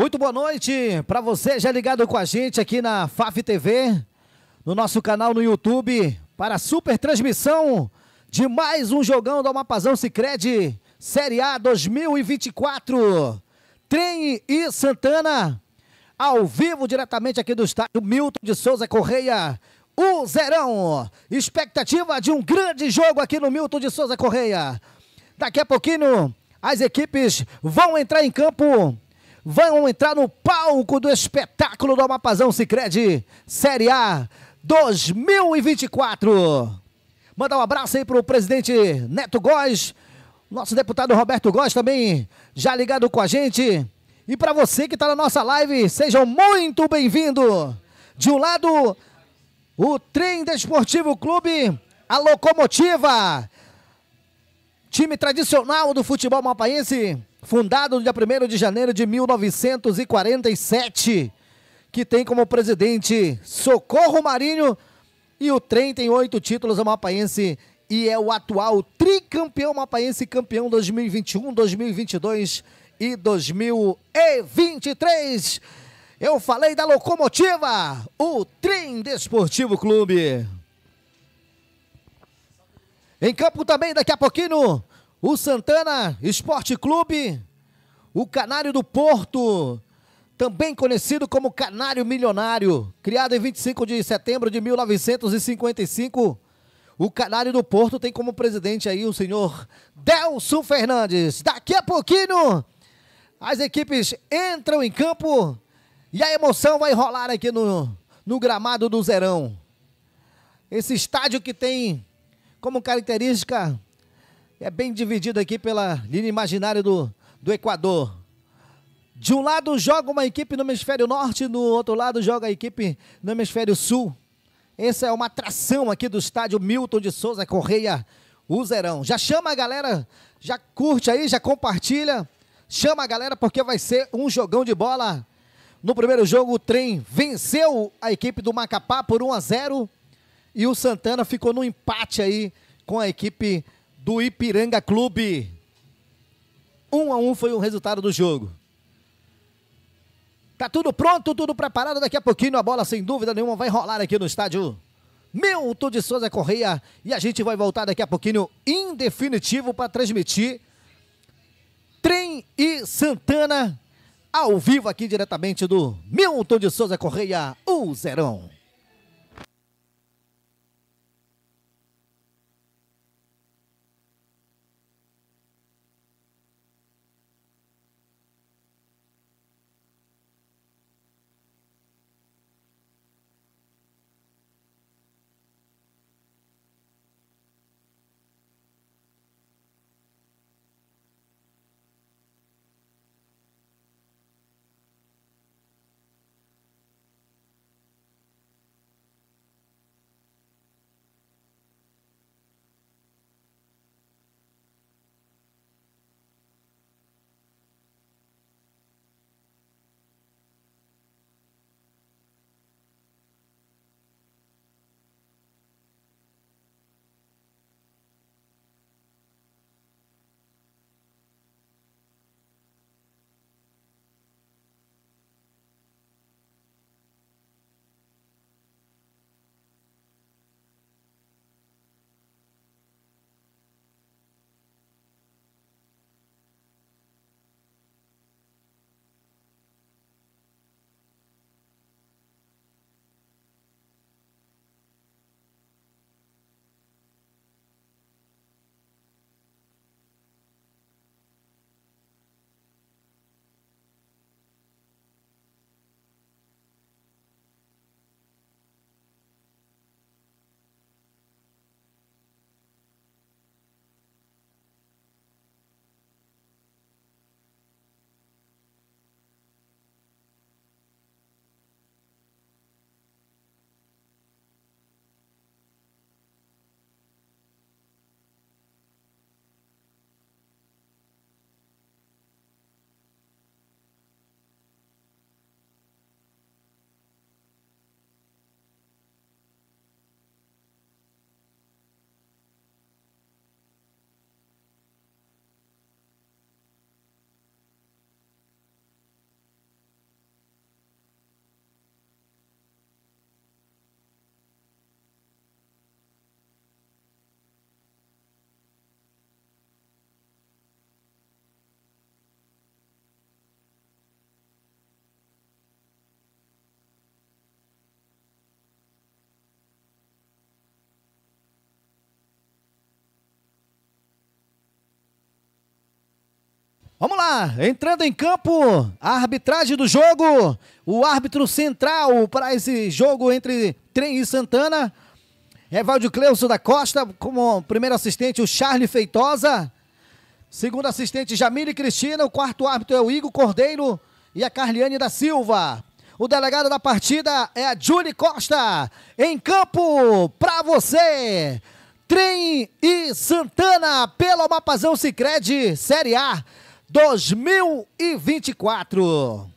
Muito boa noite para você já ligado com a gente aqui na FAF TV, no nosso canal no YouTube, para a super transmissão de mais um jogão do Amapazão Cicred, Série A 2024. Trem e Santana, ao vivo diretamente aqui do estádio Milton de Souza Correia. O Zerão, expectativa de um grande jogo aqui no Milton de Souza Correia. Daqui a pouquinho, as equipes vão entrar em campo vão entrar no palco do espetáculo do Amapazão Sicredi Série A 2024. Mandar um abraço aí para o presidente Neto Góes, nosso deputado Roberto Góes também já ligado com a gente. E para você que está na nossa live, sejam muito bem-vindos. De um lado, o Trem Desportivo Clube, a locomotiva, time tradicional do futebol mapaense fundado no dia 1 de janeiro de 1947, que tem como presidente Socorro Marinho, e o trem tem oito títulos amapaense e é o atual tricampeão mapaense, campeão 2021, 2022 e 2023. Eu falei da locomotiva, o Trem Desportivo Clube. Em campo também, daqui a pouquinho, o Santana Esporte Clube, o Canário do Porto, também conhecido como Canário Milionário, criado em 25 de setembro de 1955. O Canário do Porto tem como presidente aí o senhor Delson Fernandes. Daqui a pouquinho, as equipes entram em campo e a emoção vai rolar aqui no, no gramado do Zerão. Esse estádio que tem como característica é bem dividido aqui pela linha imaginária do, do Equador. De um lado joga uma equipe no hemisfério norte, do outro lado joga a equipe no hemisfério sul. Essa é uma atração aqui do estádio Milton de Souza Correia Uzerão. Já chama a galera, já curte aí, já compartilha. Chama a galera porque vai ser um jogão de bola. No primeiro jogo, o trem venceu a equipe do Macapá por 1 a 0 e o Santana ficou no empate aí com a equipe do Ipiranga Clube. 1 um a 1 um foi o resultado do jogo. Tá tudo pronto, tudo preparado. Daqui a pouquinho a bola, sem dúvida nenhuma, vai rolar aqui no estádio Milton de Souza Correia. E a gente vai voltar daqui a pouquinho, em definitivo, para transmitir Trem e Santana ao vivo aqui diretamente do Milton de Souza Correia, o Zerão. entrando em campo, a arbitragem do jogo, o árbitro central para esse jogo entre Trem e Santana, é Valdir Cleuso da Costa, como primeiro assistente o Charles Feitosa, segundo assistente Jamile Cristina, o quarto árbitro é o Igor Cordeiro e a Carliane da Silva. O delegado da partida é a Julie Costa, em campo para você. Trem e Santana pelo Mapazão Sicredi Série A. 2024.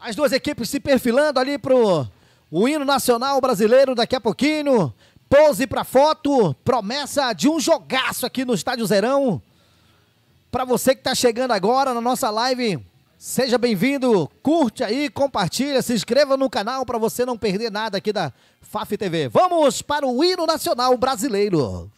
As duas equipes se perfilando ali pro o hino nacional brasileiro daqui a pouquinho. Pose para foto, promessa de um jogaço aqui no Estádio Zerão. Para você que está chegando agora na nossa live, seja bem-vindo, curte aí, compartilha, se inscreva no canal para você não perder nada aqui da FAF TV. Vamos para o hino nacional brasileiro.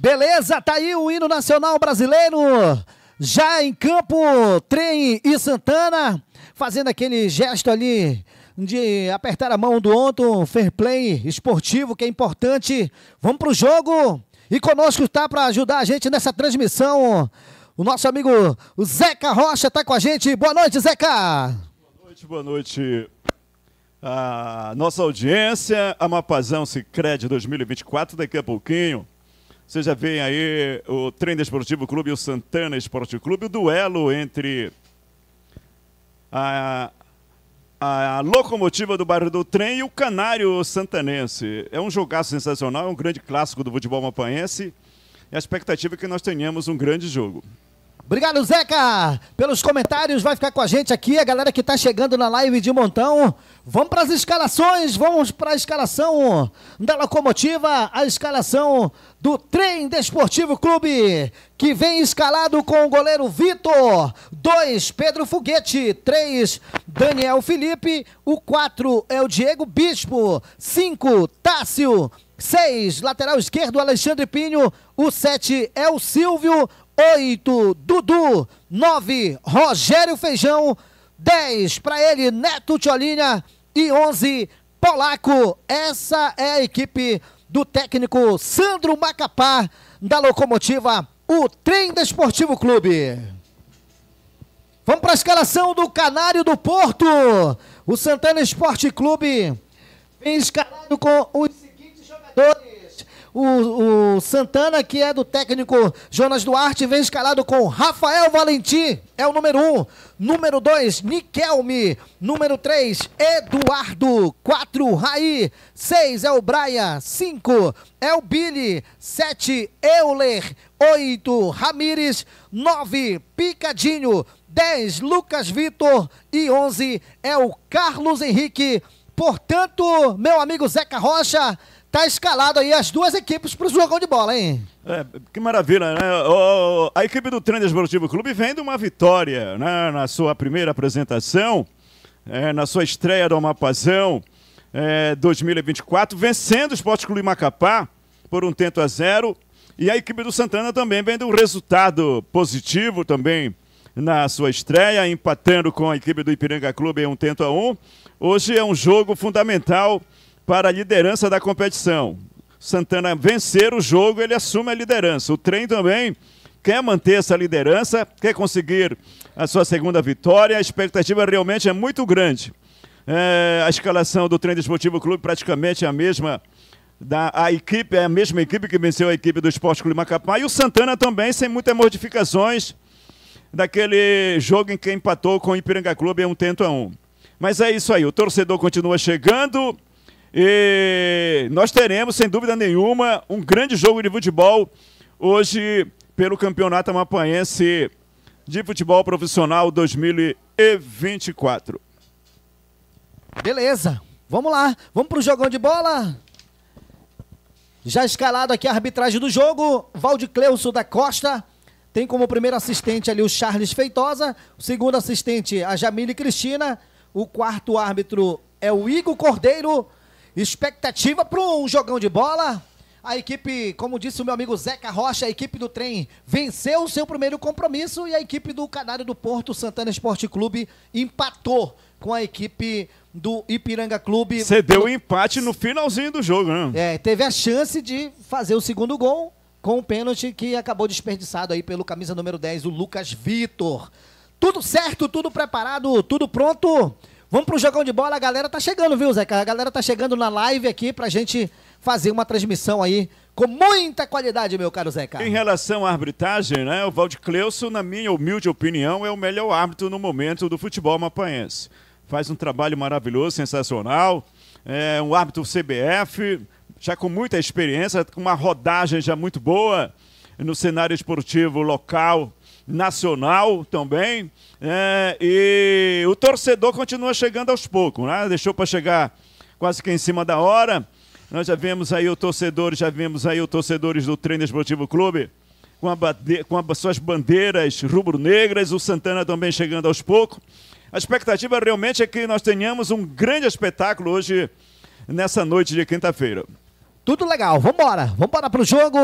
Beleza, tá aí o hino nacional brasileiro. Já em campo, Trem e Santana, fazendo aquele gesto ali de apertar a mão do outro, fair play esportivo que é importante. Vamos pro jogo. E conosco está para ajudar a gente nessa transmissão. O nosso amigo o Zeca Rocha está com a gente. Boa noite, Zeca. Boa noite, boa noite. A nossa audiência, Amapazão Sicredi 2024, daqui a pouquinho. Você já vê aí o Treino Esportivo Clube e o Santana Esporte Clube. O duelo entre a, a locomotiva do bairro do Trem e o Canário Santanense. É um jogaço sensacional, é um grande clássico do futebol mapanhense. E a expectativa é que nós tenhamos um grande jogo. Obrigado, Zeca, pelos comentários. Vai ficar com a gente aqui, a galera que está chegando na live de montão. Vamos para as escalações, vamos para a escalação da locomotiva, a escalação do Trem Desportivo Clube, que vem escalado com o goleiro Vitor, 2, Pedro Foguete, 3, Daniel Felipe, o 4 é o Diego Bispo, 5, Tássio, 6, lateral esquerdo, Alexandre Pinho, o 7 é o Silvio, 8, Dudu, 9, Rogério Feijão, 10 para ele, Neto Tcholina e 11 Polaco. Essa é a equipe do técnico Sandro Macapá da locomotiva, o Trem Desportivo Clube. Vamos para a escalação do Canário do Porto. O Santana Esporte Clube vem escalado com os seguintes jogadores. O, o, Santana, que é do técnico Jonas Duarte, vem escalado com Rafael Valentim, é o número 1. Um. Número 2, Niquelme. Número 3, Eduardo. 4, Raí. 6 é o Braia. 5 é o Billy. 7, Euler. 8, Ramires. 9, Picadinho. 10, Lucas Vitor. E 11 é o Carlos Henrique. Portanto, meu amigo Zeca Rocha, Tá escalado aí as duas equipes para o jogão de bola, hein? É, que maravilha, né? O, a equipe do Treino Esportivo Clube vem de uma vitória, né? Na sua primeira apresentação, é, na sua estreia do Amapazão é, 2024, vencendo o Esporte Clube Macapá por um tento a zero. E a equipe do Santana também vem de um resultado positivo também na sua estreia, empatando com a equipe do Ipiranga Clube em um tento a um. Hoje é um jogo fundamental para a liderança da competição. Santana vencer o jogo, ele assume a liderança. O trem também quer manter essa liderança, quer conseguir a sua segunda vitória. A expectativa realmente é muito grande. É, a escalação do Trem Desportivo Clube praticamente é a mesma da a equipe, é a mesma equipe que venceu a equipe do Esporte Clube Macapá e o Santana também sem muitas modificações daquele jogo em que empatou com o Ipiranga Clube em um tento a um. Mas é isso aí, o torcedor continua chegando. E nós teremos, sem dúvida nenhuma, um grande jogo de futebol hoje pelo Campeonato Amapaense de Futebol Profissional 2024. Beleza, vamos lá, vamos para o jogão de bola. Já escalado aqui a arbitragem do jogo, Valdecleuso da Costa. Tem como primeiro assistente ali o Charles Feitosa, o segundo assistente a Jamile Cristina, o quarto árbitro é o Igor Cordeiro, Expectativa para um jogão de bola. A equipe, como disse o meu amigo Zeca Rocha, a equipe do trem venceu o seu primeiro compromisso e a equipe do Canário do Porto Santana Esporte Clube empatou com a equipe do Ipiranga Clube. você o empate no finalzinho do jogo, né? É, teve a chance de fazer o segundo gol com o pênalti que acabou desperdiçado aí pelo camisa número 10, o Lucas Vitor. Tudo certo, tudo preparado, tudo pronto. Vamos pro jogão de bola, a galera tá chegando, viu, Zeca? A galera tá chegando na live aqui pra gente fazer uma transmissão aí com muita qualidade, meu caro Zeca. Em relação à arbitragem, né, o Valde Cleusso, na minha humilde opinião, é o melhor árbitro no momento do futebol mapaense. Faz um trabalho maravilhoso, sensacional. É um árbitro CBF, já com muita experiência, com uma rodagem já muito boa no cenário esportivo local nacional também. É, e o torcedor continua chegando aos poucos, né? Deixou para chegar quase que em cima da hora. Nós já vemos aí o torcedor, já vemos aí os torcedores do Treino Esportivo Clube com, a com as suas bandeiras rubro-negras, o Santana também chegando aos poucos. A expectativa realmente é que nós tenhamos um grande espetáculo hoje, nessa noite de quinta-feira. Tudo legal, vambora, vambora pro jogo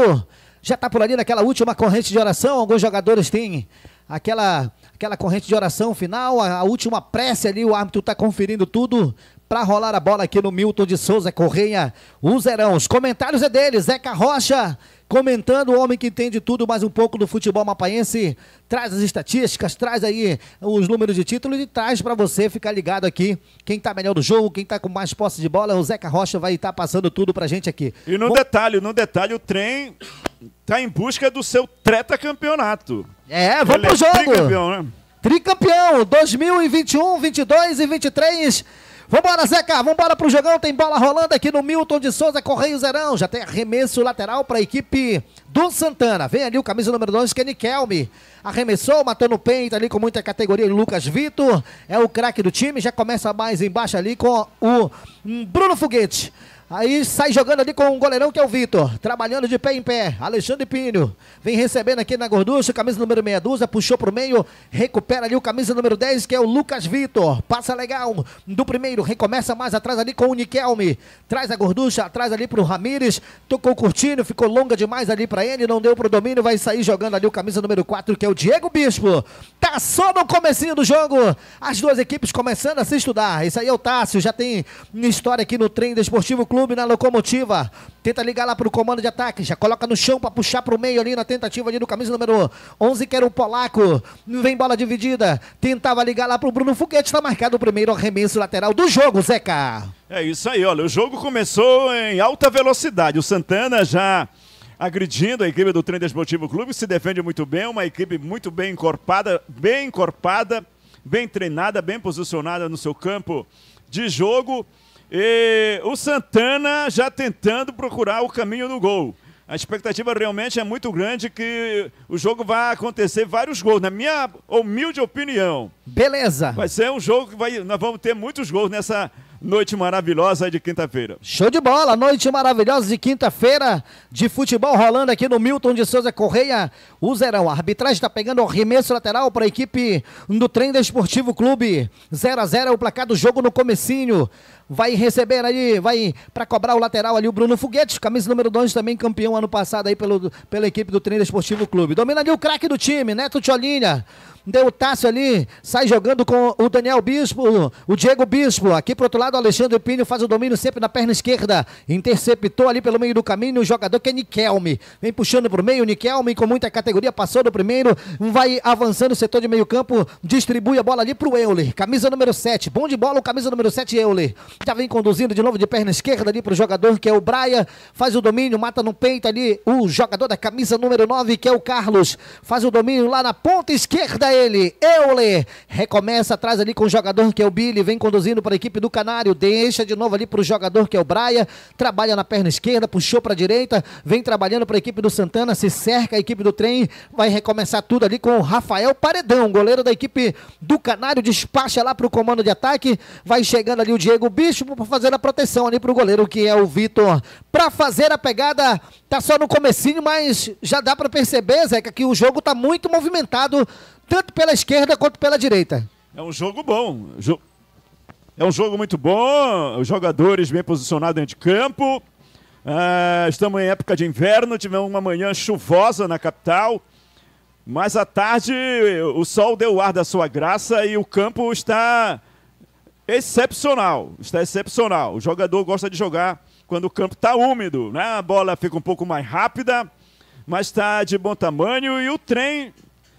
já está por ali naquela última corrente de oração. Alguns jogadores têm aquela aquela corrente de oração final, a, a última prece ali, o árbitro está conferindo tudo para rolar a bola aqui no Milton de Souza Correia, o Zerão. Os comentários é dele, Zeca Rocha, comentando o homem que entende tudo mais um pouco do futebol mapaense, traz as estatísticas, traz aí os números de título e traz para você ficar ligado aqui, quem está melhor do jogo, quem está com mais posse de bola, o Zeca Rocha vai estar tá passando tudo pra gente aqui. E no Bom... detalhe, no detalhe, o trem tá em busca do seu treta campeonato. É, vamos Ele pro é jogo. É tricampeão, né? Tricampeão 2021, 22 e 23. Vambora, Zeca, vambora pro jogão. Tem bola rolando aqui no Milton de Souza, Correio Zerão. Já tem arremesso lateral pra equipe do Santana. Vem ali o camisa número 2, Kenny Kelme. Arremessou, matou no peito ali com muita categoria. Lucas Vitor é o craque do time. Já começa mais embaixo ali com o Bruno Foguete. Aí sai jogando ali com o um goleirão que é o Vitor, trabalhando de pé em pé. Alexandre Pinho vem recebendo aqui na gorducha, camisa número meia puxou pro meio, recupera ali o camisa número 10, que é o Lucas Vitor. Passa legal do primeiro, recomeça mais atrás ali com o Niquelme. Traz a gorducha, atrás ali pro Ramires, tocou curtindo, ficou longa demais ali para ele, não deu pro domínio, vai sair jogando ali o camisa número 4, que é o Diego Bispo. Tá só no comecinho do jogo, as duas equipes começando a se estudar. Isso aí é o Tássio, já tem história aqui no trem desportivo Clube Clube na locomotiva. Tenta ligar lá para o comando de ataque, já coloca no chão para puxar para o meio ali na tentativa ali do camisa número 11, que era o polaco. Vem bola dividida, tentava ligar lá para o Bruno Foguete, está marcado o primeiro arremesso lateral do jogo, Zeca. É isso aí, olha, o jogo começou em alta velocidade. O Santana já agredindo a equipe do Trem Desportivo Clube, se defende muito bem, uma equipe muito bem encorpada, bem encorpada, bem treinada, bem posicionada no seu campo de jogo. E o Santana já tentando procurar o caminho no gol. A expectativa realmente é muito grande que o jogo vai acontecer vários gols, na minha humilde opinião. Beleza. Vai ser um jogo que vai, nós vamos ter muitos gols nessa noite maravilhosa de quinta-feira. Show de bola, noite maravilhosa de quinta-feira de futebol rolando aqui no Milton de Souza Correia. O Zerão, a arbitragem está pegando o arremesso lateral para a equipe do Trem Desportivo Clube. 0 a 0 é o placar do jogo no comecinho. Vai receber aí, vai para cobrar o lateral ali o Bruno Foguete, camisa número 2 também campeão ano passado aí pelo, pela equipe do Trem Desportivo Clube. Domina ali o craque do time, Neto Tcholinha. Deu o Tássio ali, sai jogando com o Daniel Bispo, o Diego Bispo. Aqui pro outro lado, Alexandre Pinho faz o domínio sempre na perna esquerda. Interceptou ali pelo meio do caminho o jogador que é Nikelme. Vem puxando pro meio, Nikelme com muita categoria, passou do primeiro, vai avançando o setor de meio campo, distribui a bola ali pro Euler. Camisa número 7, bom de bola o camisa número 7, Euler. Já vem conduzindo de novo de perna esquerda ali pro jogador que é o Braia. Faz o domínio, mata no peito ali o jogador da camisa número 9, que é o Carlos. Faz o domínio lá na ponta esquerda, ele. Euler recomeça atrás ali com o jogador que é o Billy, vem conduzindo para a equipe do Canário, deixa de novo ali para o jogador que é o Braia, trabalha na perna esquerda, puxou para a direita, vem trabalhando para a equipe do Santana, se cerca a equipe do trem, vai recomeçar tudo ali com o Rafael Paredão, goleiro da equipe do Canário, despacha lá para o comando de ataque, vai chegando ali o Diego Bicho para fazer a proteção ali para o goleiro que é o Vitor. Para fazer a pegada, tá só no comecinho, mas já dá para perceber, Zeca, que o jogo tá muito movimentado tanto pela esquerda quanto pela direita. É um jogo bom. É um jogo muito bom, os jogadores bem posicionados dentro de campo. É, estamos em época de inverno, tivemos uma manhã chuvosa na capital, mas à tarde o sol deu ar da sua graça e o campo está excepcional. Está excepcional. O jogador gosta de jogar quando o campo está úmido, né? A bola fica um pouco mais rápida, mas está de bom tamanho e o trem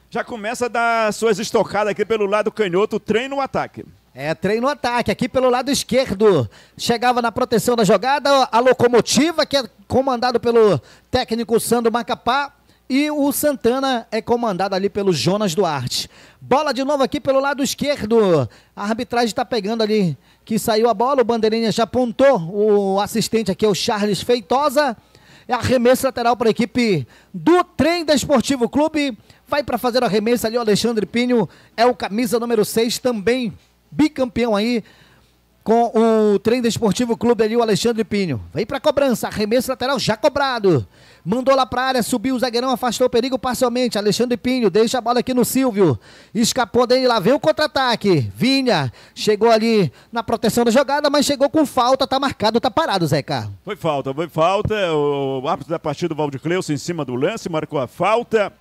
já começa a dar suas estocadas aqui pelo lado canhoto, treino o ataque. É, treino no ataque, aqui pelo lado esquerdo. Chegava na proteção da jogada, a locomotiva, que é comandado pelo técnico Sandro Macapá, e o Santana é comandado ali pelo Jonas Duarte. Bola de novo aqui pelo lado esquerdo. A arbitragem está pegando ali que saiu a bola. O Bandeirinha já apontou. O assistente aqui é o Charles Feitosa. É arremesso lateral para a equipe do Trem Desportivo Clube vai para fazer a arremesso ali o Alexandre Pinho, é o camisa número 6 também, bicampeão aí com o treino esportivo clube ali, o Alexandre Pinho. Vem para cobrança, arremesso lateral já cobrado. Mandou lá para área, subiu o zagueirão, afastou o perigo parcialmente. Alexandre Pinho deixa a bola aqui no Silvio. Escapou dele, lá veio o contra-ataque. Vinha, chegou ali na proteção da jogada, mas chegou com falta, tá marcado, tá parado, Zeca. Foi falta, foi falta. O árbitro da partida, o Valdir em cima do lance, marcou a falta.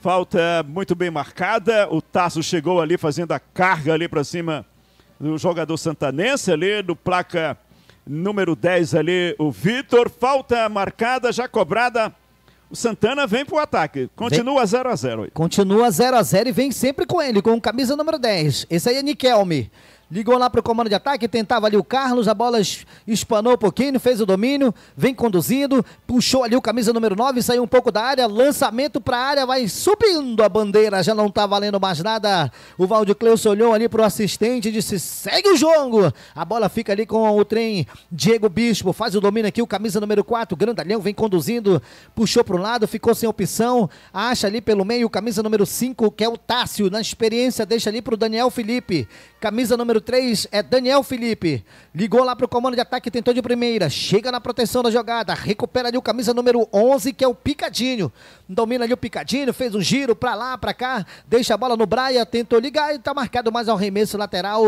Falta muito bem marcada. O Tasso chegou ali fazendo a carga ali para cima do jogador santanense ali do placa número 10 ali, o Vitor. Falta marcada, já cobrada. O Santana vem pro ataque. Continua 0x0. Continua 0x0 e vem sempre com ele, com camisa número 10. Esse aí é Niquelme. Ligou lá para o comando de ataque, tentava ali o Carlos, a bola espanou um pouquinho, fez o domínio, vem conduzindo, puxou ali o camisa número 9, saiu um pouco da área, lançamento para a área, vai subindo a bandeira, já não está valendo mais nada. O Valdir Cleus olhou ali para o assistente e disse: segue o jogo. A bola fica ali com o trem Diego Bispo, faz o domínio aqui, o camisa número 4, Grandalhão vem conduzindo, puxou para o lado, ficou sem opção, acha ali pelo meio o camisa número 5, que é o Tássio, na experiência, deixa ali para o Daniel Felipe. Camisa número 3 é Daniel Felipe. Ligou lá para o comando de ataque, tentou de primeira. Chega na proteção da jogada. Recupera ali o camisa número 11, que é o Picadinho. Domina ali o Picadinho, fez um giro para lá, para cá. Deixa a bola no Braia, tentou ligar e está marcado mais um arremesso lateral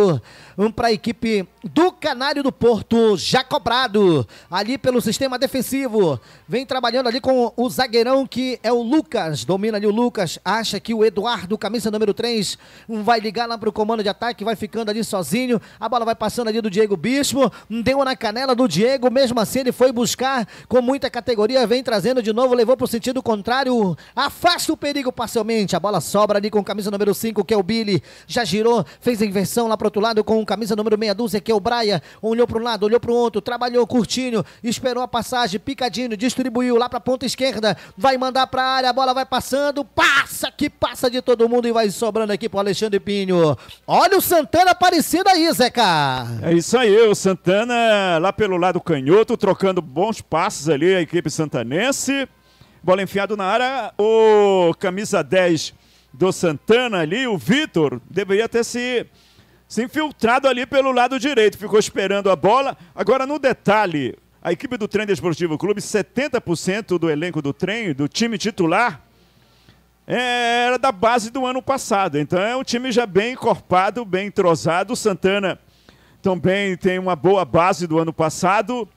um para a equipe do Canário do Porto, já cobrado. Ali pelo sistema defensivo. Vem trabalhando ali com o zagueirão que é o Lucas. Domina ali o Lucas. Acha que o Eduardo, camisa número 3, vai ligar lá para o comando de ataque, vai ficando ali sozinho. A bola vai passando ali do Diego Bispo. Deu uma na canela do Diego. Mesmo assim, ele foi buscar com muita categoria. Vem trazendo de novo. Levou para o sentido contrário. Afasta o perigo parcialmente. A bola sobra ali com camisa número 5, que é o Billy. Já girou. Fez a inversão lá para outro lado com camisa número meia dúzia, que é o Braia. Olhou para um lado, olhou para o outro. Trabalhou curtinho. Esperou a passagem. Picadinho. Distribuiu lá para a ponta esquerda. Vai mandar para área. A bola vai passando. Passa que passa de todo mundo e vai sobrando aqui para Alexandre Pinho. Olha o Santos. Santana Aparecida aí, Zeca. É isso aí, o Santana lá pelo lado canhoto, trocando bons passes ali, a equipe santanense. Bola enfiada na área, o camisa 10 do Santana ali, o Vitor, deveria ter se, se infiltrado ali pelo lado direito, ficou esperando a bola. Agora, no detalhe, a equipe do Trem Desportivo Clube, 70% do elenco do trem, do time titular, é, era da base do ano passado. Então é um time já bem encorpado, bem entrosado. O Santana também tem uma boa base do ano passado.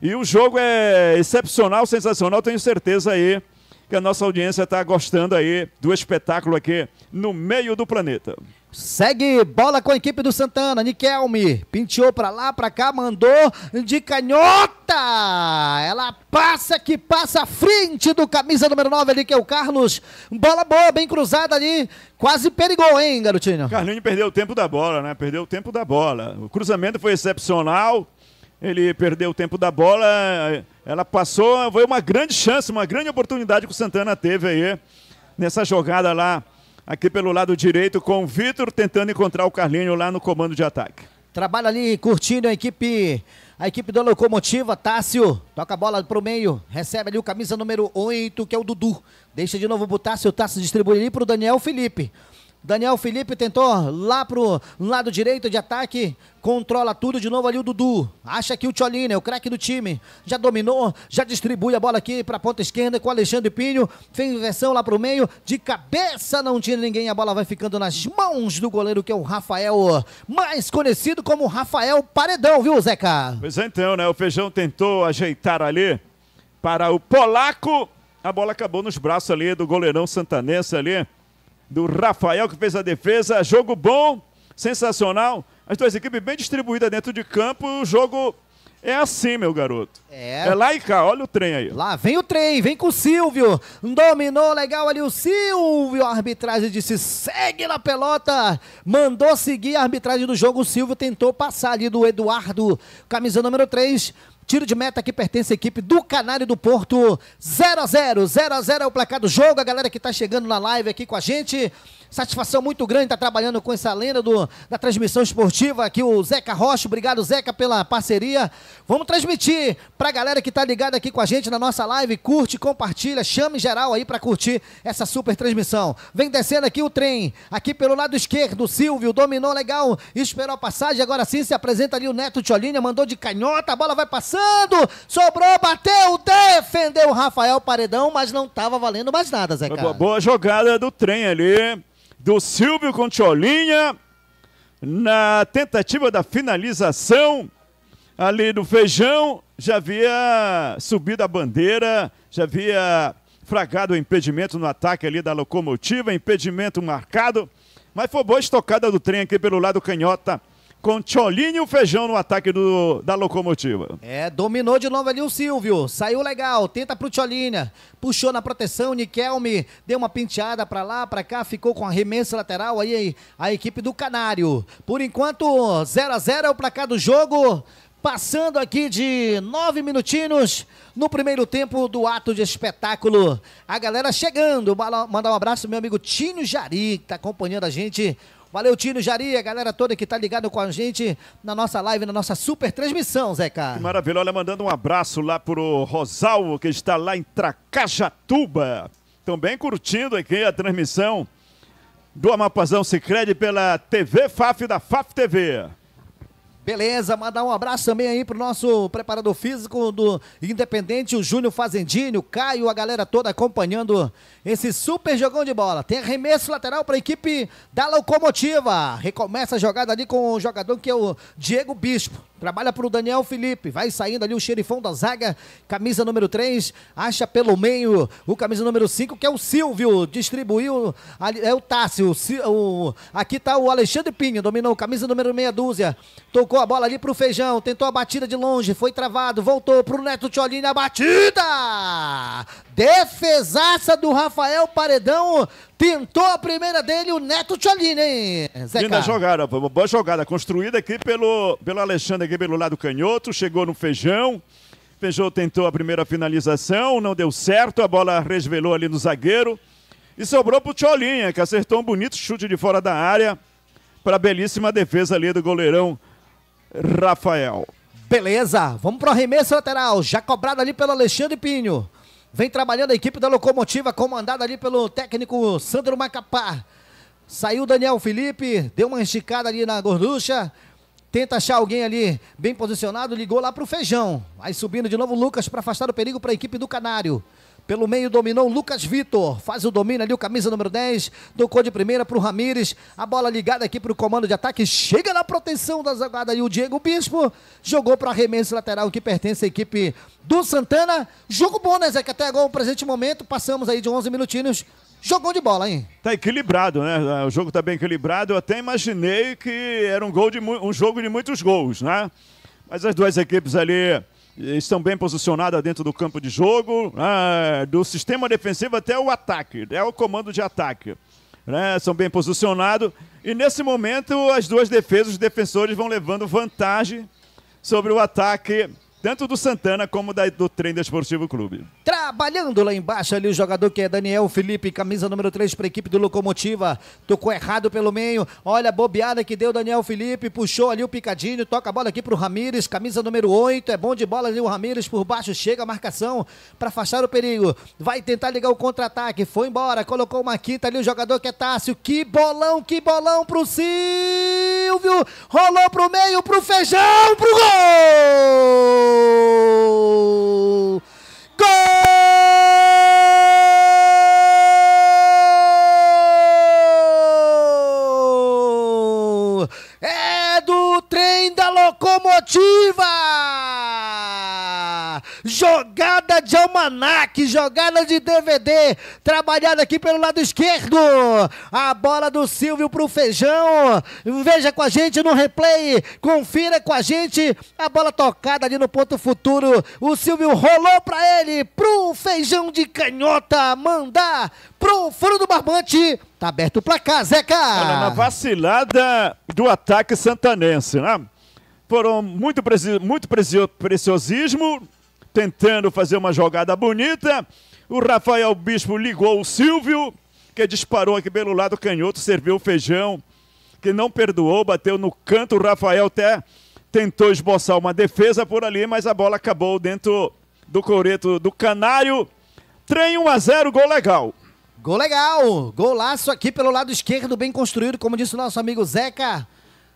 E o jogo é excepcional, sensacional, tenho certeza aí que a nossa audiência está gostando aí do espetáculo aqui no meio do planeta. Segue bola com a equipe do Santana. Nikelme pinteou para lá, para cá, mandou de canhota. Ela passa que passa à frente do camisa número 9 ali, que é o Carlos. Bola boa, bem cruzada ali. Quase perigou, hein, garotinho? Carlinho perdeu o tempo da bola, né? Perdeu o tempo da bola. O cruzamento foi excepcional. Ele perdeu o tempo da bola ela passou, foi uma grande chance, uma grande oportunidade que o Santana teve aí nessa jogada lá, aqui pelo lado direito, com o Vitor tentando encontrar o Carlinho lá no comando de ataque. Trabalha ali curtindo a equipe a equipe da Locomotiva, Tássio, toca a bola pro meio, recebe ali o camisa número 8, que é o Dudu. Deixa de novo pro Tássio, o Tássio distribui ali pro Daniel Felipe. Daniel Felipe tentou lá pro lado direito de ataque. Controla tudo de novo ali o Dudu. Acha que o Tcholini é o craque do time. Já dominou, já distribui a bola aqui pra ponta esquerda com o Alexandre Pinho. Fez inversão lá pro meio. De cabeça não tinha ninguém. A bola vai ficando nas mãos do goleiro que é o Rafael. Mais conhecido como Rafael Paredão, viu, Zeca? Pois é, então, né? O Feijão tentou ajeitar ali para o polaco. A bola acabou nos braços ali do goleirão santanense ali do Rafael, que fez a defesa. Jogo bom, sensacional. As duas equipes bem distribuídas dentro de campo. O jogo é assim, meu garoto. É. É lá e cá, olha o trem aí. Lá vem o trem, vem com o Silvio. Dominou legal ali o Silvio. A arbitragem disse: segue na pelota. Mandou seguir a arbitragem do jogo. O Silvio tentou passar ali do Eduardo, camisa número 3. Tiro de meta que pertence à equipe do Canário do Porto. 0 a 0 0 a 0 é o placar do jogo. A galera que está chegando na live aqui com a gente. Satisfação muito grande estar tá trabalhando com essa lenda do, da transmissão esportiva aqui, o Zeca Rocha. Obrigado, Zeca, pela parceria. Vamos transmitir para a galera que está ligada aqui com a gente na nossa live. Curte, compartilha, chame geral aí para curtir essa super transmissão. Vem descendo aqui o trem, aqui pelo lado esquerdo, Silvio dominou legal, esperou a passagem. Agora sim se apresenta ali o Neto Tiolinha, mandou de canhota, a bola vai passando, sobrou, bateu, defendeu o Rafael Paredão, mas não estava valendo mais nada, Zeca. Boa, boa jogada do trem ali do Silvio Contiolinha na tentativa da finalização ali do feijão, já havia subido a bandeira, já havia fragado o impedimento no ataque ali da locomotiva, impedimento marcado, mas foi boa estocada do trem aqui pelo lado canhota com Tcholinho e o Feijão no ataque do, da locomotiva. É, dominou de novo ali o Silvio. Saiu legal, tenta pro Tcholinha. Puxou na proteção, o Nikelme deu uma penteada para lá, para cá, ficou com a remessa lateral aí a equipe do Canário. Por enquanto, 0 a 0 é o placar do jogo passando aqui de nove minutinhos no primeiro tempo do ato de espetáculo. A galera chegando, mandar um abraço meu amigo Tino Jari, que está acompanhando a gente Valeu, Tino Jaria, galera toda que tá ligado com a gente na nossa live, na nossa super transmissão, Zeca. Que maravilha, olha, mandando um abraço lá pro Rosalvo, que está lá em Tracajatuba. Também curtindo aqui a transmissão do Amapazão Sicredi pela TV FAF da FAF TV. Beleza, mandar um abraço também aí pro nosso preparador físico do Independente, o Júnior Fazendinho, Caio, a galera toda acompanhando esse super jogão de bola. Tem arremesso lateral para a equipe da Locomotiva. Recomeça a jogada ali com o jogador que é o Diego Bispo. Trabalha para o Daniel Felipe. Vai saindo ali o xerifão da zaga. Camisa número 3. Acha pelo meio o camisa número 5, que é o Silvio. Distribuiu. Ali, é o Tássio. O, aqui está o Alexandre Pinho. Dominou. Camisa número meia dúzia. Tocou a bola ali para o Feijão. Tentou a batida de longe. Foi travado. Voltou para o Neto Tcholini. A batida! Defesaça do Rafael Paredão. Pintou a primeira dele o Neto Tcholini, hein, Zé Linda jogada, boa jogada. Construída aqui pelo, pelo Alexandre, aqui pelo lado canhoto. Chegou no feijão. Feijão tentou a primeira finalização, não deu certo. A bola resvelou ali no zagueiro. E sobrou pro Tcholinha, que acertou um bonito chute de fora da área para belíssima defesa ali do goleirão Rafael. Beleza, vamos pro arremesso lateral, já cobrado ali pelo Alexandre Pinho. Vem trabalhando a equipe da Locomotiva, comandada ali pelo técnico Sandro Macapá. Saiu Daniel Felipe, deu uma esticada ali na gorducha. Tenta achar alguém ali bem posicionado, ligou lá para o Feijão. Aí subindo de novo o Lucas para afastar o perigo para a equipe do Canário. Pelo meio dominou Lucas Vitor. Faz o domínio ali, o camisa número 10. Tocou de primeira para o Ramires. A bola ligada aqui para o comando de ataque. Chega na proteção da jogada e o Diego Bispo. Jogou para arremesso lateral que pertence à equipe do Santana. Jogo bom, né, Zé? Que até agora, o presente momento, passamos aí de 11 minutinhos. Jogou de bola, hein? Tá equilibrado, né? O jogo tá bem equilibrado. Eu até imaginei que era um, gol de, um jogo de muitos gols, né? Mas as duas equipes ali estão bem posicionadas dentro do campo de jogo, né? do sistema defensivo até o ataque, é o comando de ataque. Né? São bem posicionados. E nesse momento, as duas defesas, os defensores vão levando vantagem sobre o ataque, tanto do Santana como da, do Trem Esportivo Clube. Trabalhando lá embaixo ali o jogador que é Daniel Felipe, camisa número 3 para a equipe do Locomotiva. Tocou errado pelo meio. Olha a bobeada que deu Daniel Felipe. Puxou ali o picadinho. Toca a bola aqui para o Ramires, camisa número 8. É bom de bola ali o Ramires por baixo. Chega a marcação para afastar o perigo. Vai tentar ligar o contra-ataque. Foi embora. Colocou uma quinta ali o jogador que é Tássio. Que bolão, que bolão para o Silvio. Rolou para o meio, para o Feijão, para o gol! Gol! É do trem da locomotiva! jogada de almanac, jogada de DVD, trabalhada aqui pelo lado esquerdo. A bola do Silvio pro Feijão. Veja com a gente no replay, confira com a gente a bola tocada ali no ponto futuro. O Silvio rolou para ele, pro Feijão de canhota mandar pro furo do barbante. Tá aberto o placar, Zeca. Olha, na vacilada do ataque santanense, né? Foram muito, preci muito preciosismo tentando fazer uma jogada bonita. O Rafael Bispo ligou o Silvio, que disparou aqui pelo lado canhoto, serviu o feijão, que não perdoou, bateu no canto. O Rafael até tentou esboçar uma defesa por ali, mas a bola acabou dentro do coreto do Canário. Trem 1 a 0, gol legal. Gol legal, golaço aqui pelo lado esquerdo, bem construído, como disse o nosso amigo Zeca.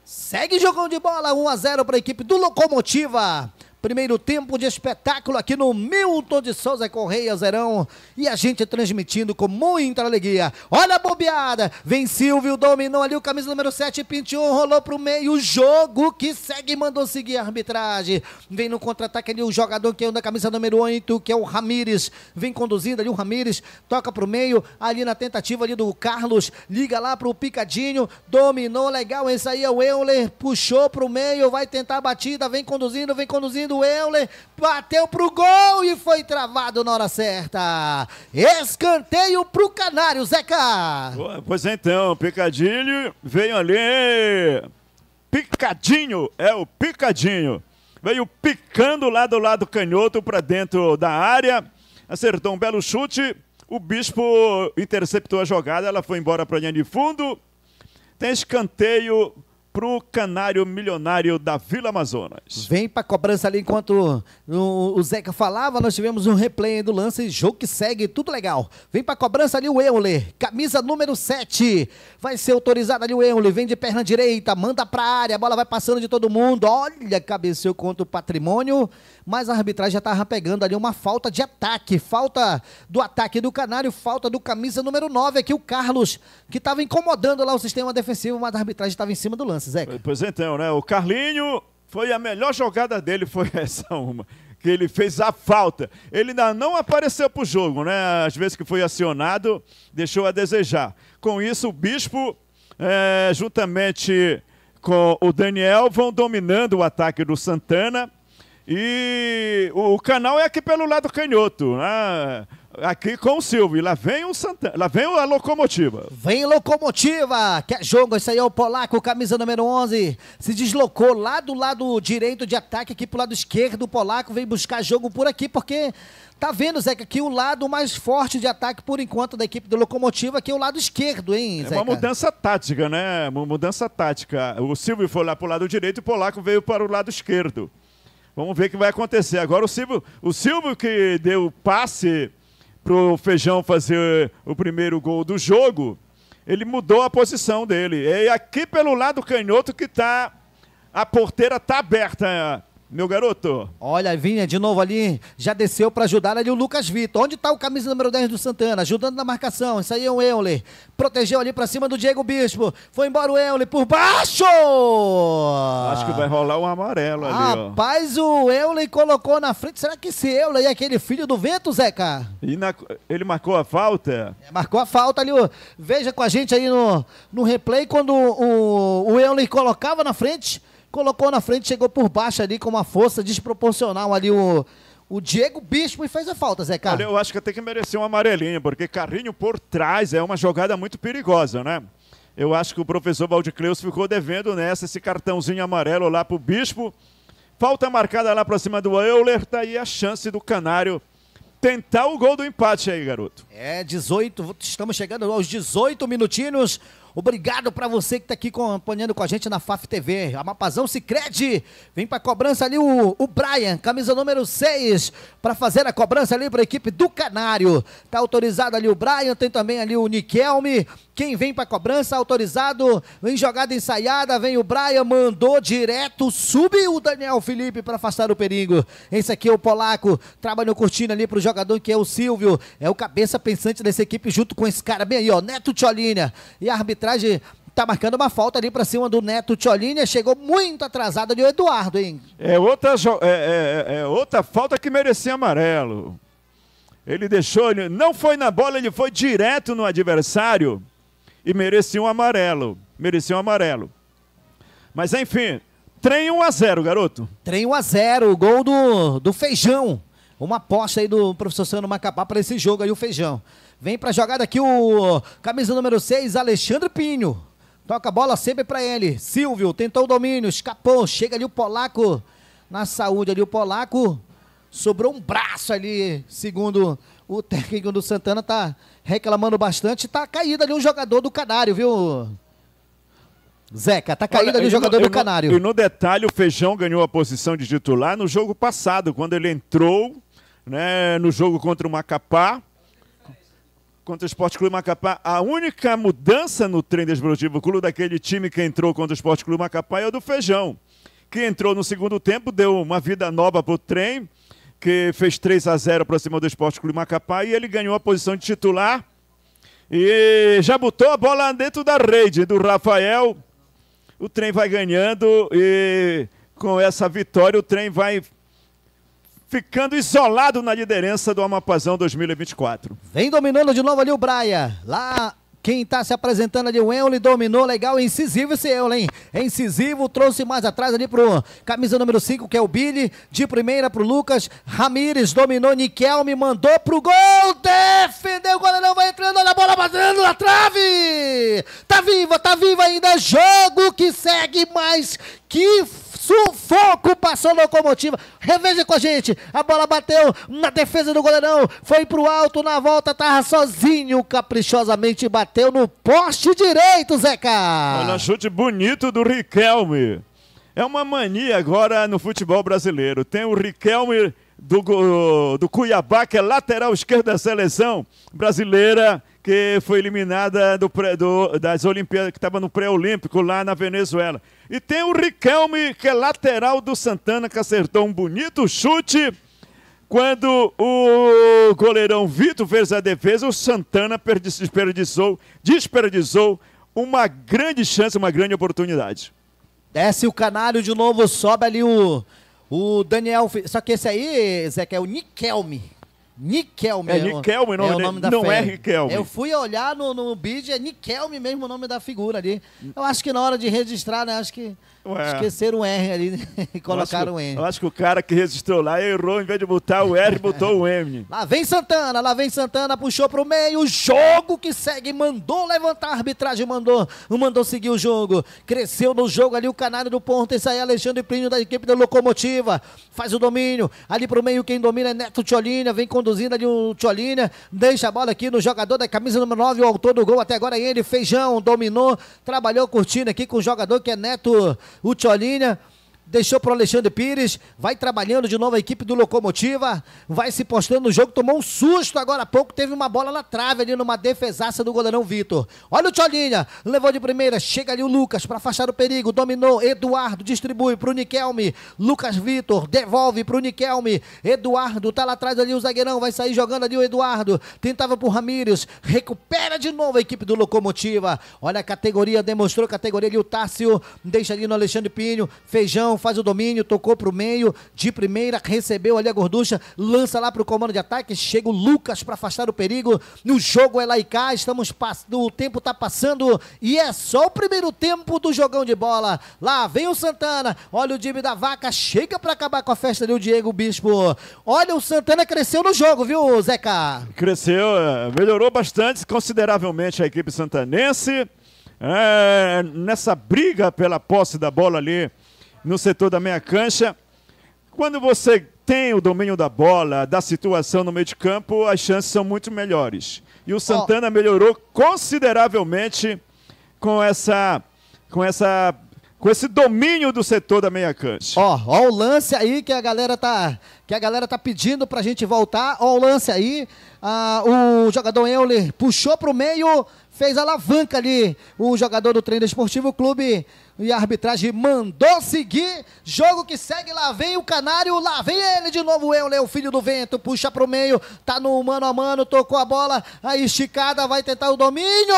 Segue jogão de bola, 1 a 0 para a equipe do Locomotiva. Primeiro tempo de espetáculo aqui no Milton de Souza Correia Zerão. E a gente transmitindo com muita alegria. Olha a bobeada. Vem Silvio, dominou ali o camisa número 7, Pintion, rolou pro meio. O jogo que segue, mandou seguir a arbitragem. Vem no contra-ataque ali o jogador que é o da camisa número 8, que é o Ramires. Vem conduzindo ali o Ramires. Toca pro meio, ali na tentativa ali do Carlos. Liga lá pro Picadinho. Dominou, legal. Esse aí é o Euler. Puxou pro meio, vai tentar a batida. Vem conduzindo, vem conduzindo do Euler, bateu pro gol e foi travado na hora certa. Escanteio pro Canário, Zeca. Pois é então, Picadinho veio ali. Picadinho, é o Picadinho. Veio picando lá do lado canhoto para dentro da área. Acertou um belo chute. O Bispo interceptou a jogada, ela foi embora para linha de fundo. Tem escanteio pro canário milionário da Vila Amazonas. Vem pra cobrança ali enquanto o, Zeca falava, nós tivemos um replay do lance, jogo que segue, tudo legal. Vem pra cobrança ali o Euler, camisa número 7. Vai ser autorizado ali o Euler, vem de perna direita, manda pra área, a bola vai passando de todo mundo. Olha, cabeceou contra o patrimônio mas a arbitragem já estava pegando ali uma falta de ataque, falta do ataque do Canário, falta do camisa número 9 aqui, o Carlos, que estava incomodando lá o sistema defensivo, mas a arbitragem estava em cima do lance, Zeca. Pois então, né? O Carlinho foi a melhor jogada dele, foi essa uma que ele fez a falta. Ele ainda não apareceu para o jogo, né? Às vezes que foi acionado, deixou a desejar. Com isso, o Bispo, é, juntamente com o Daniel, vão dominando o ataque do Santana. E o, canal é aqui pelo lado canhoto, né? aqui com o Silvio. Lá vem o Santana, lá vem a locomotiva. Vem locomotiva, que é jogo, esse aí é o Polaco, camisa número 11. Se deslocou lá do lado direito de ataque, aqui pro lado esquerdo, o Polaco vem buscar jogo por aqui, porque tá vendo, Zeca, que o lado mais forte de ataque por enquanto da equipe do Locomotiva é o lado esquerdo, hein, Zeca? É uma mudança tática, né? Uma mudança tática. O Silvio foi lá pro lado direito e o Polaco veio para o lado esquerdo. Vamos ver o que vai acontecer. Agora o Silvio, o Silvio que deu o passe para o Feijão fazer o primeiro gol do jogo, ele mudou a posição dele. É aqui pelo lado canhoto que está a porteira está aberta meu garoto. Olha, Vinha de novo ali, já desceu para ajudar ali o Lucas Vitor. Onde tá o camisa número 10 do Santana? Ajudando na marcação, isso aí é o Euler. Protegeu ali para cima do Diego Bispo. Foi embora o Euler por baixo! Acho que vai rolar um amarelo ali, ó. Rapaz, o Euler colocou na frente. Será que esse Euler é aquele filho do vento, Zeca? E na... ele marcou a falta? É, marcou a falta ali, ó. Veja com a gente aí no, no replay quando o, o Euler colocava na frente colocou na frente, chegou por baixo ali com uma força desproporcional ali o, o Diego Bispo e fez a falta, Zé Carlos. Olha, eu acho que até que mereceu um amarelinho, porque carrinho por trás é uma jogada muito perigosa, né? Eu acho que o professor Valdicleus ficou devendo nessa, esse cartãozinho amarelo lá pro Bispo. Falta marcada lá pra cima do Euler, tá aí a chance do Canário tentar o gol do empate aí, garoto. É, 18, estamos chegando aos 18 minutinhos. Obrigado para você que está aqui acompanhando com a gente na FAF TV. Amapazão Sicredi Vem para cobrança ali o, o Brian, camisa número 6, para fazer a cobrança ali para a equipe do Canário. Tá autorizado ali o Brian, tem também ali o Niquelme. Quem vem para cobrança, autorizado, vem jogada ensaiada, vem o Brian, mandou direto, subiu o Daniel Felipe para afastar o perigo. Esse aqui é o polaco, trabalhou curtindo ali para o jogador que é o Silvio, é o cabeça pensante dessa equipe junto com esse cara bem aí, ó, Neto Tcholina. E a arbitragem de tá marcando uma falta ali para cima do Neto Tiolinha, chegou muito atrasado ali o Eduardo, hein? É outra, é, é, é, é outra falta que merecia amarelo. Ele deixou, não foi na bola, ele foi direto no adversário e merecia um amarelo. Merecia um amarelo. Mas enfim, trem 1 a 0 garoto. Trem 1 a 0 gol do, do Feijão. Uma aposta aí do professor Sano Macapá para esse jogo aí, o Feijão. Vem pra jogada aqui o camisa número 6, Alexandre Pinho. Toca a bola sempre para ele. Silvio tentou o domínio, escapou. Chega ali o polaco. Na saúde ali o polaco. Sobrou um braço ali, segundo o técnico do Santana, tá reclamando bastante. Tá caído ali o jogador do Canário, viu? Zeca, tá caído Olha, ali o jogador no, do Canário. e no detalhe, o Feijão ganhou a posição de titular no jogo passado, quando ele entrou né, no jogo contra o Macapá contra o Esporte Clube Macapá. A única mudança no treino desportivo clube daquele time que entrou contra o Esporte Clube Macapá é o do Feijão, que entrou no segundo tempo, deu uma vida nova para o trem, que fez 3 a 0 para cima do Esporte Clube Macapá e ele ganhou a posição de titular. E já botou a bola dentro da rede do Rafael. O trem vai ganhando e com essa vitória o trem vai ficando isolado na liderança do Amapazão 2024. Vem dominando de novo ali o Braia. Lá quem está se apresentando ali, o Enley dominou legal, incisivo esse Enley, hein? É incisivo, trouxe mais atrás ali pro camisa número 5, que é o Billy, de primeira pro Lucas, Ramires dominou, Niquel me mandou pro gol, defendeu, o goleirão vai entrando, olha a bola batendo na trave! Tá viva, tá viva ainda, jogo que segue mais, que sufoco passou a locomotiva. Reveja com a gente. A bola bateu na defesa do goleirão. Foi pro alto na volta. Tava sozinho. Caprichosamente bateu no poste direito, Zeca. Olha, chute bonito do Riquelme. É uma mania agora no futebol brasileiro. Tem o Riquelme do, do Cuiabá, que é lateral esquerdo da seleção brasileira que foi eliminada do, do, das Olimpíadas, que estava no pré-olímpico lá na Venezuela. E tem o Riquelme, que é lateral do Santana, que acertou um bonito chute. Quando o goleirão Vitor fez a defesa, o Santana desperdiçou, desperdiçou uma grande chance, uma grande oportunidade. Desce o canário de novo, sobe ali o, o Daniel. Só que esse aí, Zé, que é o Niquelme Nikelme. É Niquelme o nome, é o nome da Não é fera. é Riquelme. Eu fui olhar no, no bid, é Niquelme mesmo o nome da figura ali. Eu acho que na hora de registrar, né? Acho que Ué. Esqueceram o R ali né? e colocaram o M. Eu acho que o cara que registrou lá errou, em vez de botar o R, botou o M. Lá vem Santana, lá vem Santana, puxou pro meio, jogo que segue, mandou levantar a arbitragem, mandou, mandou seguir o jogo. Cresceu no jogo ali o canário do ponto, e sai Alexandre Plínio da equipe da Locomotiva. Faz o domínio, ali pro meio quem domina é Neto Tiolinha, vem conduzindo ali o Tiolinha, deixa a bola aqui no jogador da camisa número 9, o autor do gol até agora é ele, Feijão, dominou, trabalhou curtindo aqui com o jogador que é Neto o Tcholinha deixou para o Alexandre Pires, vai trabalhando de novo a equipe do Locomotiva, vai se postando no jogo, tomou um susto agora há pouco, teve uma bola na trave ali numa defesaça do goleirão Vitor. Olha o Tcholinha, levou de primeira, chega ali o Lucas para afastar o perigo, dominou, Eduardo distribui para o Niquelme, Lucas Vitor devolve para o Niquelme, Eduardo tá lá atrás ali o zagueirão, vai sair jogando ali o Eduardo, tentava para o Ramírez, recupera de novo a equipe do Locomotiva. Olha a categoria, demonstrou a categoria ali o Tássio, deixa ali no Alexandre Pinho, Feijão faz o domínio, tocou pro meio, de primeira, recebeu ali a gorducha, lança lá pro comando de ataque, chega o Lucas para afastar o perigo. No jogo é lá e cá, estamos o tempo tá passando e é só o primeiro tempo do jogão de bola. Lá vem o Santana, olha o time da vaca, chega para acabar com a festa do Diego Bispo. Olha o Santana cresceu no jogo, viu, Zeca? Cresceu, é, melhorou bastante, consideravelmente a equipe santanense. É, nessa briga pela posse da bola ali no setor da meia cancha. Quando você tem o domínio da bola, da situação no meio de campo, as chances são muito melhores. E o Santana oh. melhorou consideravelmente com essa com essa com esse domínio do setor da meia cancha. Ó, ó o lance aí que a galera tá que a galera tá pedindo pra gente voltar. Ó o lance aí. Ah, o jogador Euler puxou pro meio, fez alavanca ali o jogador do treino esportivo clube e a arbitragem mandou seguir, jogo que segue, lá vem o Canário, lá vem ele de novo, Eu, é o filho do vento, puxa pro meio, tá no mano a mano, tocou a bola, a esticada, vai tentar o domínio,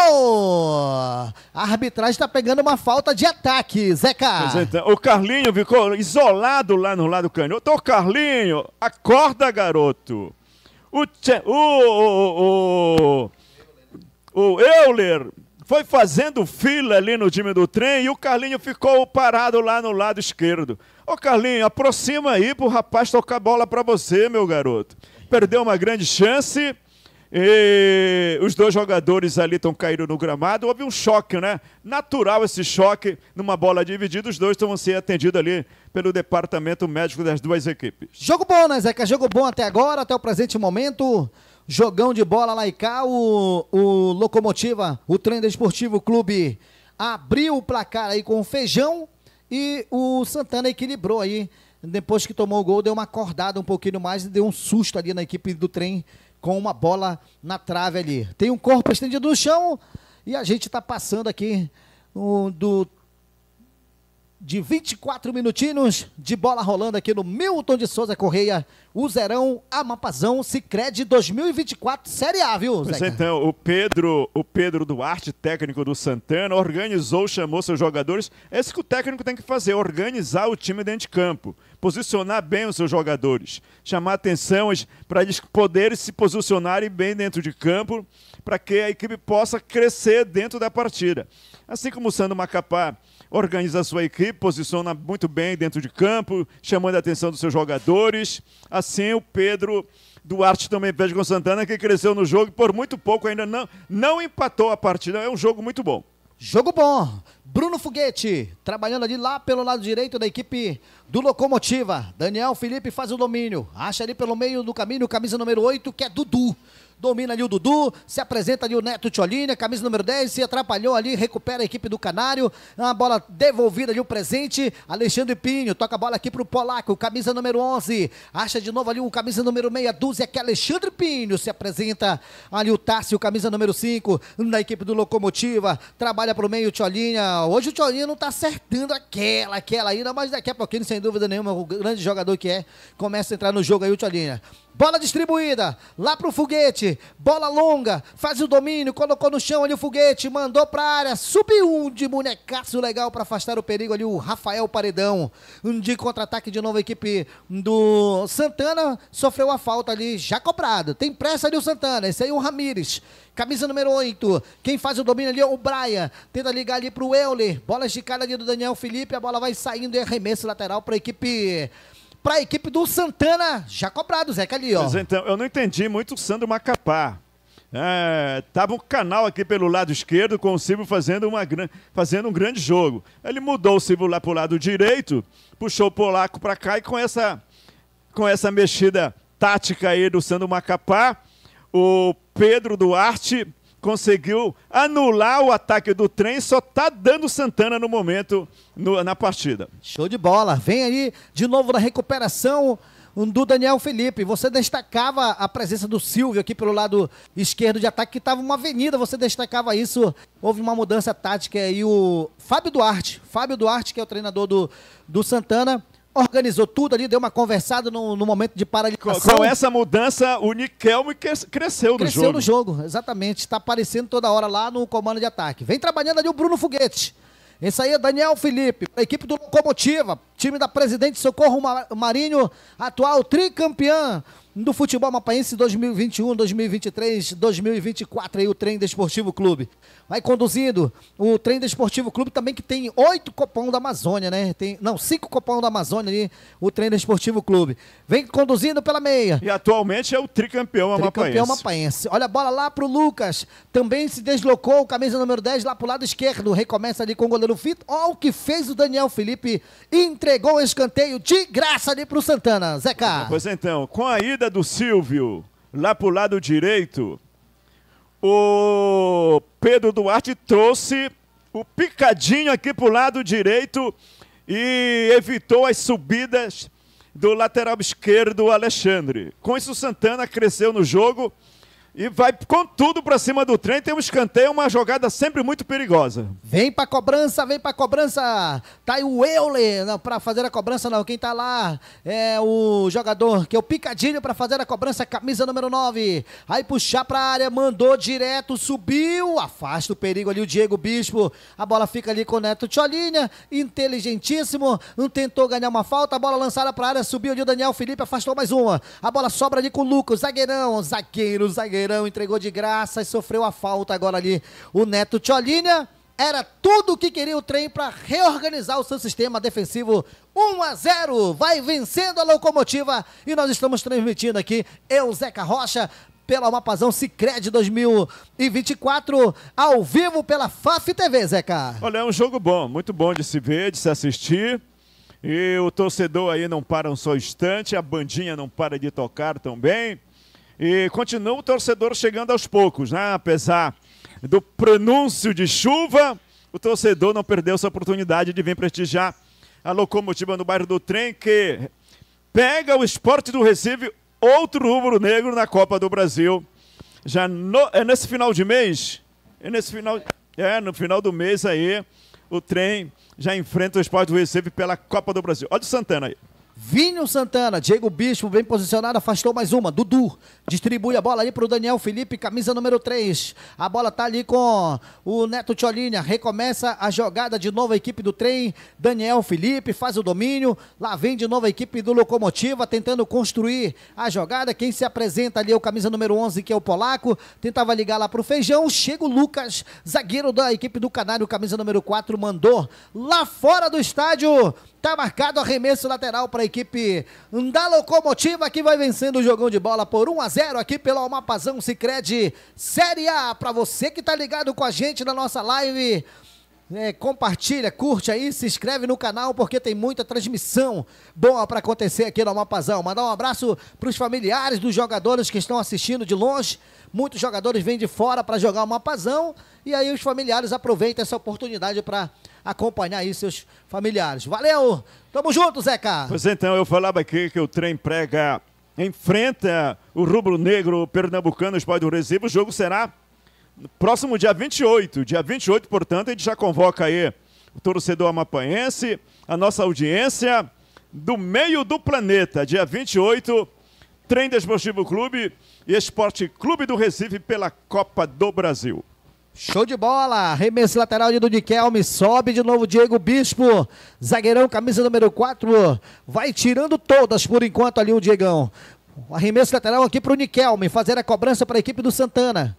a arbitragem tá pegando uma falta de ataque, Zeca. Então, o Carlinho ficou isolado lá no lado canhoto, ô Carlinho, acorda garoto, o, o, o, o o Euler foi fazendo fila ali no time do trem e o Carlinho ficou parado lá no lado esquerdo. Ô Carlinho, aproxima aí pro rapaz tocar bola para você, meu garoto. Perdeu uma grande chance. E os dois jogadores ali estão caindo no gramado. Houve um choque, né? Natural esse choque numa bola dividida. Os dois estão sendo atendidos ali pelo departamento médico das duas equipes. Jogo bom, né, Zeca? Jogo bom até agora, até o presente momento. Jogão de bola lá e cá, o, o Locomotiva, o Trem Esportivo Clube abriu o placar aí com feijão e o Santana equilibrou aí. Depois que tomou o gol, deu uma acordada um pouquinho mais e deu um susto ali na equipe do trem com uma bola na trave ali. Tem um corpo estendido no chão e a gente está passando aqui o, do de 24 minutinhos de bola rolando aqui no Milton de Souza Correia, o Zerão Amapazão Sicredi 2024 Série A, viu, então, o Pedro, o Pedro Duarte, técnico do Santana, organizou, chamou seus jogadores. É isso que o técnico tem que fazer, organizar o time dentro de campo, posicionar bem os seus jogadores, chamar atenção para eles poderem se posicionarem bem dentro de campo, para que a equipe possa crescer dentro da partida. Assim como o Sandro Macapá organiza a sua equipe, posiciona muito bem dentro de campo, chamando a atenção dos seus jogadores. Assim, o Pedro Duarte também pede com Santana, que cresceu no jogo e por muito pouco ainda não, não empatou a partida. É um jogo muito bom. Jogo bom. Bruno Foguete, trabalhando ali lá pelo lado direito da equipe do Locomotiva. Daniel Felipe faz o domínio. Acha ali pelo meio do caminho, camisa número 8, que é Dudu domina ali o Dudu, se apresenta ali o Neto Tiolina, camisa número 10, se atrapalhou ali, recupera a equipe do Canário, é a bola devolvida ali o presente, Alexandre Pinho, toca a bola aqui pro Polaco, camisa número 11, acha de novo ali o camisa número meia dúzia, que é Alexandre Pinho, se apresenta ali o Tássio, camisa número 5, da equipe do Locomotiva, trabalha pro meio o Tiolinha, hoje o Tiolinha não tá acertando aquela, aquela ainda, mas daqui a pouquinho, sem dúvida nenhuma, o grande jogador que é, começa a entrar no jogo aí o Tiolinha. Bola distribuída. Lá pro foguete. Bola longa. Faz o domínio. Colocou no chão ali o foguete. Mandou pra área. Subiu um de bonecaço legal para afastar o perigo ali. O Rafael Paredão. Um de contra-ataque de novo a equipe do Santana. Sofreu a falta ali. Já cobrado. Tem pressa ali o Santana. Esse aí é o Ramires. Camisa número 8. Quem faz o domínio ali é o Brian. Tenta ligar ali pro Euler. Bola esticada ali do Daniel Felipe. A bola vai saindo e arremesso lateral pra equipe para a equipe do Santana, já cobrado, Zeca ali, ó. então, eu não entendi muito o Sandro Macapá. É, tava um canal aqui pelo lado esquerdo com o Silvio fazendo, uma, fazendo um grande jogo. Ele mudou o Silvio lá pro lado direito, puxou o Polaco para cá e com essa, com essa mexida tática aí do Sandro Macapá, o Pedro Duarte conseguiu anular o ataque do trem, só tá dando Santana no momento no, na partida. Show de bola. Vem aí de novo na recuperação do Daniel Felipe. Você destacava a presença do Silvio aqui pelo lado esquerdo de ataque, que estava uma avenida, você destacava isso. Houve uma mudança tática aí o Fábio Duarte, Fábio Duarte, que é o treinador do, do Santana, organizou tudo ali, deu uma conversada no, no momento de paralisação. Com, essa mudança, o Nikelme cresceu, cresceu no jogo. Cresceu no jogo, exatamente. Está aparecendo toda hora lá no comando de ataque. Vem trabalhando ali o Bruno Foguete. Esse aí é Daniel Felipe, a equipe do Locomotiva, time da Presidente Socorro Marinho, atual tricampeã do futebol mapaense 2021, 2023, 2024 aí o Trem Desportivo Clube. Vai conduzindo o Trem Desportivo Clube também que tem oito copão da Amazônia, né? Tem, não, cinco copão da Amazônia ali, o Trem Desportivo Clube. Vem conduzindo pela meia. E atualmente é o tricampeão amapaense. Tricampeão amapaense. Olha a bola lá pro Lucas. Também se deslocou, camisa número 10 lá pro lado esquerdo. Recomeça ali com o goleiro Fito. Ó o que fez o Daniel Felipe. Entregou o escanteio de graça ali pro Santana. Zeca. Pois então, com a ida do Silvio, lá para o lado direito, o Pedro Duarte trouxe o picadinho aqui para o lado direito e evitou as subidas do lateral esquerdo Alexandre. Com isso, Santana cresceu no jogo e vai com tudo para cima do trem. Tem um escanteio, uma jogada sempre muito perigosa. Vem para cobrança, vem para cobrança. Tá aí o Euler para fazer a cobrança, não. Quem tá lá é o jogador que é o Picadilho para fazer a cobrança, camisa número 9. Aí puxar para área, mandou direto, subiu, afasta o perigo ali o Diego Bispo. A bola fica ali com o Neto Tcholinha, inteligentíssimo, não tentou ganhar uma falta, a bola lançada para área, subiu ali o Daniel Felipe, afastou mais uma. A bola sobra ali com o Lucas, zagueirão, zagueiro, zagueiro Caldeirão, entregou de graça e sofreu a falta agora ali. O Neto Tcholinha era tudo o que queria o trem para reorganizar o seu sistema defensivo. 1 a 0, vai vencendo a locomotiva e nós estamos transmitindo aqui, eu, Zeca Rocha, pela Mapazão Cicred 2024, ao vivo pela FAF TV, Zeca. Olha, é um jogo bom, muito bom de se ver, de se assistir. E o torcedor aí não para um só instante, a bandinha não para de tocar também. E continua o torcedor chegando aos poucos, né? Apesar do pronúncio de chuva, o torcedor não perdeu sua oportunidade de vir prestigiar a locomotiva no bairro do trem, que pega o esporte do Recife, outro rubro-negro na Copa do Brasil. Já no, é nesse final de mês, é nesse final, é no final do mês aí, o trem já enfrenta o esporte do Recife pela Copa do Brasil. Olha o Santana aí. Vinho Santana, Diego Bispo, bem posicionado, afastou mais uma. Dudu distribui a bola ali para o Daniel Felipe, camisa número 3. A bola tá ali com o Neto Tiolinha. Recomeça a jogada de novo a equipe do trem. Daniel Felipe faz o domínio. Lá vem de novo a equipe do Locomotiva tentando construir a jogada. Quem se apresenta ali é o camisa número 11, que é o Polaco. Tentava ligar lá para o Feijão. Chega o Lucas, zagueiro da equipe do Canário, camisa número 4, mandou lá fora do estádio. Tá marcado arremesso lateral para a equipe da Locomotiva que vai vencendo o jogão de bola por 1 a 0 aqui pelo Almapazão Sicredi Série A. Para você que tá ligado com a gente na nossa live, é, compartilha, curte aí, se inscreve no canal porque tem muita transmissão boa para acontecer aqui no Almapazão. Mandar um abraço para os familiares dos jogadores que estão assistindo de longe. Muitos jogadores vêm de fora para jogar o Almapazão e aí os familiares aproveitam essa oportunidade para acompanhar aí seus familiares. Valeu! Tamo junto, Zeca! Pois então, eu falava aqui que o trem prega enfrenta o rubro-negro pernambucano Esporte do Recife. O jogo será no próximo dia 28. Dia 28, portanto, a gente já convoca aí o torcedor amapaense, a nossa audiência do meio do planeta. Dia 28, Trem Desportivo Clube e Esporte Clube do Recife pela Copa do Brasil. Show de bola, arremesso lateral de Dudiquelme, sobe de novo Diego Bispo, zagueirão, camisa número 4, vai tirando todas por enquanto ali o Diegão. Arremesso lateral aqui para o Niquelme, fazer a cobrança para a equipe do Santana.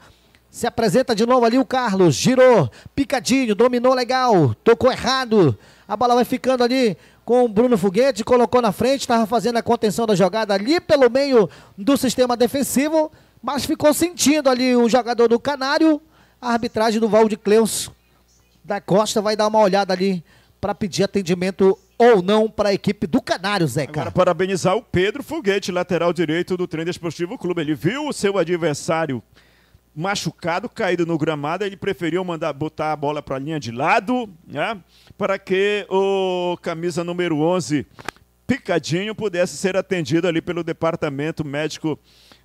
Se apresenta de novo ali o Carlos, girou, picadinho, dominou legal, tocou errado. A bola vai ficando ali com o Bruno Foguete, colocou na frente, estava fazendo a contenção da jogada ali pelo meio do sistema defensivo, mas ficou sentindo ali o jogador do Canário a arbitragem do Valde Cleus da Costa vai dar uma olhada ali para pedir atendimento ou não para a equipe do Canário, Zeca. Agora, parabenizar o Pedro Foguete, lateral direito do Treino Esportivo Clube. Ele viu o seu adversário machucado, caído no gramado, ele preferiu mandar botar a bola para a linha de lado, né? Para que o camisa número 11, Picadinho, pudesse ser atendido ali pelo departamento médico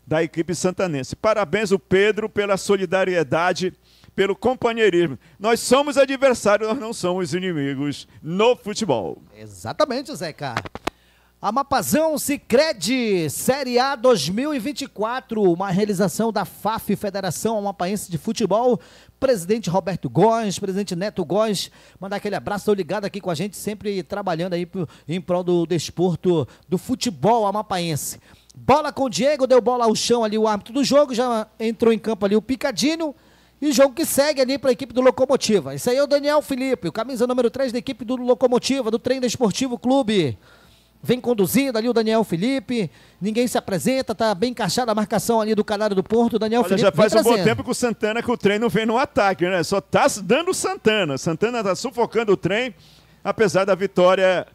da equipe santanense. Parabéns o Pedro pela solidariedade, pelo companheirismo. Nós somos adversários, nós não somos inimigos no futebol. Exatamente, Zeca. Amapazão Sicredi Série A 2024, uma realização da FAF Federação Amapaense de Futebol. Presidente Roberto Góes, presidente Neto Góes, mandar aquele abraço, estou ligado aqui com a gente, sempre trabalhando aí em prol do desporto do futebol amapaense. Bola com o Diego, deu bola ao chão ali o árbitro do jogo, já entrou em campo ali o Picadinho. E jogo que segue ali para a equipe do Locomotiva. Isso aí é o Daniel Felipe, o camisa número 3 da equipe do Locomotiva, do Treino Esportivo Clube. Vem conduzindo ali o Daniel Felipe. Ninguém se apresenta, tá bem encaixada a marcação ali do Canário do Porto. Daniel Olha, Felipe. Já faz um bom tempo que o Santana que o trem não vem no ataque, né? Só tá dando Santana. Santana tá sufocando o trem, apesar da vitória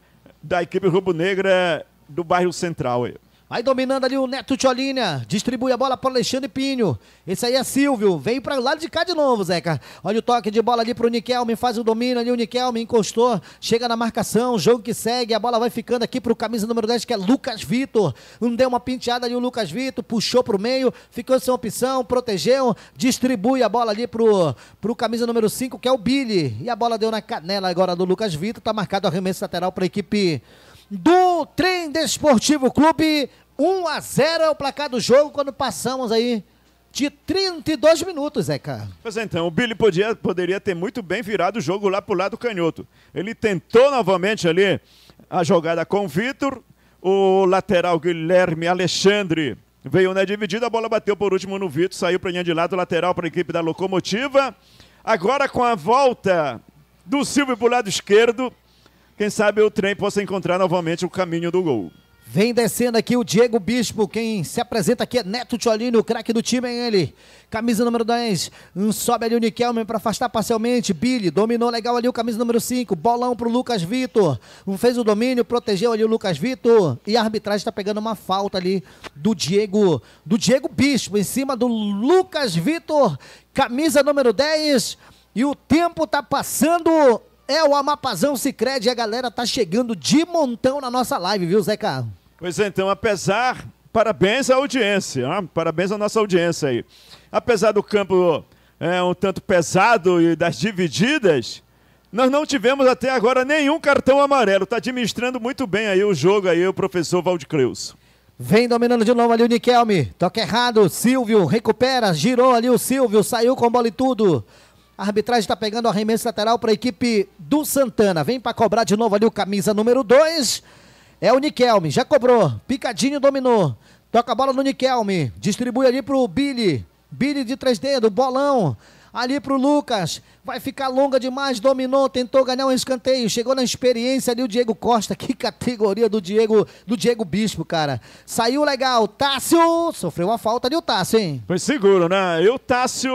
da equipe rubro-negra do bairro Central. aí. Vai dominando ali o Neto Tcholinha. Distribui a bola para o Alexandre Pinho. Esse aí é Silvio. vem para o lado de cá de novo, Zeca. Olha o toque de bola ali para o Niquelme. Faz o domínio ali. O Niquelme encostou. Chega na marcação. Jogo que segue. A bola vai ficando aqui para o camisa número 10, que é Lucas Vitor. Não deu uma penteada ali o Lucas Vitor. Puxou para o meio. Ficou sem opção. Protegeu. Distribui a bola ali para o camisa número 5, que é o Billy. E a bola deu na canela agora do Lucas Vitor. Está marcado arremesso lateral para a equipe do Trem Desportivo Clube. 1 a 0 é o placar do jogo quando passamos aí de 32 minutos, Zeca. Pois é, então, o Billy podia, poderia ter muito bem virado o jogo lá pro lado canhoto. Ele tentou novamente ali a jogada com o Vitor, o lateral Guilherme Alexandre veio na né, dividida, a bola bateu por último no Vitor, saiu para linha de lado, lateral para a equipe da Locomotiva. Agora com a volta do Silvio pro lado esquerdo, quem sabe o trem possa encontrar novamente o caminho do gol. Vem descendo aqui o Diego Bispo, quem se apresenta aqui é Neto Tcholini, o craque do time é ele. Camisa número 10, sobe ali o Nikelman para afastar parcialmente, Billy dominou legal ali o camisa número 5, bolão pro Lucas Vitor, fez o domínio, protegeu ali o Lucas Vitor e a arbitragem está pegando uma falta ali do Diego, do Diego Bispo em cima do Lucas Vitor, camisa número 10 e o tempo tá passando é o Amapazão Cicred e a galera tá chegando de montão na nossa live, viu, Carlos? Pois é, então, apesar. Parabéns à audiência, hein? parabéns à nossa audiência aí. Apesar do campo é, um tanto pesado e das divididas, nós não tivemos até agora nenhum cartão amarelo. Tá administrando muito bem aí o jogo aí o professor Valdecreus. Vem dominando de novo ali o Niquelme. Toca errado, Silvio recupera, girou ali o Silvio, saiu com bola e tudo. A arbitragem está pegando o arremesso lateral para a equipe do Santana. Vem para cobrar de novo ali o camisa número 2. É o Niquelme, já cobrou. Picadinho dominou. Toca a bola no Niquelme. Distribui ali para o Billy. Billy de três dedos, bolão ali para o Lucas, vai ficar longa demais, dominou, tentou ganhar um escanteio, chegou na experiência ali o Diego Costa, que categoria do Diego, do Diego Bispo, cara. Saiu legal, Tássio, sofreu uma falta ali o Tássio, hein? Foi seguro, né? E o Tássio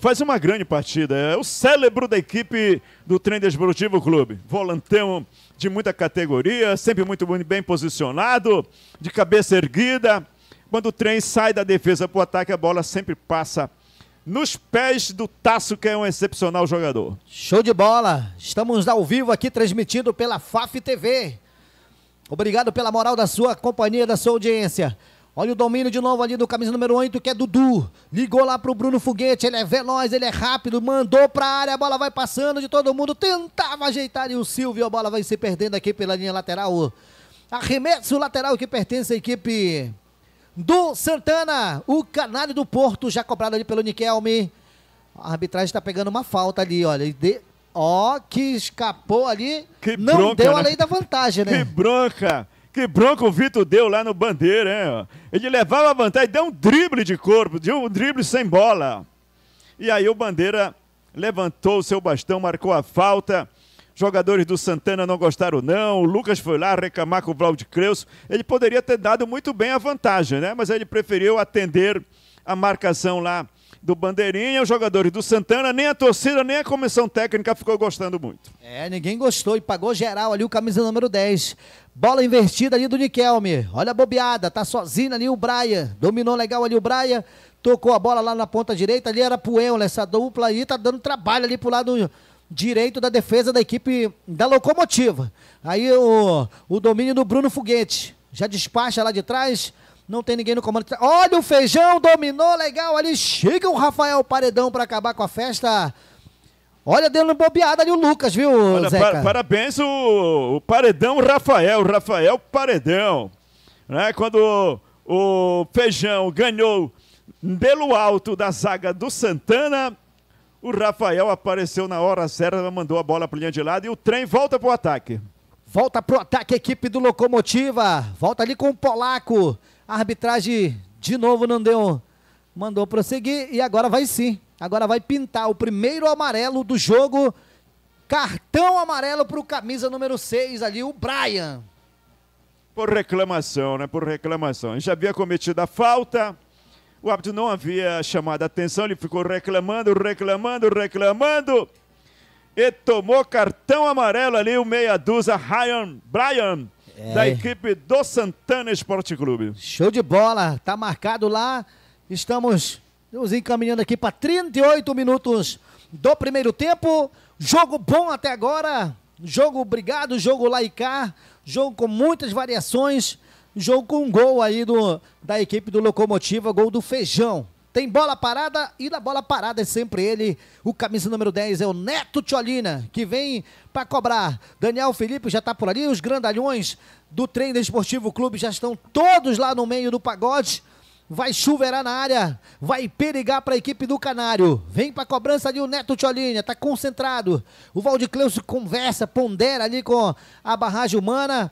faz uma grande partida, é o cérebro da equipe do Trem Desportivo Clube. Volantão de muita categoria, sempre muito bem posicionado, de cabeça erguida. Quando o trem sai da defesa para o ataque, a bola sempre passa nos pés do Tasso, que é um excepcional jogador. Show de bola! Estamos ao vivo aqui transmitindo pela FAF TV. Obrigado pela moral da sua companhia, da sua audiência. Olha o domínio de novo ali do camisa número 8, que é Dudu. Ligou lá pro Bruno Foguete, ele é veloz, ele é rápido, mandou pra área, a bola vai passando de todo mundo, tentava ajeitar e o Silvio, a bola vai se perdendo aqui pela linha lateral. Arremesso lateral que pertence à equipe do Santana, o canário do Porto, já cobrado ali pelo Niquelme. A arbitragem está pegando uma falta ali, olha. De... Ó, que escapou ali. Que não bronca, deu a lei né? da vantagem, né? Que bronca! Que bronca o Vitor deu lá no Bandeira, hein? Ele levava a vantagem, deu um drible de corpo, deu um drible sem bola. E aí o Bandeira levantou o seu bastão, marcou a falta jogadores do Santana não gostaram não, o Lucas foi lá reclamar com o Vlaud Creus, ele poderia ter dado muito bem a vantagem, né? Mas ele preferiu atender a marcação lá do Bandeirinha, os jogadores do Santana, nem a torcida, nem a comissão técnica ficou gostando muito. É, ninguém gostou e pagou geral ali o camisa número 10. Bola invertida ali do Nikelme. Olha a bobeada, tá sozinho ali o Braia. Dominou legal ali o Braia. Tocou a bola lá na ponta direita. Ali era pro Euler, essa dupla aí. Tá dando trabalho ali pro lado direito da defesa da equipe da Locomotiva. Aí o, o domínio do Bruno Foguete. Já despacha lá de trás. Não tem ninguém no comando. Olha o feijão, dominou legal ali. Chega o Rafael Paredão para acabar com a festa. Olha, dando bobeada ali o Lucas, viu, Olha, Zeca? Par parabéns o, o Paredão Rafael, Rafael Paredão. Né? Quando o, o Feijão ganhou pelo alto da zaga do Santana, o Rafael apareceu na hora certa, mandou a bola para linha de lado e o trem volta para o ataque. Volta para o ataque a equipe do Locomotiva. Volta ali com o Polaco. A arbitragem de novo não deu. Mandou prosseguir e agora vai sim. Agora vai pintar o primeiro amarelo do jogo. Cartão amarelo para o camisa número 6 ali, o Brian. Por reclamação, né? Por reclamação. Já havia cometido a falta. O árbitro não havia chamado a atenção, ele ficou reclamando, reclamando, reclamando. E tomou cartão amarelo ali o meia dúzia Ryan Bryan é. da equipe do Santana Esporte Clube. Show de bola, tá marcado lá. Estamos nos encaminhando aqui para 38 minutos do primeiro tempo. Jogo bom até agora. Jogo obrigado, jogo laicar, jogo com muitas variações Jogo com um gol aí do, da equipe do Locomotiva, gol do Feijão. Tem bola parada e na bola parada é sempre ele. O camisa número 10 é o Neto Tiolina, que vem para cobrar. Daniel Felipe já está por ali, os grandalhões do treino esportivo clube já estão todos lá no meio do pagode. Vai chuveirar na área, vai perigar para a equipe do Canário. Vem para a cobrança ali o Neto Tiolina? está concentrado. O Valde Cleuso conversa, pondera ali com a barragem humana.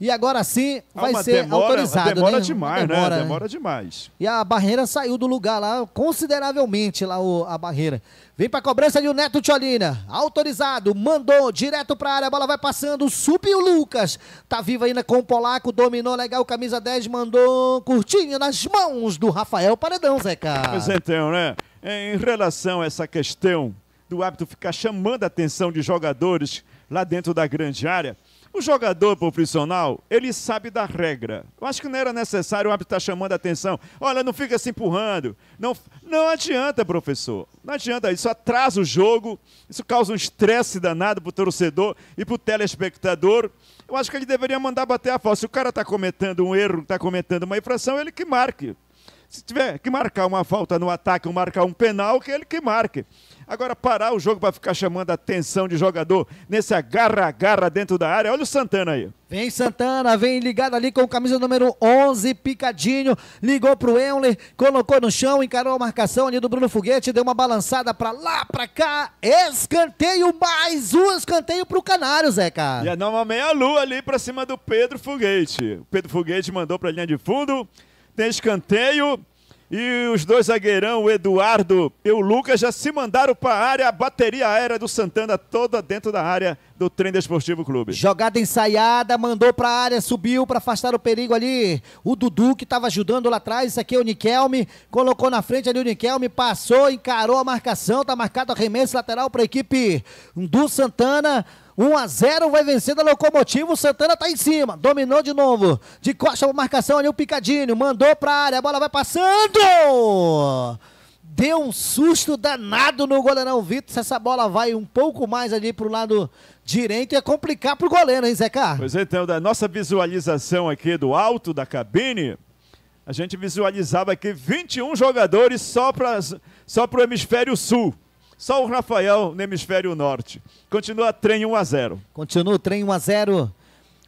E agora sim vai ah, ser demora, autorizado. Demora né? demais, demora, né? Demora demais. E a barreira saiu do lugar lá, consideravelmente lá o, a barreira. Vem pra cobrança de o Neto Tcholina. Autorizado, mandou direto pra área, a bola vai passando, subiu o Lucas. Tá vivo ainda com o Polaco, dominou legal, camisa 10, mandou curtinho nas mãos do Rafael Paredão, Zeca. Pois então, né? Em relação a essa questão do hábito ficar chamando a atenção de jogadores lá dentro da grande área, o jogador profissional, ele sabe da regra. Eu acho que não era necessário o árbitro estar tá chamando a atenção. Olha, não fica se empurrando. Não, não adianta, professor. Não adianta. Isso atrasa o jogo, isso causa um estresse danado para o torcedor e para o telespectador. Eu acho que ele deveria mandar bater a falta. Se o cara está cometendo um erro, está cometendo uma infração, ele que marque. Se tiver que marcar uma falta no ataque ou marcar um penal, que ele que marque. Agora, parar o jogo para ficar chamando a atenção de jogador nesse agarra-agarra dentro da área. Olha o Santana aí. Vem Santana, vem ligado ali com camisa número 11, picadinho. Ligou para o Euler, colocou no chão, encarou a marcação ali do Bruno Foguete, deu uma balançada para lá, para cá. Escanteio, mais um escanteio para o Canário, Zeca. E é a nova meia-lua ali para cima do Pedro Foguete. O Pedro Foguete mandou a linha de fundo tem escanteio. E os dois zagueirão, o Eduardo e o Lucas, já se mandaram para a área. A bateria aérea do Santana toda dentro da área do Trem Desportivo Clube. Jogada ensaiada, mandou para a área, subiu para afastar o perigo ali. O Dudu que estava ajudando lá atrás, isso aqui é o Niquelme, colocou na frente ali o Niquelme, passou, encarou a marcação, tá marcado arremesso lateral para a equipe do Santana. 1 a 0 vai vencendo a locomotiva. O Santana tá em cima. Dominou de novo. De costa a marcação ali o Picadinho. Mandou pra área. A bola vai passando. Deu um susto danado no goleirão Vitor. Se essa bola vai um pouco mais ali pro lado direito, ia complicar pro goleiro, hein, Zeca? Pois é, então, da nossa visualização aqui do alto da cabine, a gente visualizava aqui 21 jogadores só para só pro hemisfério sul. Só o Rafael no hemisfério norte. Continua trem 1 a 0. Continua o trem 1 a 0.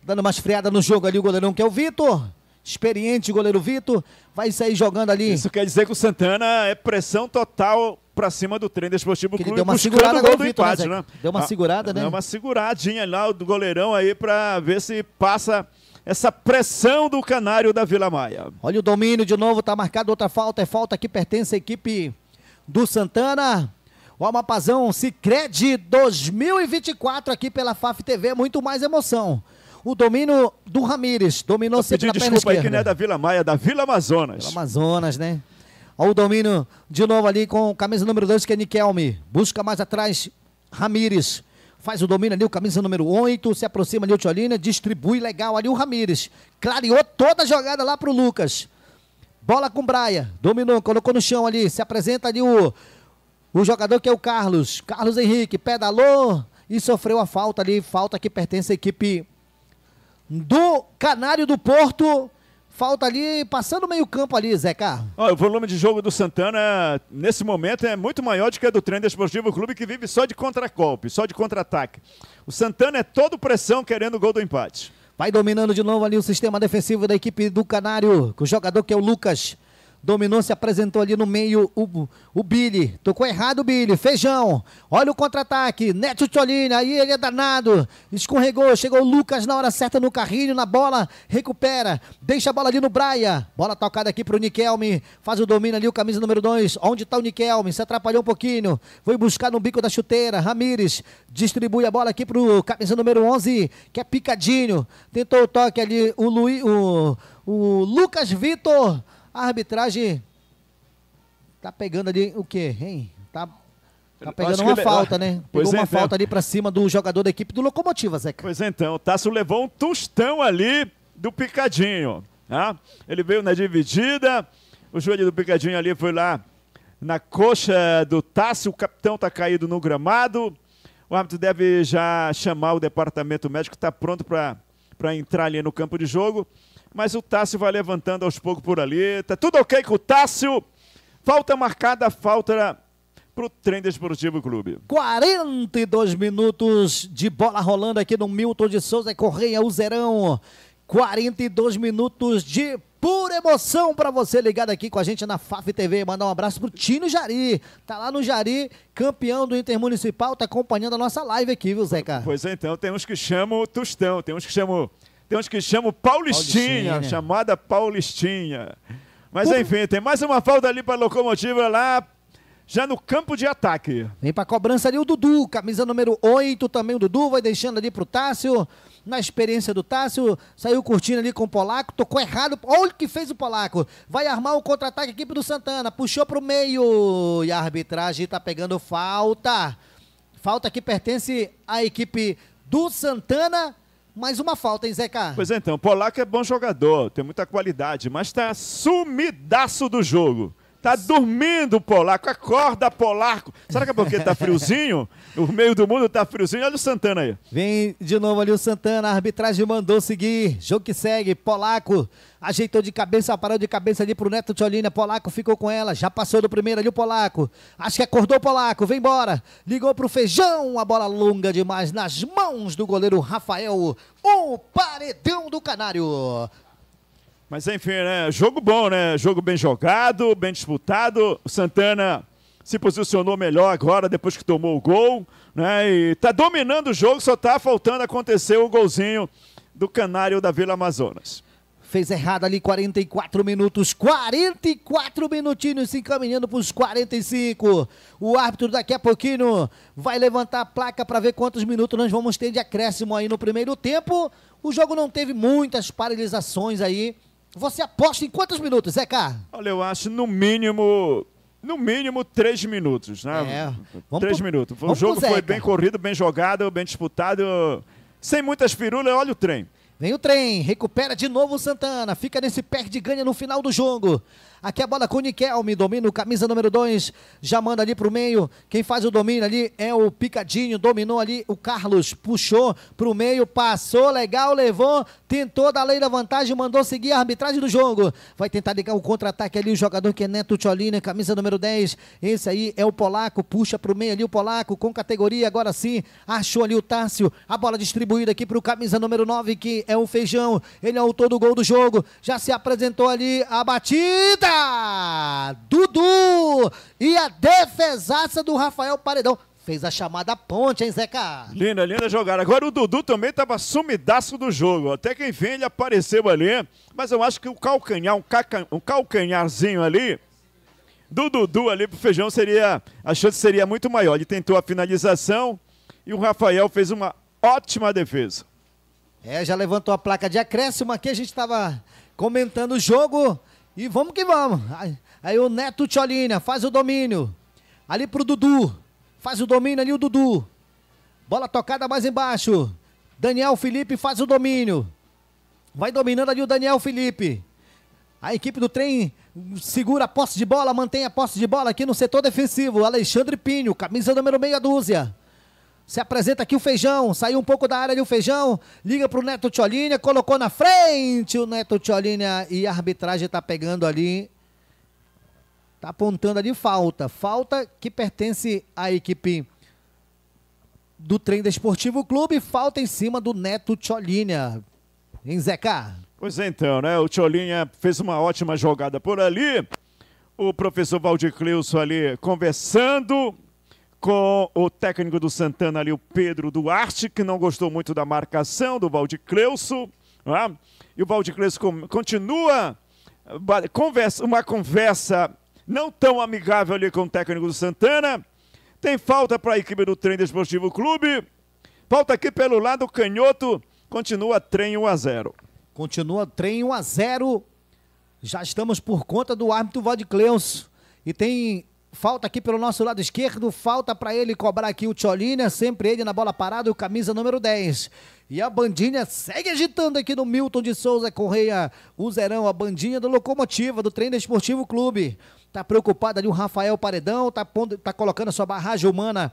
Dando uma esfriada no jogo ali o goleirão que é o Vitor. Experiente goleiro Vitor, vai sair jogando ali. Isso quer dizer que o Santana é pressão total para cima do trem Desportivo Clube, deu uma segurada gol do Vitor, né, empate, né, né? Deu uma ah, segurada, né? Deu uma seguradinha lá do goleirão aí para ver se passa essa pressão do canário da Vila Maia. Olha o domínio de novo, tá marcado outra falta, é falta que pertence à equipe do Santana. O Amapazão Sicredi 2024 aqui pela FAF TV, muito mais emoção. O domínio do Ramires dominou sempre na desculpa aí que não é da Vila Maia, é da Vila Amazonas. Vila Amazonas, né? Olha o domínio de novo ali com camisa número 2, que é Niquelme. Busca mais atrás Ramires. Faz o domínio ali, o camisa número 8, se aproxima ali o Tcholina, distribui legal ali o Ramires. Clareou toda a jogada lá pro Lucas. Bola com Braia, dominou, colocou no chão ali, se apresenta ali o o jogador que é o Carlos, Carlos Henrique, pedalou e sofreu a falta ali, falta que pertence à equipe do Canário do Porto. Falta ali, passando meio campo ali, Zé Carlos. o volume de jogo do Santana, nesse momento, é muito maior do que a do Treino Desportivo Clube, que vive só de contra contra-golpe, só de contra-ataque. O Santana é todo pressão querendo o gol do empate. Vai dominando de novo ali o sistema defensivo da equipe do Canário, com o jogador que é o Lucas. Dominou, se apresentou ali no meio o, o Billy. Tocou errado o Billy. Feijão. Olha o contra-ataque. Neto Tolini. Aí ele é danado. Escorregou. Chegou o Lucas na hora certa no carrinho, na bola. Recupera. Deixa a bola ali no Braia. Bola tocada aqui para o Niquelme. Faz o domínio ali, o camisa número 2. Onde está o Niquelme? Se atrapalhou um pouquinho. Foi buscar no bico da chuteira. Ramires distribui a bola aqui para o camisa número 11, que é picadinho. Tentou o toque ali o, o, o Lucas Vitor. A arbitragem tá pegando ali o quê, hein? Tá, tá pegando uma ele... falta, né? Pois Pegou é, uma então. falta né? ali para cima do jogador da equipe do Locomotiva, Zeca. Pois é, então, o Tasso levou um tostão ali do Picadinho. Tá? Ele veio na dividida, o joelho do Picadinho ali foi lá na coxa do Tássio, o capitão está caído no gramado. O árbitro deve já chamar o departamento médico, está pronto para entrar ali no campo de jogo mas o Tássio vai levantando aos poucos por ali. Tá tudo ok com o Tássio. Falta marcada, falta para o Trem Desportivo Clube. 42 minutos de bola rolando aqui no Milton de Souza Correia, Uzerão. 42 minutos de pura emoção para você ligado aqui com a gente na FAF TV. Mandar um abraço pro Tino Jari. Tá lá no Jari, campeão do Intermunicipal, tá acompanhando a nossa live aqui, viu, Zeca? Pois é, então, tem uns que chamam Tostão, tem uns que chamam tem uns que chamam Paulistinha, Paulistinha. chamada Paulistinha. Mas Por... enfim, tem mais uma falta ali para a locomotiva lá, já no campo de ataque. Vem para cobrança ali o Dudu, camisa número 8 também o Dudu, vai deixando ali para o Tássio. Na experiência do Tássio, saiu curtindo ali com o Polaco, tocou errado. Olha o que fez o Polaco. Vai armar o contra-ataque equipe do Santana, puxou para o meio e a arbitragem está pegando falta. Falta que pertence à equipe do Santana mais uma falta, hein, Zeca? Pois é, então, Polaco é bom jogador, tem muita qualidade, mas tá sumidaço do jogo. Tá dormindo o polaco. Acorda, polaco. Será que é porque tá friozinho? O meio do mundo tá friozinho. Olha o Santana aí. Vem de novo ali o Santana. A arbitragem mandou seguir. Jogo que segue. Polaco ajeitou de cabeça, parou de cabeça ali pro Neto Tcholina. Polaco ficou com ela. Já passou do primeiro ali o Polaco. Acho que acordou o Polaco. Vem embora. Ligou pro Feijão. A bola longa demais nas mãos do goleiro Rafael. O paredão do Canário. Mas enfim, né? Jogo bom, né? Jogo bem jogado, bem disputado. O Santana se posicionou melhor agora depois que tomou o gol, né? E tá dominando o jogo, só tá faltando acontecer o golzinho do Canário da Vila Amazonas. Fez errado ali 44 minutos, 44 minutinhos se encaminhando para os 45. O árbitro daqui a pouquinho vai levantar a placa para ver quantos minutos nós vamos ter de acréscimo aí no primeiro tempo. O jogo não teve muitas paralisações aí você aposta em quantos minutos, Zeca? Olha, eu acho no mínimo. No mínimo três minutos, né? É. Vamos três pro... minutos. O jogo foi bem corrido, bem jogado, bem disputado. Sem muitas firulas, olha o trem. Vem o trem, recupera de novo o Santana, fica nesse perde de ganha no final do jogo. Aqui é a bola com o Niquelme, domina o camisa número 2, já manda ali pro meio. Quem faz o domínio ali é o Picadinho, dominou ali o Carlos, puxou pro meio, passou, legal, levou, tentou dar lei da vantagem, mandou seguir a arbitragem do jogo. Vai tentar ligar o contra-ataque ali, o jogador que é Neto Tcholina, camisa número 10. Esse aí é o Polaco, puxa pro meio ali o Polaco, com categoria, agora sim, achou ali o Tássio, a bola distribuída aqui pro camisa número 9, que é o Feijão, ele é o autor do gol do jogo, já se apresentou ali a batida! Dudu! E a defesaça do Rafael Paredão. Fez a chamada ponte, hein, Zeca? Linda, linda jogada. Agora o Dudu também estava sumidaço do jogo. Até quem enfim ele apareceu ali. Mas eu acho que o calcanhar, um, caca, um calcanharzinho ali do Dudu ali pro feijão seria. A chance seria muito maior. Ele tentou a finalização e o Rafael fez uma ótima defesa. É, já levantou a placa de acréscimo aqui, a gente estava comentando o jogo. E vamos que vamos. Aí, aí o Neto Tiolina faz o domínio. Ali pro Dudu. Faz o domínio ali o Dudu. Bola tocada mais embaixo. Daniel Felipe faz o domínio. Vai dominando ali o Daniel Felipe. A equipe do trem segura a posse de bola, mantém a posse de bola aqui no setor defensivo. Alexandre Pinho, camisa número meia dúzia. Se apresenta aqui o feijão, saiu um pouco da área ali o feijão, liga pro Neto Tiolinha, colocou na frente o Neto Tiolinha e a arbitragem tá pegando ali. Tá apontando ali falta. Falta que pertence à equipe do Trem Desportivo Clube, falta em cima do Neto Tiolinha. Em Zeca. Pois é, então, né? O Tiolinha fez uma ótima jogada por ali. O professor Valdir Cleuson ali conversando com o técnico do Santana ali, o Pedro Duarte, que não gostou muito da marcação do Valdicleuço. É? E o Valdicleuço continua conversa, uma conversa não tão amigável ali com o técnico do Santana. Tem falta para a equipe do Trem Desportivo Clube. Falta aqui pelo lado canhoto. Continua trem 1 a 0. Continua trem 1 a 0. Já estamos por conta do árbitro Valdicleuço. E tem Falta aqui pelo nosso lado esquerdo, falta para ele cobrar aqui o Tcholinha, sempre ele na bola parada, o camisa número 10. E a bandinha segue agitando aqui no Milton de Souza Correia, o Zerão, a bandinha do Locomotiva, do Treino Esportivo Clube. Tá preocupada ali o Rafael Paredão, tá, pondo, tá colocando a sua barragem humana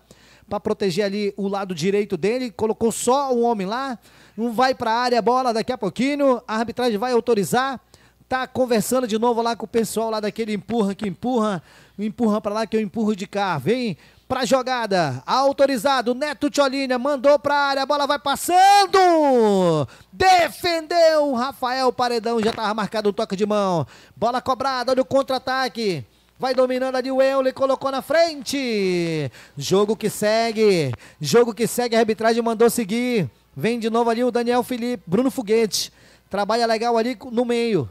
para proteger ali o lado direito dele, colocou só um homem lá, não vai para a área, bola daqui a pouquinho, a arbitragem vai autorizar tá conversando de novo lá com o pessoal lá daquele empurra que empurra, empurra para lá que eu empurro de cá. Vem pra jogada. Autorizado, Neto Tiolinha mandou pra área, a bola vai passando. Defendeu Rafael Paredão, já tava marcado um toque de mão. Bola cobrada, olha o contra-ataque. Vai dominando ali o Euler, colocou na frente. Jogo que segue. Jogo que segue, a arbitragem mandou seguir. Vem de novo ali o Daniel Felipe, Bruno Foguete. Trabalha legal ali no meio.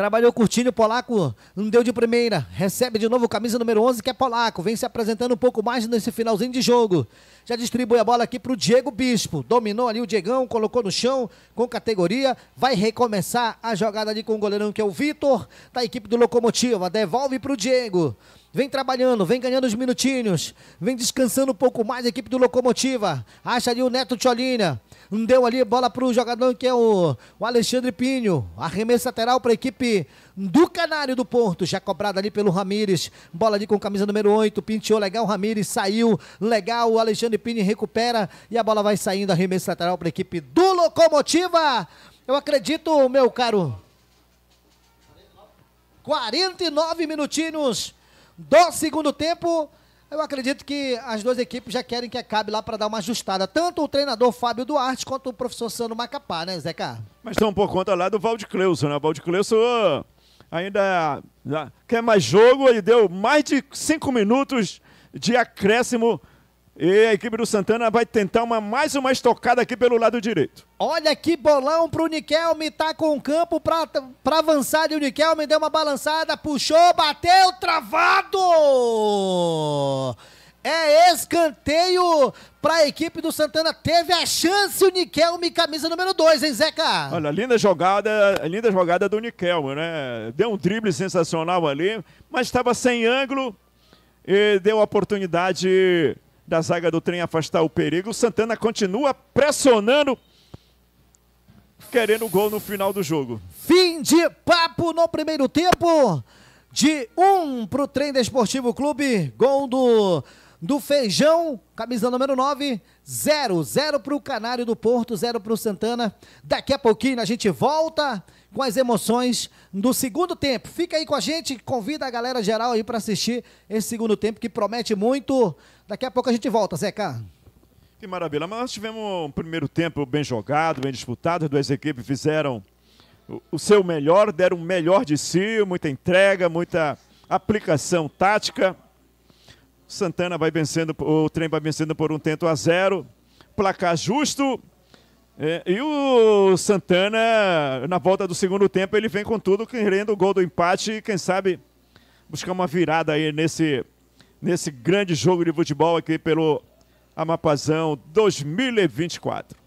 Trabalhou curtindo, Polaco não deu de primeira. Recebe de novo camisa número 11, que é Polaco. Vem se apresentando um pouco mais nesse finalzinho de jogo. Já distribui a bola aqui para o Diego Bispo. Dominou ali o Diegão, colocou no chão com categoria. Vai recomeçar a jogada ali com o goleirão que é o Vitor, da equipe do Locomotiva. Devolve para o Diego. Vem trabalhando, vem ganhando os minutinhos. Vem descansando um pouco mais a equipe do Locomotiva. Acha ali o Neto Tcholina. Deu ali bola para o jogador que é o, o Alexandre Pinho. Arremesso lateral para a equipe do Canário do Porto, já cobrado ali pelo Ramires, bola ali com camisa número 8, pinteou legal, Ramires saiu, legal, o Alexandre Pinho recupera e a bola vai saindo, arremesso lateral para a equipe do Locomotiva, eu acredito, meu caro, 49 minutinhos do segundo tempo, eu acredito que as duas equipes já querem que acabe lá para dar uma ajustada. Tanto o treinador Fábio Duarte quanto o professor Sano Macapá, né, Zeca? Mas estão tá por conta lá do Valde Cleuson, né? O Valde Cleuson ainda ah, quer mais jogo, ele deu mais de cinco minutos de acréscimo e a equipe do Santana vai tentar uma, mais uma estocada aqui pelo lado direito. Olha que bolão pro Niquelme, tá com campo pra, pra avançar e o Niquelme deu uma balançada, puxou, bateu, travado! É escanteio para a equipe do Santana. Teve a chance o Niquelme, camisa número 2, hein, Zeca? Olha, linda jogada, linda jogada do Niquelme, né? Deu um drible sensacional ali, mas estava sem ângulo e deu a oportunidade da zaga do trem afastar o perigo. Santana continua pressionando, querendo o gol no final do jogo. Fim de papo no primeiro tempo. De um para o trem Desportivo Clube. Gol do do Feijão, camisa número 9, 0, 0 para o Canário do Porto, 0 para o Santana. Daqui a pouquinho a gente volta com as emoções do segundo tempo. Fica aí com a gente, convida a galera geral aí para assistir esse segundo tempo que promete muito. Daqui a pouco a gente volta, Zeca. Que maravilha, mas nós tivemos um primeiro tempo bem jogado, bem disputado, as duas equipes fizeram o seu melhor, deram o melhor de si, muita entrega, muita aplicação tática. Santana vai vencendo, o trem vai vencendo por um tento a zero. Placar justo, é, e o Santana, na volta do segundo tempo, ele vem com tudo, querendo o gol do empate e, quem sabe, buscar uma virada aí nesse, nesse grande jogo de futebol aqui pelo Amapazão 2024.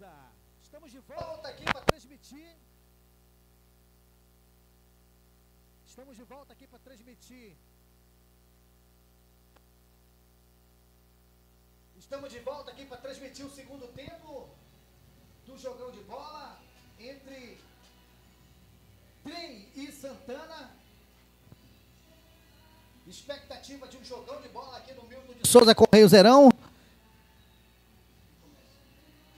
casa. Estamos de volta aqui para transmitir. Estamos de volta aqui para transmitir. Estamos de volta aqui para transmitir o segundo tempo do jogão de bola entre Trem e Santana. Expectativa de um jogão de bola aqui no Milton de Souza Correio Zerão.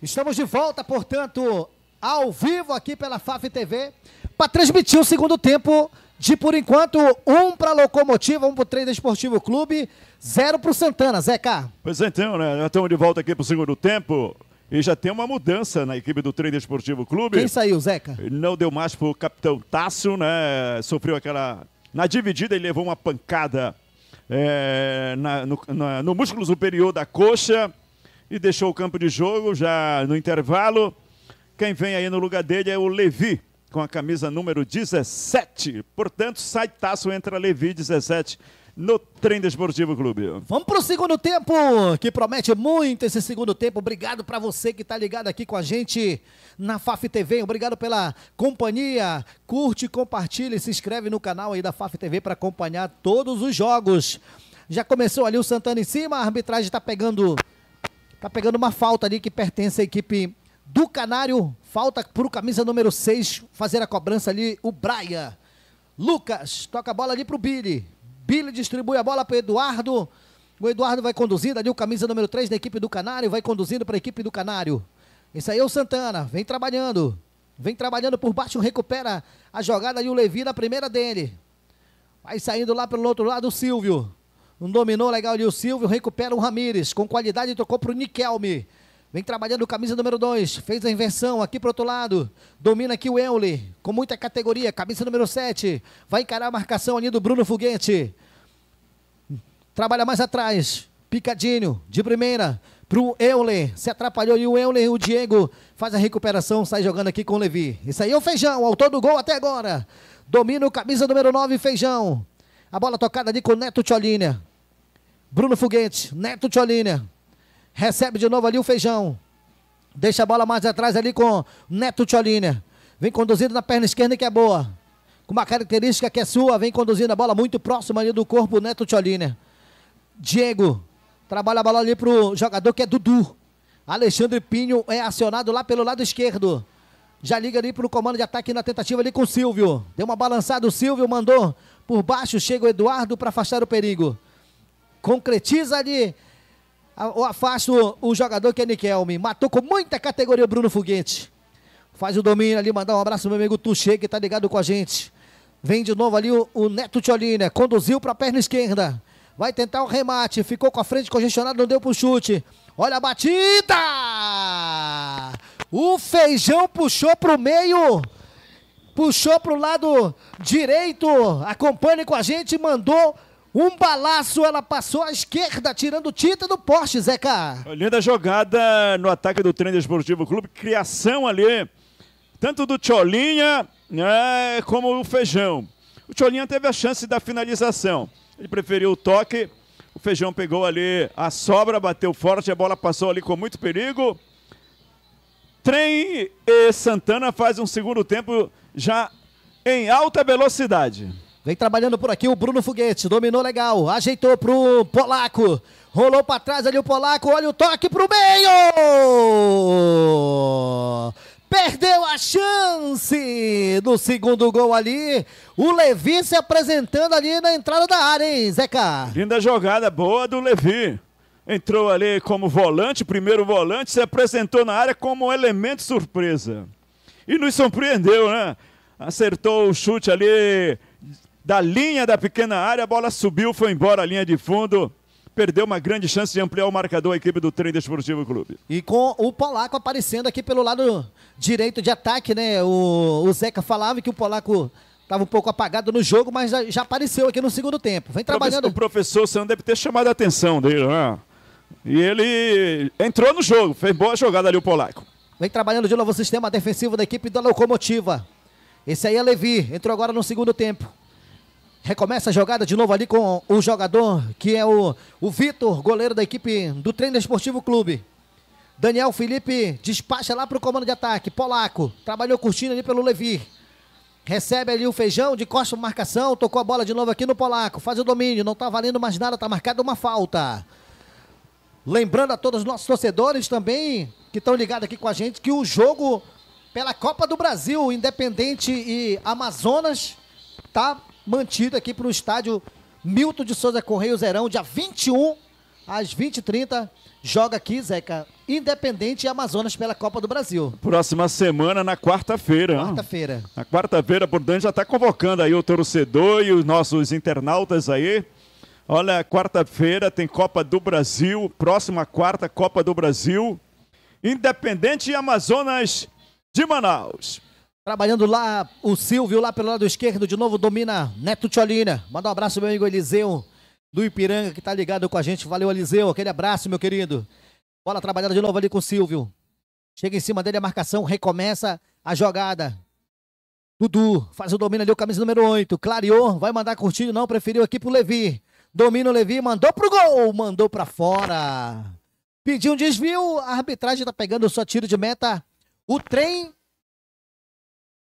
Estamos de volta, portanto, ao vivo aqui pela FAF TV para transmitir o segundo tempo de, por enquanto, um para a Locomotiva, um para o Treino Esportivo Clube, zero para o Santana. Zeca. Pois é, então, né? Já estamos de volta aqui para o segundo tempo. E já tem uma mudança na equipe do Treino Esportivo Clube. Quem saiu, Zeca? Não deu mais para o capitão Tássio, né? Sofreu aquela. Na dividida, ele levou uma pancada é, na, no, na, no músculo superior da coxa e deixou o campo de jogo já no intervalo. Quem vem aí no lugar dele é o Levi, com a camisa número 17. Portanto, sai Tasso, entra Levi 17 no Trem Desportivo Clube. Vamos para o segundo tempo, que promete muito esse segundo tempo. Obrigado para você que está ligado aqui com a gente na FAF TV. Obrigado pela companhia. Curte, compartilha se inscreve no canal aí da FAF TV para acompanhar todos os jogos. Já começou ali o Santana em cima, a arbitragem está pegando Tá pegando uma falta ali que pertence à equipe do Canário. Falta pro camisa número 6 fazer a cobrança ali, o Braia. Lucas toca a bola ali pro Billy. Billy distribui a bola pro Eduardo. O Eduardo vai conduzindo ali o camisa número 3 da equipe do Canário, vai conduzindo para a equipe do Canário. Esse aí é o Santana, vem trabalhando. Vem trabalhando por baixo, recupera a jogada ali o Levi na primeira dele. Vai saindo lá pelo outro lado o Silvio. Um dominou legal o Silvio, recupera o Ramires. Com qualidade tocou para o Nikelme. Vem trabalhando camisa número 2. Fez a inversão aqui para outro lado. Domina aqui o Euli. Com muita categoria. Camisa número 7. Vai encarar a marcação ali do Bruno Foguete. Trabalha mais atrás. Picadinho de primeira para o Euler. Se atrapalhou e o Euler, o Diego faz a recuperação, sai jogando aqui com o Levi. Isso aí é o Feijão, autor do gol até agora. Domina o camisa número 9, Feijão. A bola tocada ali com o Neto Tcholinha. Bruno Foguete, Neto Tcholiner. Recebe de novo ali o feijão. Deixa a bola mais atrás ali com Neto Tcholiner. Vem conduzindo na perna esquerda que é boa. Com uma característica que é sua, vem conduzindo a bola muito próxima ali do corpo Neto Tcholiner. Diego, trabalha a bola ali para o jogador que é Dudu. Alexandre Pinho é acionado lá pelo lado esquerdo. Já liga ali para o comando de ataque na tentativa ali com o Silvio. Deu uma balançada o Silvio, mandou por baixo, chega o Eduardo para afastar o perigo concretiza ali afasta o, o jogador que é Niquelme. Matou com muita categoria o Bruno Foguete. Faz o domínio ali, mandar um abraço meu amigo Tuxê, que tá ligado com a gente. Vem de novo ali o, o Neto Tiolina, conduziu para a perna esquerda. Vai tentar o remate, ficou com a frente congestionada, não deu pro chute. Olha a batida! O Feijão puxou pro meio, puxou pro lado direito. Acompanhe com a gente, mandou um balaço, ela passou à esquerda, tirando Tita do poste, Zeca. Linda jogada no ataque do Treino Esportivo Clube. Criação ali, tanto do Tcholinha né, como o Feijão. O Tcholinha teve a chance da finalização. Ele preferiu o toque. O Feijão pegou ali a sobra, bateu forte, a bola passou ali com muito perigo. Trem e Santana faz um segundo tempo já em alta velocidade. Vem trabalhando por aqui o Bruno Foguete. Dominou legal. Ajeitou pro Polaco. Rolou para trás ali o Polaco. Olha o toque pro meio. Perdeu a chance do segundo gol ali. O Levi se apresentando ali na entrada da área, hein, Zeca? Linda jogada, boa do Levi. Entrou ali como volante, primeiro volante, se apresentou na área como elemento surpresa. E nos surpreendeu, né? acertou o chute ali da linha da pequena área, a bola subiu, foi embora a linha de fundo. Perdeu uma grande chance de ampliar o marcador a equipe do Trem Desportivo Clube. E com o Polaco aparecendo aqui pelo lado direito de ataque, né? O, o Zeca falava que o Polaco Estava um pouco apagado no jogo, mas já, apareceu aqui no segundo tempo. Vem trabalhando. O professor Sandro deve ter chamado a atenção dele, né? E ele entrou no jogo, fez boa jogada ali o polaco. Vem trabalhando de novo o sistema defensivo da equipe da Locomotiva. Esse aí é Levi, entrou agora no segundo tempo. Recomeça a jogada de novo ali com o jogador que é o, o Vitor, goleiro da equipe do Treino Esportivo Clube. Daniel Felipe despacha lá para o comando de ataque. Polaco trabalhou curtindo ali pelo Levi. Recebe ali o feijão de costa marcação. Tocou a bola de novo aqui no Polaco. Faz o domínio. Não está valendo mais nada. Está marcada uma falta. Lembrando a todos os nossos torcedores também que estão ligados aqui com a gente que o jogo pela Copa do Brasil, Independente e Amazonas, tá mantido aqui para o estádio Milton de Souza Correio Zerão, dia 21 às 20h30. Joga aqui, Zeca, Independente e Amazonas pela Copa do Brasil. Próxima semana, na quarta-feira. Quarta-feira. Na quarta-feira, portanto, já está convocando aí o torcedor e os nossos internautas aí. Olha, quarta-feira tem Copa do Brasil, próxima quarta, Copa do Brasil. Independente e Amazonas de Manaus. Trabalhando lá, o Silvio lá pelo lado esquerdo, de novo domina Neto Tcholina. Manda um abraço, meu amigo Eliseu do Ipiranga, que tá ligado com a gente. Valeu, Eliseu. Aquele abraço, meu querido. Bola trabalhada de novo ali com o Silvio. Chega em cima dele a marcação, recomeça a jogada. Dudu faz o domínio ali, o camisa número 8. Clareou, vai mandar curtido, não, preferiu aqui pro Levi. Domina o Levi, mandou pro gol, mandou pra fora. Pediu um desvio, a arbitragem tá pegando só tiro de meta. O trem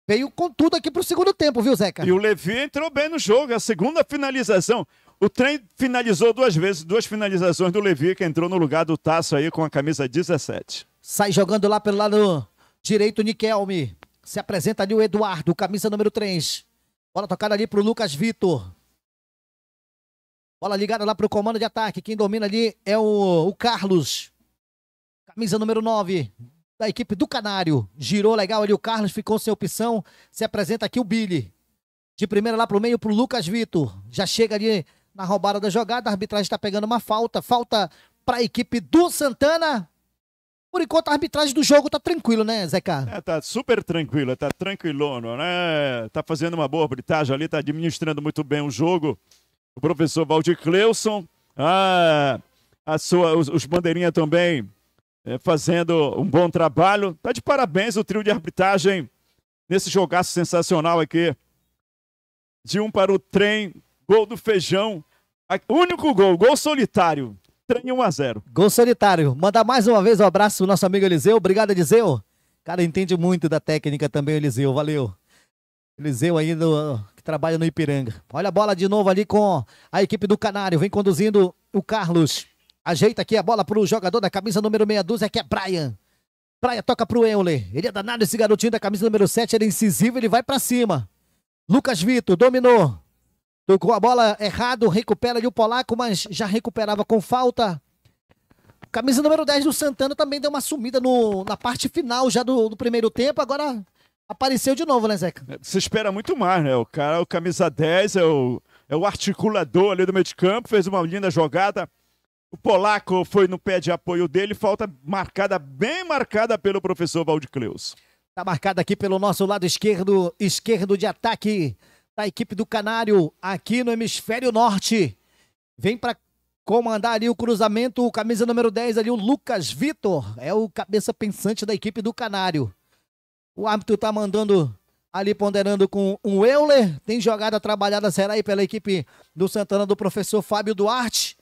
veio com tudo aqui para o segundo tempo, viu, Zeca? E o Levi entrou bem no jogo, é a segunda finalização. O trem finalizou duas vezes, duas finalizações do Levi, que entrou no lugar do Taço aí com a camisa 17. Sai jogando lá pelo lado direito, Niquelme. Se apresenta ali o Eduardo, camisa número 3. Bola tocada ali pro Lucas Vitor. Bola ligada lá pro comando de ataque. Quem domina ali é o, o Carlos. Camisa número 9 da equipe do Canário. Girou legal ali o Carlos, ficou sem opção. Se apresenta aqui o Billy. De primeira lá pro meio pro Lucas Vitor. Já chega ali na roubada da jogada. A arbitragem está pegando uma falta. Falta para a equipe do Santana. Por enquanto, a arbitragem do jogo tá tranquilo, né, Zeca? É, tá super tranquila, tá tranquilona, né? Tá fazendo uma boa arbitragem ali, tá administrando muito bem o jogo. O professor Valdir Cleuson, ah, a sua, os, os bandeirinha também é, fazendo um bom trabalho. Tá de parabéns o trio de arbitragem nesse jogaço sensacional aqui. De um para o trem, gol do feijão. Único gol, gol solitário. Trem 1 a 0. Gol solitário. Manda mais uma vez um abraço ao nosso amigo Eliseu. Obrigado, Eliseu. Cara, entende muito da técnica também, Eliseu. Valeu. Eliseu aí que trabalha no Ipiranga. Olha a bola de novo ali com a equipe do Canário. Vem conduzindo o Carlos. Ajeita aqui a bola pro jogador da camisa número meia dúzia, é que é Brian. Brian toca pro Euler. Ele é danado esse garotinho da camisa número 7. Ele é incisivo, ele vai para cima. Lucas Vitor dominou. Tocou a bola errado, recupera ali o polaco, mas já recuperava com falta. Camisa número 10 do Santana também deu uma sumida no, na parte final já do, do primeiro tempo. Agora apareceu de novo, né, Zeca? É, se espera muito mais, né? O cara, o camisa 10 é o, é o articulador ali do meio de campo, fez uma linda jogada o polaco foi no pé de apoio dele, falta marcada, bem marcada pelo professor Valdicleus. Está marcada aqui pelo nosso lado esquerdo, esquerdo de ataque da equipe do Canário, aqui no hemisfério norte. Vem para comandar ali o cruzamento, o camisa número 10 ali, o Lucas Vitor, é o cabeça pensante da equipe do Canário. O árbitro tá mandando ali ponderando com um Euler, tem jogada trabalhada será aí pela equipe do Santana do professor Fábio Duarte.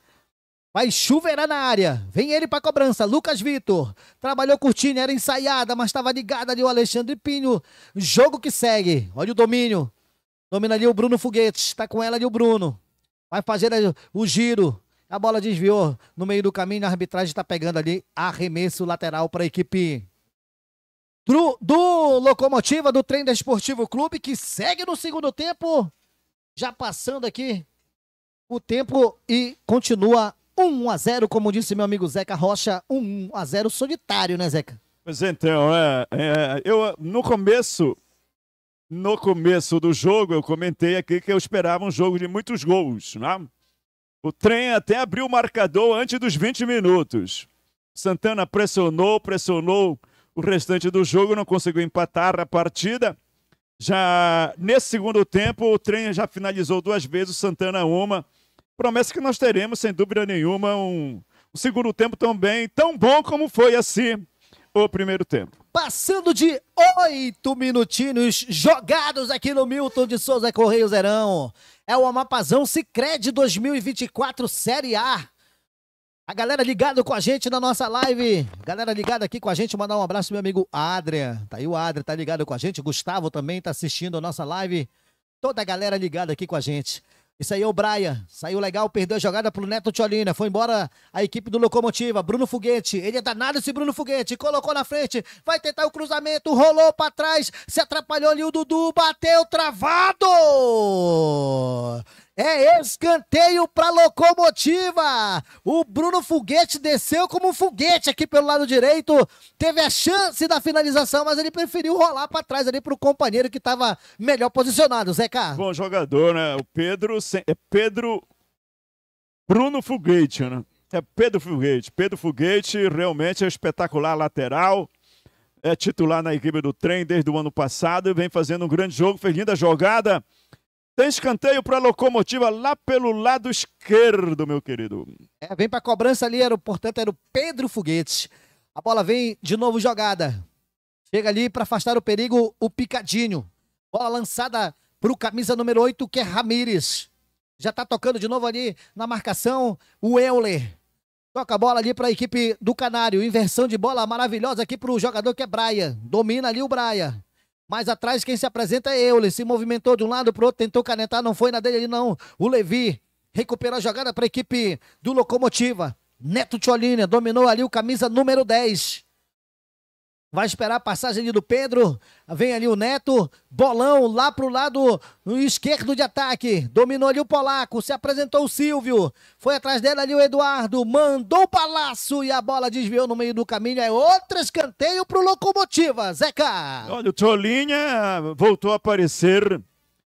Vai chuveirar na área. Vem ele para cobrança. Lucas Vitor. Trabalhou curtindo, era ensaiada, mas estava ligada ali o Alexandre Pinho. Jogo que segue. Olha o domínio. Domina ali o Bruno Foguetes. Está com ela ali o Bruno. Vai fazer o giro. A bola desviou no meio do caminho. A arbitragem está pegando ali. Arremesso lateral para a equipe do, do Locomotiva, do Trem Desportivo Clube, que segue no segundo tempo. Já passando aqui o tempo e continua 1 a 0 como disse meu amigo Zeca Rocha, 1 a 0 solitário, né, Zeca? Pois então, é, é, eu no começo, no começo do jogo, eu comentei aqui que eu esperava um jogo de muitos gols, né? O trem até abriu o marcador antes dos 20 minutos. Santana pressionou, pressionou o restante do jogo, não conseguiu empatar a partida. Já nesse segundo tempo, o trem já finalizou duas vezes, o Santana uma. Promessa que nós teremos, sem dúvida nenhuma, um, um segundo tempo também tão bom como foi assim o primeiro tempo. Passando de oito minutinhos jogados aqui no Milton de Souza Correio Zerão. É o Amapazão Cicred 2024 Série A. A galera ligada com a gente na nossa live. Galera ligada aqui com a gente, mandar um abraço meu amigo Adria. Tá aí o Adria, tá ligado com a gente. Gustavo também tá assistindo a nossa live. Toda a galera ligada aqui com a gente. Isso aí é o Brian. Saiu legal, perdeu a jogada pro Neto Tiolina. Foi embora a equipe do Locomotiva. Bruno Foguete. Ele é danado esse Bruno Foguete. Colocou na frente. Vai tentar o cruzamento. Rolou para trás. Se atrapalhou ali o Dudu. Bateu travado. É escanteio para locomotiva. O Bruno Foguete desceu como um foguete aqui pelo lado direito. Teve a chance da finalização, mas ele preferiu rolar para trás ali para o companheiro que estava melhor posicionado, Zeca. Bom jogador, né? O Pedro. É Pedro. Bruno Foguete, né? É Pedro Foguete. Pedro Foguete realmente é espetacular lateral é titular na equipe do trem desde o ano passado e vem fazendo um grande jogo, fez linda jogada tem escanteio para a locomotiva lá pelo lado esquerdo, meu querido. É, vem para a cobrança ali, era, portanto, era o Pedro Foguete. A bola vem de novo jogada. Chega ali para afastar o perigo o Picadinho. Bola lançada para o camisa número 8, que é Ramires. Já está tocando de novo ali na marcação o Euler. Toca a bola ali para a equipe do Canário. Inversão de bola maravilhosa aqui para o jogador que é Brian. Domina ali o Brian. Mais atrás quem se apresenta é Euler. Se movimentou de um lado para o outro, tentou canetar, não foi na dele não. O Levi recuperou a jogada para a equipe do Locomotiva. Neto Tcholina dominou ali o camisa número 10. Vai esperar a passagem ali do Pedro. Vem ali o Neto. Bolão lá pro lado esquerdo de ataque. Dominou ali o Polaco. Se apresentou o Silvio. Foi atrás dela ali o Eduardo. Mandou o palácio e a bola desviou no meio do caminho. É outro escanteio pro Locomotiva. Zeca. Olha, o Tolinha voltou a aparecer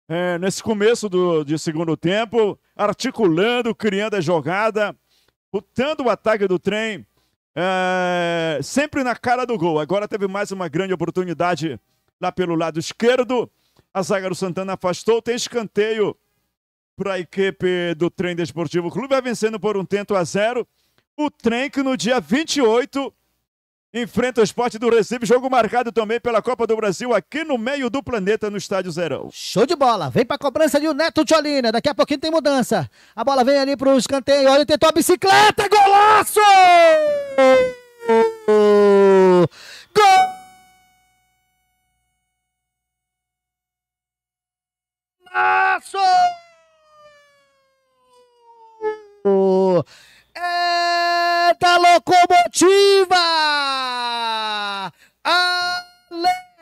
é, nesse começo do, de segundo tempo. Articulando, criando a jogada. Botando o ataque do trem é, sempre na cara do gol. Agora teve mais uma grande oportunidade lá pelo lado esquerdo. A zaga do Santana afastou, tem escanteio para a equipe do Trem Desportivo Clube. Vai vencendo por um tento a zero. O Trem que no dia 28 enfrenta o esporte do Recife, jogo marcado também pela Copa do Brasil aqui no meio do planeta, no Estádio Zerão. Show de bola, vem pra cobrança de o Neto Tcholina, daqui a pouquinho tem mudança. A bola vem ali pro escanteio, olha, tentou a bicicleta, golaço! Gol! Golaço! é da locomotiva! Ah!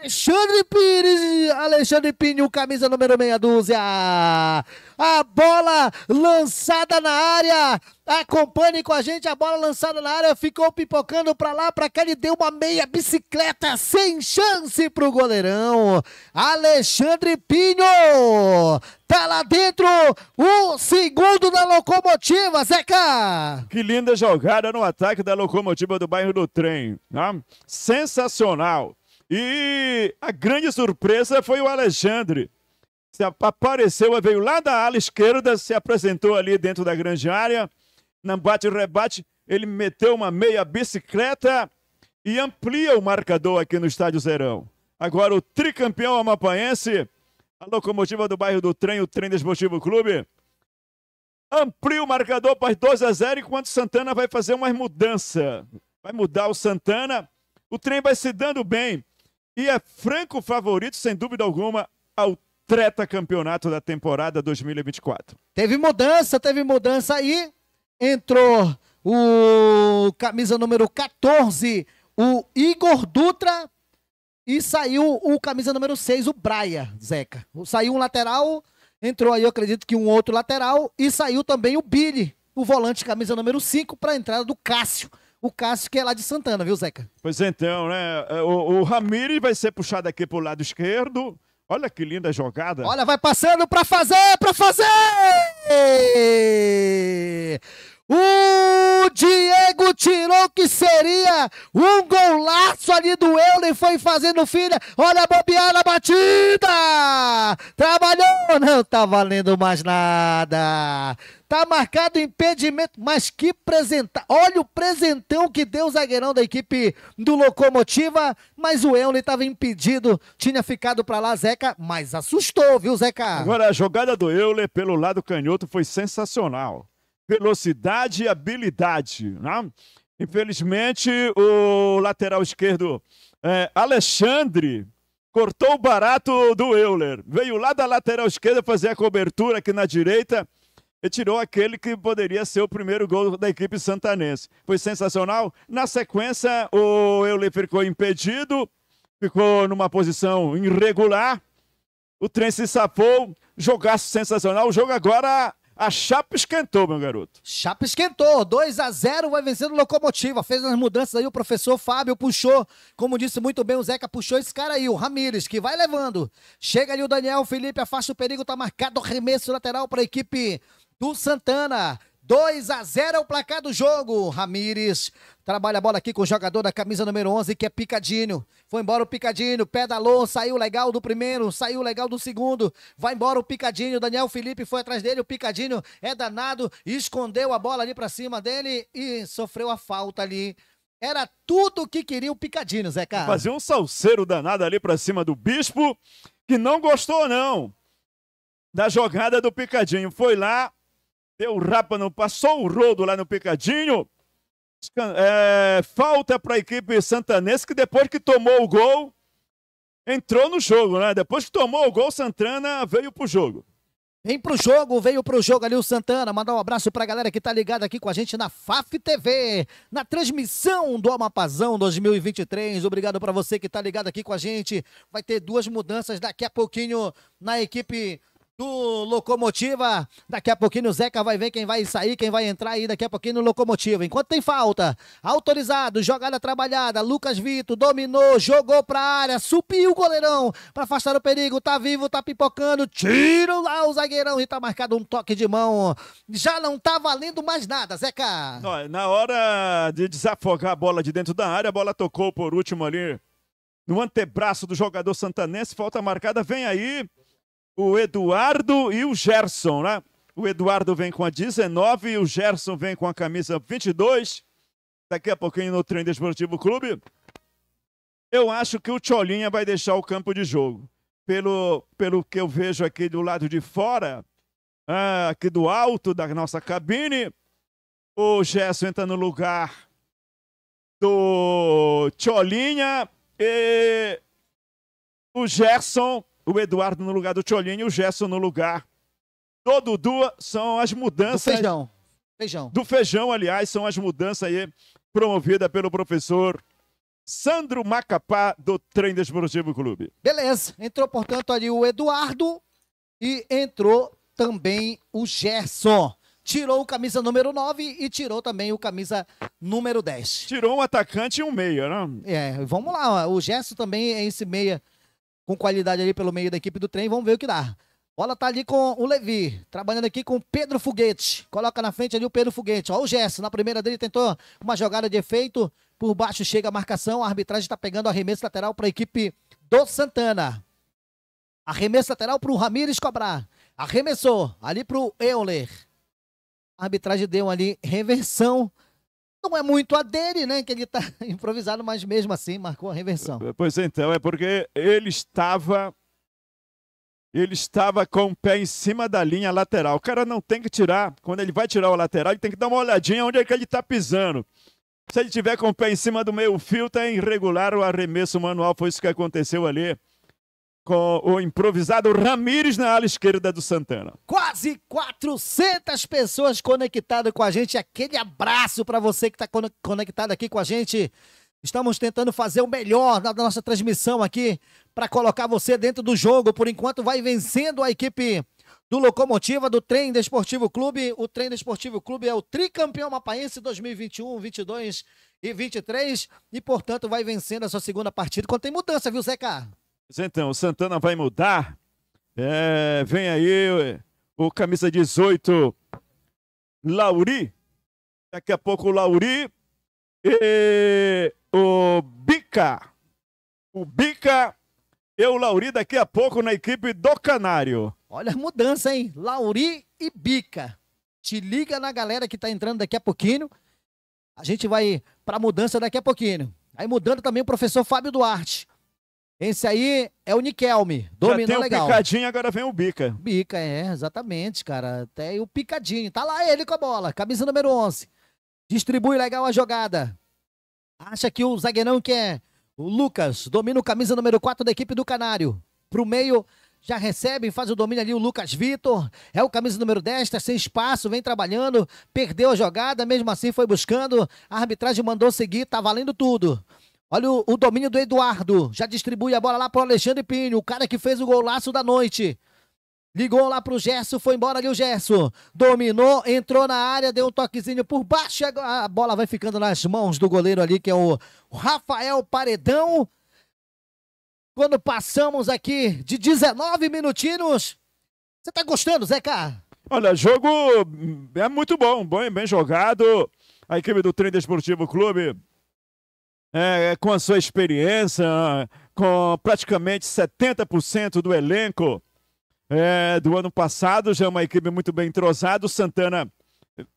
Alexandre Pires, Alexandre Pinho, camisa número meia dúzia. A bola lançada na área. Acompanhe com a gente a bola lançada na área, ficou pipocando para lá, para cá, ele deu uma meia bicicleta sem chance pro goleirão. Alexandre Pinho tá lá dentro, o segundo da locomotiva, Zeca! Que linda jogada no ataque da locomotiva do bairro do Trem, né? sensacional. E a grande surpresa foi o Alexandre. Se apareceu, veio lá da ala esquerda, se apresentou ali dentro da grande área. Na bate-rebate, ele meteu uma meia bicicleta e amplia o marcador aqui no Estádio Zerão. Agora o tricampeão amapaense, a locomotiva do bairro do trem, o Trem Desportivo Clube, amplia o marcador para 2 a 0 enquanto Santana vai fazer uma mudança. Vai mudar o Santana. O trem vai se dando bem e é franco favorito, sem dúvida alguma, ao treta campeonato da temporada 2024. Teve mudança, teve mudança aí. Entrou o camisa número 14, o Igor Dutra, e saiu o camisa número 6, o Braia, Zeca. Saiu um lateral, entrou aí, eu acredito que um outro lateral, e saiu também o Billy, o volante camisa número 5, para a entrada do Cássio o Cássio, que é lá de Santana, viu, Zeca? Pois então, né? É, o, o Ramires vai ser puxado aqui pro lado esquerdo. Olha que linda jogada. Olha, vai passando para fazer, para fazer! O Diego tirou que seria um golaço ali do Euler, foi fazendo filha. Olha a bobeada, batida! Trabalhou, não tá valendo mais nada. Tá marcado impedimento, mas que presenta. Olha o presentão que deu o zagueirão da equipe do Locomotiva, mas o Euler estava impedido, tinha ficado para lá Zeca, mas assustou, viu Zeca? Agora a jogada do Euler pelo lado canhoto foi sensacional velocidade e habilidade. Né? Infelizmente, o lateral esquerdo é, Alexandre cortou o barato do Euler. Veio lá da lateral esquerda fazer a cobertura aqui na direita e tirou aquele que poderia ser o primeiro gol da equipe santanense. Foi sensacional. Na sequência, o Euler ficou impedido, ficou numa posição irregular. O trem se safou, jogaço sensacional. O jogo agora a chapa esquentou, meu garoto. Chapa esquentou. 2 a 0 vai vencendo o Locomotiva. Fez as mudanças aí, o professor Fábio puxou. Como disse muito bem, o Zeca puxou esse cara aí, o Ramires, que vai levando. Chega ali o Daniel, Felipe afasta o perigo, tá marcado o lateral para a equipe do Santana. 2 a 0 é o placar do jogo. Ramires trabalha a bola aqui com o jogador da camisa número 11, que é Picadinho. Foi embora o Picadinho, pedalou, saiu legal do primeiro, saiu legal do segundo. Vai embora o Picadinho, Daniel Felipe foi atrás dele, o Picadinho é danado, escondeu a bola ali para cima dele e sofreu a falta ali. Era tudo o que queria o Picadinho, Zé Carlos. Fazer um salseiro danado ali para cima do Bispo, que não gostou não da jogada do Picadinho. Foi lá, deu rapa não Passou o rodo lá no Picadinho é, falta para a equipe santanense que depois que tomou o gol, entrou no jogo, né? Depois que tomou o gol, Santana veio pro jogo. Vem pro jogo, veio pro jogo ali o Santana. Mandar um abraço pra galera que tá ligada aqui com a gente na FAF TV, na transmissão do Amapazão 2023. Obrigado para você que tá ligado aqui com a gente. Vai ter duas mudanças daqui a pouquinho na equipe do Locomotiva. Daqui a pouquinho o Zeca vai ver quem vai sair, quem vai entrar aí daqui a pouquinho no Locomotiva. Enquanto tem falta, autorizado, jogada trabalhada, Lucas Vitor dominou, jogou pra área, subiu o goleirão pra afastar o perigo, tá vivo, tá pipocando, tiro lá o zagueirão e tá marcado um toque de mão. Já não tá valendo mais nada, Zeca. Na hora de desafogar a bola de dentro da área, a bola tocou por último ali no antebraço do jogador santanense, falta marcada, vem aí o Eduardo e o Gerson, né? O Eduardo vem com a 19 e o Gerson vem com a camisa 22. Daqui a pouquinho no Trem Desportivo Clube. Eu acho que o Cholinha vai deixar o campo de jogo. Pelo, pelo que eu vejo aqui do lado de fora, ah, aqui do alto da nossa cabine, o Gerson entra no lugar do Cholinha e o Gerson o Eduardo no lugar do Tcholinho e o Gerson no lugar Todo Dudu. São as mudanças. Do feijão. feijão. Do feijão, aliás, são as mudanças aí promovidas pelo professor Sandro Macapá, do Treino Esportivo Clube. Beleza. Entrou, portanto, ali o Eduardo e entrou também o Gerson. Tirou o camisa número 9 e tirou também o camisa número 10. Tirou um atacante e um meia, né? É, vamos lá. O Gerson também é esse meia com qualidade ali pelo meio da equipe do trem. Vamos ver o que dá. Bola tá ali com o Levi, trabalhando aqui com o Pedro Foguete. Coloca na frente ali o Pedro Foguete. Olha o Gerson, na primeira dele tentou uma jogada de efeito. Por baixo chega a marcação. A arbitragem está pegando arremesso lateral para a equipe do Santana. Arremesso lateral para o Ramires cobrar. Arremessou ali para o Euler. A arbitragem deu ali reversão não é muito a dele, né? Que ele está improvisado, mas mesmo assim marcou a reversão. É, pois então, é porque ele estava. Ele estava com o pé em cima da linha lateral. O cara não tem que tirar. Quando ele vai tirar o lateral, ele tem que dar uma olhadinha onde é que ele está pisando. Se ele tiver com o pé em cima do meio fio, está irregular o arremesso manual. Foi isso que aconteceu ali com o improvisado Ramires na ala esquerda do Santana. Quase 400 pessoas conectadas com a gente. Aquele abraço para você que está conectado aqui com a gente. Estamos tentando fazer o melhor da nossa transmissão aqui para colocar você dentro do jogo. Por enquanto, vai vencendo a equipe do Locomotiva, do Trem Desportivo Clube. O Trem Desportivo Clube é o tricampeão mapaense 2021, 22 e 23 e, portanto, vai vencendo a sua segunda partida. Quando tem mudança, viu, Zeca? então, o Santana vai mudar. É, vem aí o camisa 18, Lauri. Daqui a pouco o Lauri e o Bica. O Bica e o Lauri daqui a pouco na equipe do Canário. Olha a mudança, hein? Lauri e Bica. Te liga na galera que tá entrando daqui a pouquinho. A gente vai pra mudança daqui a pouquinho. Aí mudando também o professor Fábio Duarte. Esse aí é o Niquelme. Dominou Já legal. picadinho, agora vem o Bica. Bica, é, exatamente, cara. Até o picadinho. Tá lá ele com a bola. Camisa número 11. Distribui legal a jogada. Acha que o zagueirão que é o Lucas. Domina o camisa número 4 da equipe do Canário. Pro meio, já recebe, faz o domínio ali o Lucas Vitor. É o camisa número 10, tá sem espaço, vem trabalhando. Perdeu a jogada, mesmo assim foi buscando. A arbitragem mandou seguir, tá valendo tudo. Olha o, o, domínio do Eduardo. Já distribui a bola lá pro Alexandre Pinho, o cara que fez o golaço da noite. Ligou lá pro Gerson, foi embora ali o Gerson. Dominou, entrou na área, deu um toquezinho por baixo. A bola vai ficando nas mãos do goleiro ali, que é o Rafael Paredão. Quando passamos aqui de 19 minutinhos. Você tá gostando, Zeca? Olha, jogo é muito bom, bem, bem jogado. A equipe do Trem Desportivo Clube é, é, com a sua experiência, com praticamente 70% do elenco é, do ano passado, já é uma equipe muito bem entrosada. O Santana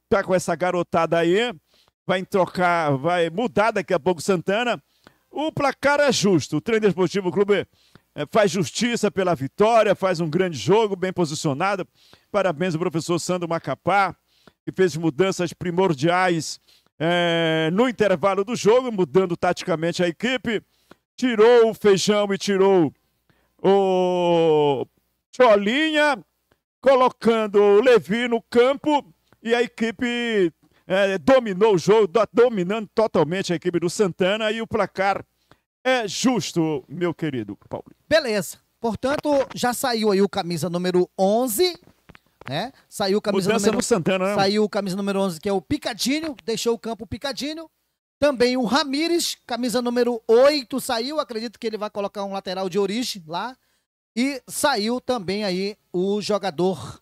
tá com essa garotada aí, vai trocar, vai mudar daqui a pouco Santana. O placar é justo. O Treino Esportivo Clube é, faz justiça pela vitória, faz um grande jogo, bem posicionado. Parabéns ao professor Sandro Macapá, que fez mudanças primordiais é, no intervalo do jogo, mudando taticamente a equipe, tirou o Feijão e tirou o Cholinha, colocando o Levi no campo e a equipe é, dominou o jogo, dominando totalmente a equipe do Santana e o placar é justo, meu querido Paulo. Beleza. Portanto, já saiu aí o camisa número 11 né? Saiu camisa Mudança número, no Santana, né? Saiu camisa número 11, que é o Picadinho, deixou o campo Picadinho. Também o Ramires, camisa número 8 saiu, acredito que ele vai colocar um lateral de origem lá. E saiu também aí o jogador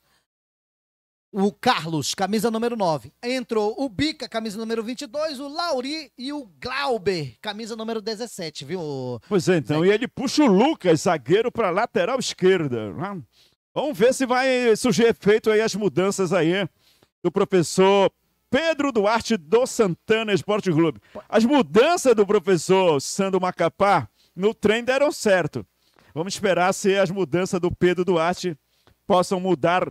o Carlos, camisa número 9. Entrou o Bica, camisa número 22, o Lauri e o Glauber, camisa número 17, viu? Pois é, então. Zé? E ele puxa o Lucas, zagueiro, para lateral esquerda. Né? Vamos ver se vai surgir efeito aí as mudanças aí do professor Pedro Duarte do Santana Esporte Clube. As mudanças do professor Sandro Macapá no trem deram certo. Vamos esperar se as mudanças do Pedro Duarte possam mudar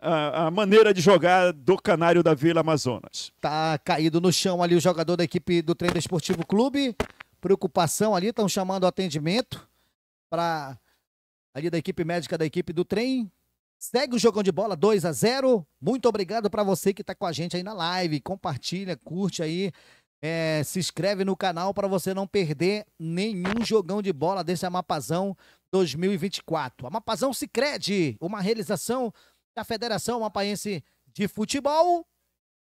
ah, a, maneira de jogar do Canário da Vila Amazonas. Tá caído no chão ali o jogador da equipe do Treino Esportivo Clube. Preocupação ali, estão chamando o atendimento para ali da equipe médica da equipe do trem. Segue o jogão de bola 2 a 0. Muito obrigado para você que está com a gente aí na live. Compartilha, curte aí, é, se inscreve no canal para você não perder nenhum jogão de bola desse Amapazão 2024. Amapazão Sicredi, uma realização da Federação Amapaense de Futebol.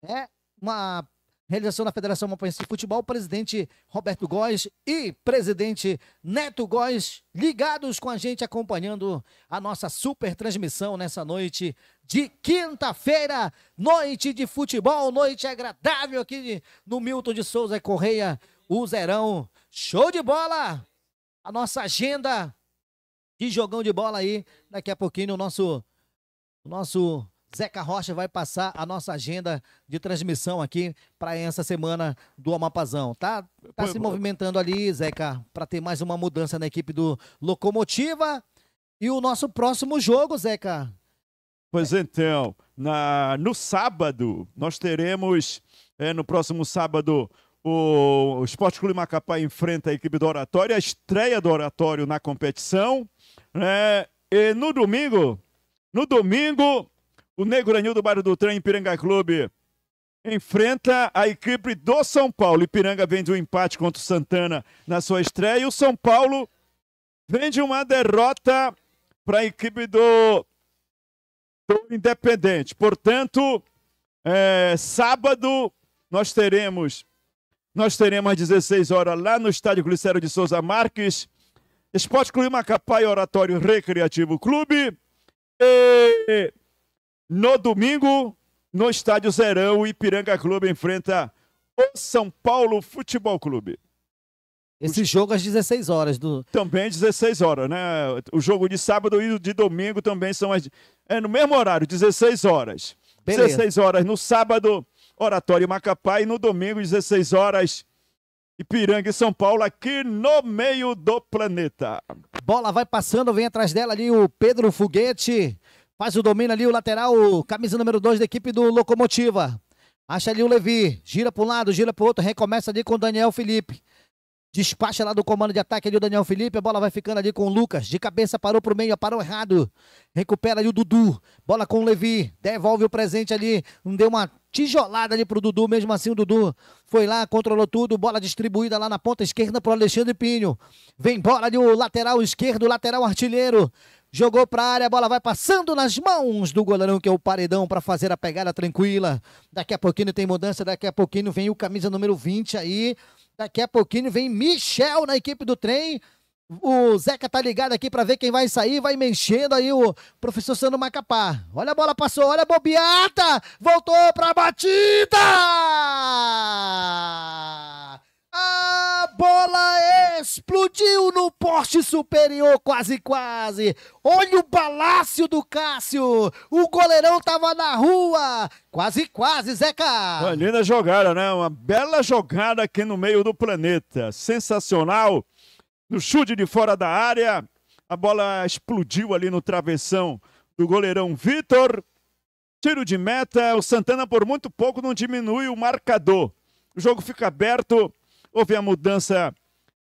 É uma realização da Federação Mapanhense de Futebol, presidente Roberto Góes e presidente Neto Góes, ligados com a gente, acompanhando a nossa super transmissão nessa noite de quinta-feira, noite de futebol, noite agradável aqui no Milton de Souza Correia, o Zerão, show de bola! A nossa agenda de jogão de bola aí, daqui a pouquinho o nosso, o nosso Zeca Rocha vai passar a nossa agenda de transmissão aqui para essa semana do Amapazão. Tá, tá se movimentando ali, Zeca, para ter mais uma mudança na equipe do Locomotiva. E o nosso próximo jogo, Zeca. Pois então, na, no sábado, nós teremos, é, no próximo sábado, o, o Esporte Clube Macapá enfrenta a equipe do Oratório, a estreia do Oratório na competição. Né? E no domingo, no domingo, o Negro Anil do bairro do Trem, Ipiranga Clube, enfrenta a equipe do São Paulo. Ipiranga vem de um empate contra o Santana na sua estreia. E o São Paulo vem de uma derrota para a equipe do, do Independente. Portanto, é, sábado nós teremos nós teremos às 16 horas lá no estádio Glicério de Souza Marques, Esporte Clube Macapá e Oratório Recreativo Clube. E no domingo, no Estádio Zerão, o Ipiranga Clube enfrenta o São Paulo Futebol Clube. Esse jogo às 16 horas do. Também 16 horas, né? O jogo de sábado e de domingo também são as. É no mesmo horário, 16 horas. Beleza. 16 horas no sábado, Oratório Macapá, e no domingo, 16 horas, Ipiranga e São Paulo, aqui no meio do planeta. Bola vai passando, vem atrás dela ali o Pedro Foguete. Faz o domínio ali, o lateral, camisa número 2 da equipe do Locomotiva. Acha ali o Levi. Gira para um lado, gira para o outro. Recomeça ali com o Daniel Felipe. Despacha lá do comando de ataque ali o Daniel Felipe. A bola vai ficando ali com o Lucas. De cabeça parou pro meio, parou errado. Recupera ali o Dudu. Bola com o Levi. Devolve o presente ali. Deu uma tijolada ali pro Dudu. Mesmo assim, o Dudu foi lá, controlou tudo. Bola distribuída lá na ponta esquerda pro Alexandre Pinho. Vem bola ali o lateral esquerdo, lateral artilheiro. Jogou para a área, a bola vai passando nas mãos do goleirão, que é o paredão, para fazer a pegada tranquila. Daqui a pouquinho tem mudança, daqui a pouquinho vem o camisa número 20 aí. Daqui a pouquinho vem Michel na equipe do trem. O Zeca tá ligado aqui para ver quem vai sair, vai mexendo aí o professor Sandro Macapá. Olha a bola passou, olha a bobeata! Voltou pra batida! Ah! bola explodiu no poste superior, quase, quase. Olha o balácio do Cássio. O goleirão tava na rua. Quase, quase, Zeca. Uma linda jogada, né? Uma bela jogada aqui no meio do planeta. Sensacional. No chute de fora da área, a bola explodiu ali no travessão do goleirão Vitor. Tiro de meta, o Santana por muito pouco não diminui o marcador. O jogo fica aberto Houve a mudança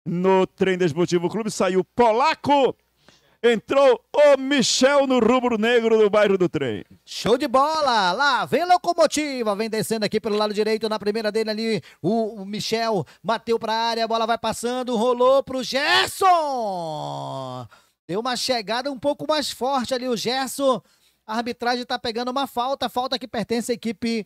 no trem desportivo clube, saiu polaco, entrou o Michel no rubro negro do bairro do trem. Show de bola! Lá vem locomotiva, vem descendo aqui pelo lado direito, na primeira dele ali, o, o Michel bateu pra área, a bola vai passando, rolou pro Gerson! Deu uma chegada um pouco mais forte ali o Gerson. A arbitragem tá pegando uma falta, falta que pertence à equipe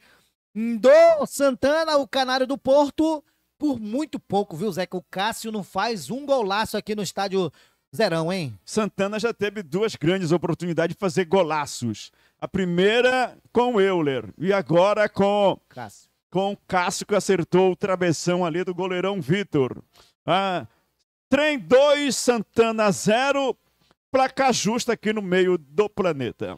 do Santana, o canário do Porto por muito pouco, viu, Zeca? O Cássio não faz um golaço aqui no estádio Zerão, hein? Santana já teve duas grandes oportunidades de fazer golaços. A primeira com o Euler e agora com Cássio. com Cássio que acertou o travessão ali do goleirão Vitor. Ah, trem 2, Santana 0, placa justa aqui no meio do planeta.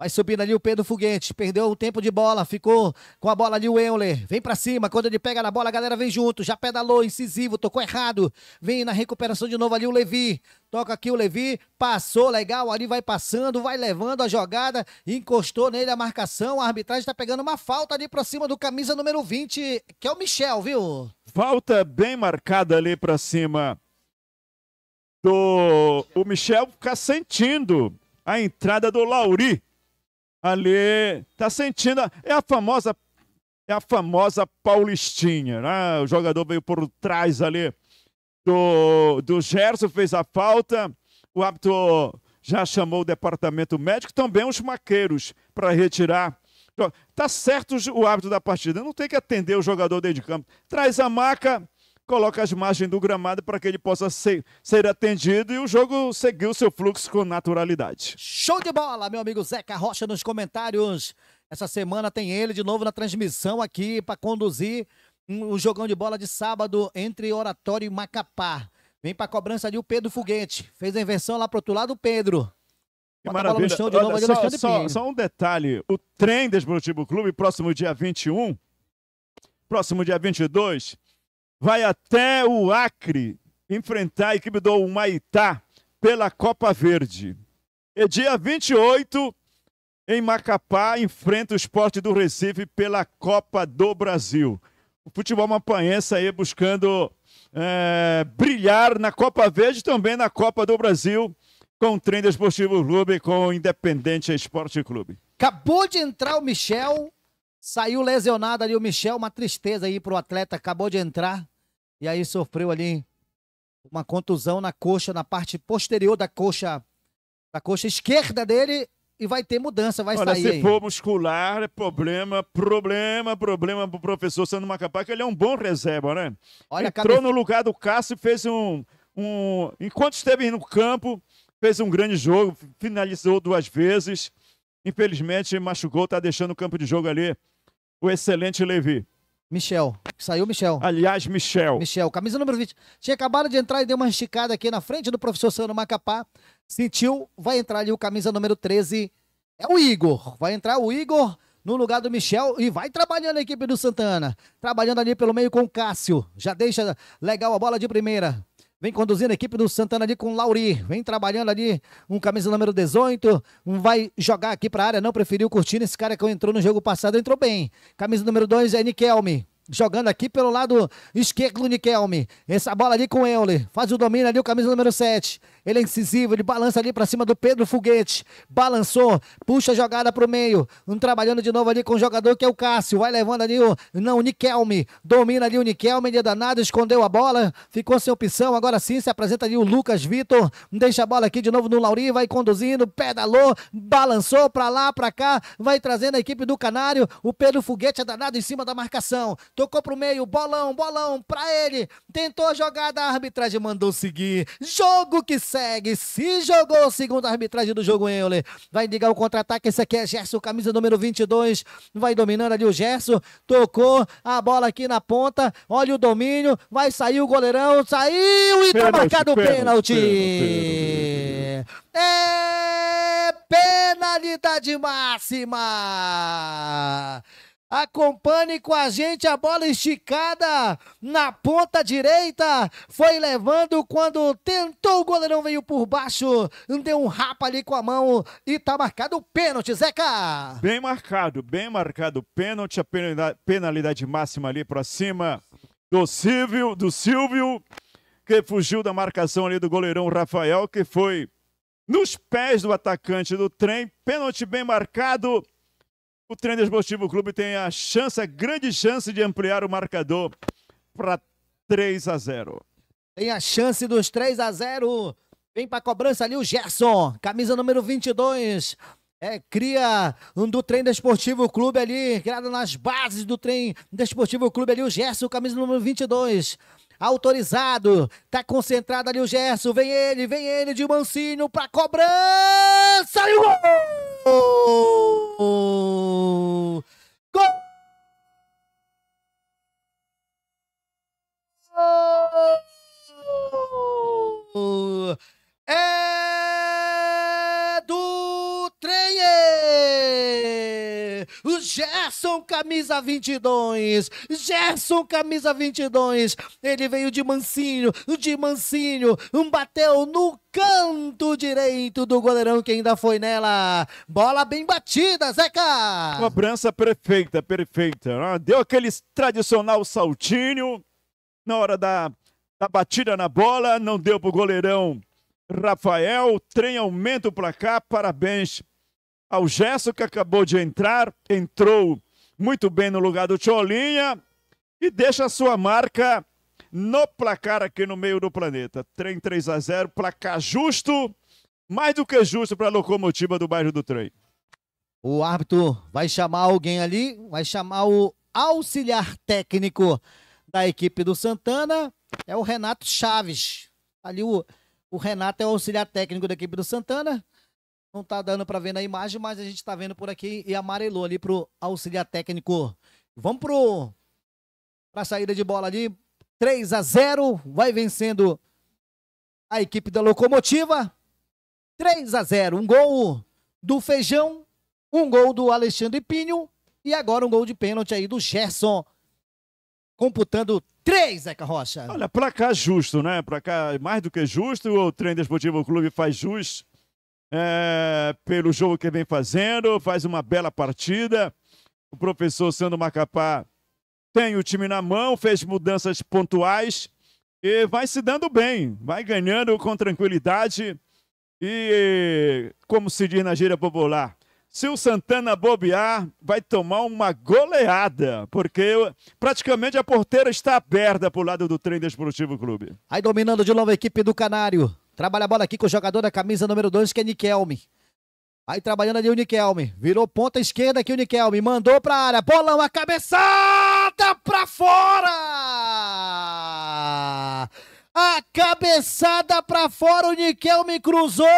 Vai subindo ali o Pedro Foguete. Perdeu o tempo de bola. Ficou com a bola ali o Euler. Vem para cima. Quando ele pega na bola, a galera vem junto. Já pedalou, incisivo, tocou errado. Vem na recuperação de novo ali o Levi. Toca aqui o Levi. Passou legal. Ali vai passando, vai levando a jogada. Encostou nele a marcação. A arbitragem tá pegando uma falta ali pra cima do camisa número 20, que é o Michel, viu? Falta bem marcada ali pra cima. Do... O Michel fica sentindo a entrada do Lauri ali, tá sentindo. É a famosa, é a famosa Paulistinha, né? O jogador veio por trás ali do, do Gerson, fez a falta. O árbitro já chamou o departamento médico, também os maqueiros para retirar. Tá certo o árbitro da partida, não tem que atender o jogador dentro de campo. Traz a maca, coloca as margens do gramado para que ele possa ser, ser atendido e o jogo seguiu seu fluxo com naturalidade. Show de bola, meu amigo Zeca Rocha nos comentários. Essa semana tem ele de novo na transmissão aqui para conduzir um jogão de bola de sábado entre Oratório e Macapá. Vem para cobrança ali o Pedro Foguete. Fez a inversão lá pro outro lado o Pedro. Que maravilha. Novo, Olha, só, só, só, um detalhe: o trem do Clube, próximo dia 21, próximo dia 22, vai até o Acre enfrentar a equipe do Humaitá pela Copa Verde. É e dia 28, em Macapá, enfrenta o esporte do Recife pela Copa do Brasil. O futebol mapanhense aí buscando é, brilhar na Copa Verde também na Copa do Brasil com o Trem Desportivo Clube, com o Independente Esporte Clube. Acabou de entrar o Michel, saiu lesionado ali o Michel, uma tristeza aí pro atleta, acabou de entrar. E aí sofreu ali uma contusão na coxa, na parte posterior da coxa, da coxa esquerda dele e vai ter mudança, vai Olha, sair. Se aí. for muscular, é problema, problema, problema pro professor Sandro Macapá, que ele é um bom reserva, né? Olha, Entrou cabe... no lugar do Cássio e fez um, um. Enquanto esteve no campo, fez um grande jogo, finalizou duas vezes. Infelizmente, machucou, tá deixando o campo de jogo ali. O excelente Levi. Michel. Saiu Michel. Aliás, Michel. Michel, camisa número 20. Tinha acabado de entrar e deu uma esticada aqui na frente do professor Sano Macapá. Sentiu, vai entrar ali o camisa número 13. É o Igor. Vai entrar o Igor no lugar do Michel e vai trabalhando a equipe do Santana. Trabalhando ali pelo meio com o Cássio. Já deixa legal a bola de primeira. Vem conduzindo a equipe do Santana ali com o Lauri. Vem trabalhando ali um camisa número 18. Um vai jogar aqui para a área, não preferiu curtir Esse cara que entrou no jogo passado entrou bem. Camisa número 2 é Nikelmi. Jogando aqui pelo lado esquerdo, Niquelme. Essa bola ali com Euler. Faz o domínio ali, o camisa número 7. Ele é incisivo, ele balança ali para cima do Pedro Foguete. Balançou, puxa a jogada para o meio. Um trabalhando de novo ali com o jogador que é o Cássio. Vai levando ali o. Não, o Domina ali o Niquelme, ele é danado, escondeu a bola. Ficou sem opção. Agora sim se apresenta ali o Lucas Vitor. Deixa a bola aqui de novo no Lauri. Vai conduzindo, pedalou, balançou para lá, para cá. Vai trazendo a equipe do Canário. O Pedro Foguete é danado em cima da marcação tocou pro meio, bolão, bolão, pra ele, tentou a jogada, a arbitragem, mandou seguir, jogo que segue, se jogou, segundo a arbitragem do jogo, Euler, vai ligar o contra-ataque, esse aqui é Gerson, camisa número 22, vai dominando ali o Gerson, tocou a bola aqui na ponta, olha o domínio, vai sair o goleirão, saiu e tá marcado o pênalti. pênalti. É penalidade máxima. Acompanhe com a gente a bola esticada na ponta direita. Foi levando quando tentou, o goleirão veio por baixo, deu um rapa ali com a mão e tá marcado o pênalti, Zeca. Bem marcado, bem marcado o pênalti, a penalidade, penalidade máxima ali para cima do Silvio, do Silvio, que fugiu da marcação ali do goleirão Rafael, que foi nos pés do atacante do trem. Pênalti bem marcado. O Treino Desportivo Clube tem a chance, a grande chance de ampliar o marcador para 3 a 0. Tem a chance dos 3 a 0. Vem para cobrança ali o Gerson, camisa número 22. É, cria um, do trem desportivo clube ali, criado nas bases do trem desportivo clube ali, o Gerson, camisa número 22. Autorizado, tá concentrado ali o Gerson, vem ele, vem ele de mansinho para cobrança e o gol! Go! Go! And Gerson Camisa 22. Gerson Camisa 22. Ele veio de mansinho, de mansinho, bateu no canto direito do goleirão que ainda foi nela. Bola bem batida, Zeca! Cobrança perfeita, perfeita. Né? Deu aquele tradicional saltinho na hora da, da batida na bola, não deu pro goleirão Rafael. Trem aumenta o placar, parabéns ao Gesso, que acabou de entrar, entrou muito bem no lugar do Cholinha e deixa a sua marca no placar aqui no meio do planeta. Trem 3 a 0, placar justo, mais do que justo para a locomotiva do bairro do trem. O árbitro vai chamar alguém ali, vai chamar o auxiliar técnico da equipe do Santana, é o Renato Chaves. Ali o, o Renato é o auxiliar técnico da equipe do Santana. Não tá dando para ver na imagem, mas a gente tá vendo por aqui e amarelou ali pro auxiliar técnico. Vamos pro pra saída de bola ali. 3 a 0, vai vencendo a equipe da Locomotiva. 3 a 0, um gol do Feijão, um gol do Alexandre Pinho e agora um gol de pênalti aí do Gerson computando três, Zeca Rocha. Olha, pra cá justo, né? Pra cá mais do que justo, o Trem Desportivo Clube faz jus é, pelo jogo que vem fazendo, faz uma bela partida. O professor Sandro Macapá tem o time na mão, fez mudanças pontuais e vai se dando bem, vai ganhando com tranquilidade e, como se diz na gíria popular, se o Santana bobear, vai tomar uma goleada, porque praticamente a porteira está aberta para o lado do Trem Desportivo Clube. Aí dominando de novo a equipe do Canário. Trabalha a bola aqui com o jogador da camisa número 2, que é Niquelme. Aí trabalhando ali o Niquelme. Virou ponta esquerda aqui o Niquelme. Mandou pra área. Bolão, a cabeçada pra fora! A cabeçada pra fora, o Niquelme cruzou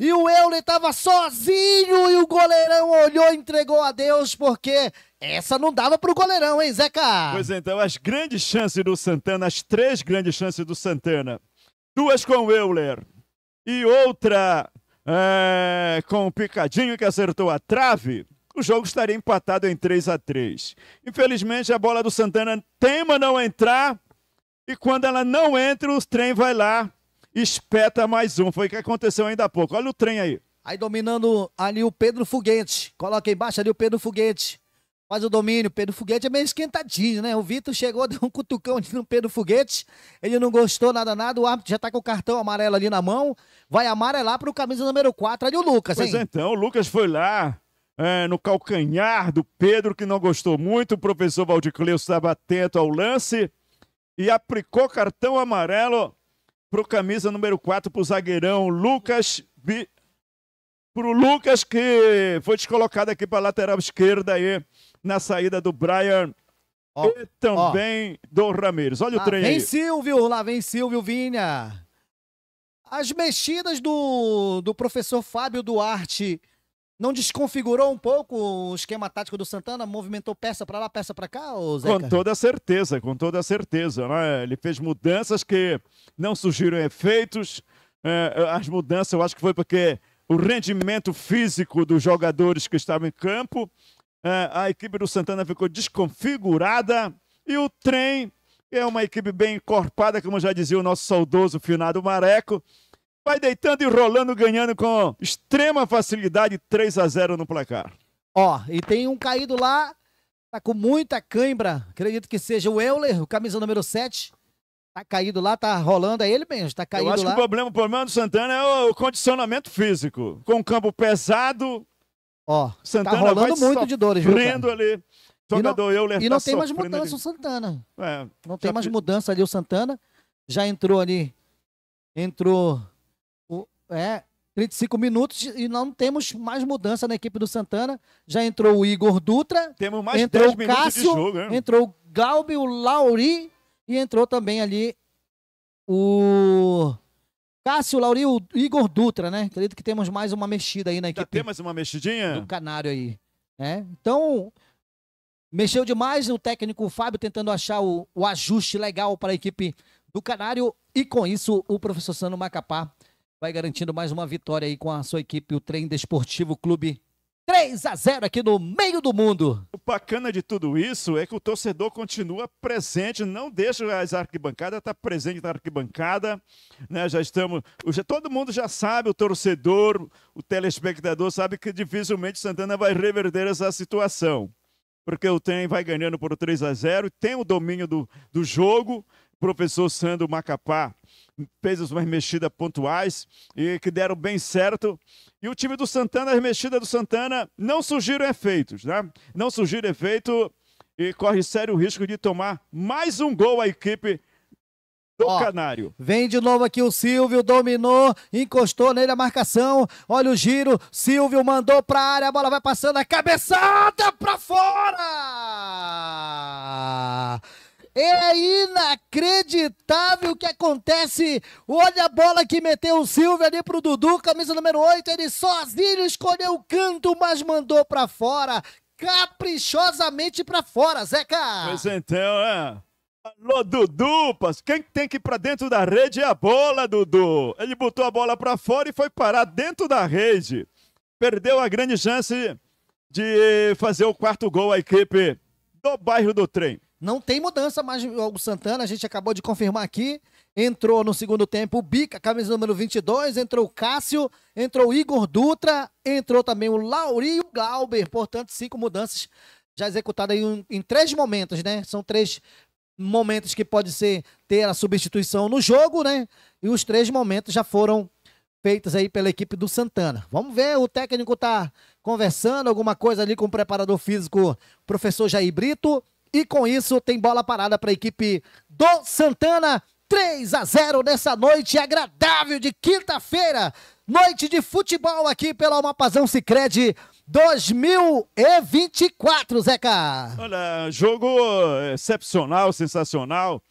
e o Euler tava sozinho e o goleirão olhou e entregou a Deus porque essa não dava pro goleirão, hein, Zeca? Pois então, as grandes chances do Santana, as três grandes chances do Santana duas com Euler e outra é, com o Picadinho que acertou a trave, o jogo estaria empatado em 3 a 3 Infelizmente, a bola do Santana tema não entrar, e quando ela não entra, o trem vai lá, espeta mais um. Foi o que aconteceu ainda há pouco. Olha o trem aí. Aí dominando ali o Pedro Foguete. Coloca embaixo ali o Pedro Foguete. Faz o domínio, Pedro Foguete é meio esquentadinho, né? O Vitor chegou, deu um cutucão ali no Pedro Foguete, ele não gostou nada, nada, o árbitro já tá com o cartão amarelo ali na mão, vai amarelar pro camisa número 4 ali o Lucas, hein? Pois então, o Lucas foi lá é, no calcanhar do Pedro, que não gostou muito, o professor Valdicleu estava atento ao lance e aplicou cartão amarelo pro camisa número 4, pro zagueirão Lucas... Bi... Pro Lucas, que foi descolocado aqui para lateral esquerda aí na saída do Brian ó, e também ó. do Ramires. Olha o ah, trem vem aí. Vem Silvio, lá vem Silvio Vinha. As mexidas do, do professor Fábio Duarte não desconfigurou um pouco o esquema tático do Santana? Movimentou peça para lá, peça para cá, ô Zeca? Com toda certeza, com toda certeza. Né? Ele fez mudanças que não surgiram efeitos. É, as mudanças eu acho que foi porque o rendimento físico dos jogadores que estavam em campo é, a equipe do Santana ficou desconfigurada e o trem é uma equipe bem encorpada, como já dizia o nosso saudoso finado Mareco. Vai deitando e rolando, ganhando com extrema facilidade, 3 a 0 no placar. Ó, e tem um caído lá, tá com muita cãibra. Acredito que seja o Euler, o camisa número 7. Tá caído lá, tá rolando, é ele mesmo, tá caído lá. Eu acho lá. que o problema, o problema do Santana é o condicionamento físico. Com o campo pesado, Ó, tá Santana tá rolando muito de dores, viu? ali. Jogador e não, E não tá tem mais mudança ali. o Santana. É, não tem mais mudança ali o Santana. Já entrou ali. Entrou. O, é, 35 minutos e não temos mais mudança na equipe do Santana. Já entrou o Igor Dutra. Temos mais entrou 10 o Cássio, jogo, é? Entrou o Galbi, o Lauri e entrou também ali o Cássio, Lauril, Igor Dutra, né? Acredito que temos mais uma mexida aí na equipe. tem mais uma mexidinha? Do Canário aí. Né? Então, mexeu demais o técnico Fábio tentando achar o, o ajuste legal para a equipe do Canário. E com isso, o professor Sano Macapá vai garantindo mais uma vitória aí com a sua equipe, o Trem Desportivo Clube 3 a 0 aqui no meio do mundo. O bacana de tudo isso é que o torcedor continua presente, não deixa as arquibancadas, está presente na arquibancada, né? Já estamos, já, todo mundo já sabe, o torcedor, o telespectador sabe que dificilmente Santana vai reverter essa situação. Porque o trem vai ganhando por 3 a 0, tem o domínio do, do jogo, professor Sandro Macapá fez umas mexidas pontuais e que deram bem certo. E o time do Santana, as mexidas do Santana não surgiram efeitos, né? Não surgiram efeito e corre sério risco de tomar mais um gol a equipe do Ó, Canário. Vem de novo aqui o Silvio, dominou, encostou nele a marcação. Olha o giro, Silvio mandou a área, a bola vai passando, a cabeçada para fora! É inacreditável o que acontece. Olha a bola que meteu o Silvio ali pro Dudu, camisa número 8. Ele sozinho escolheu o canto, mas mandou para fora. Caprichosamente para fora, Zeca. Pois então, é. Alô, Dudu, quem tem que ir pra dentro da rede é a bola, Dudu. Ele botou a bola para fora e foi parar dentro da rede. Perdeu a grande chance de fazer o quarto gol a equipe do bairro do trem. Não tem mudança mais o Santana, a gente acabou de confirmar aqui. Entrou no segundo tempo o Bica, camisa número 22, entrou o Cássio, entrou o Igor Dutra, entrou também o Laurinho Glauber. Portanto, cinco mudanças já executadas em, em, três momentos, né? São três momentos que pode ser ter a substituição no jogo, né? E os três momentos já foram feitos aí pela equipe do Santana. Vamos ver, o técnico tá conversando alguma coisa ali com o preparador físico, professor Jair Brito. E com isso, tem bola parada para a equipe do Santana. 3 a 0 nessa noite agradável de quinta-feira. Noite de futebol aqui pela Mapazão Cicred 2024, Zeca. Olha, jogo excepcional, sensacional.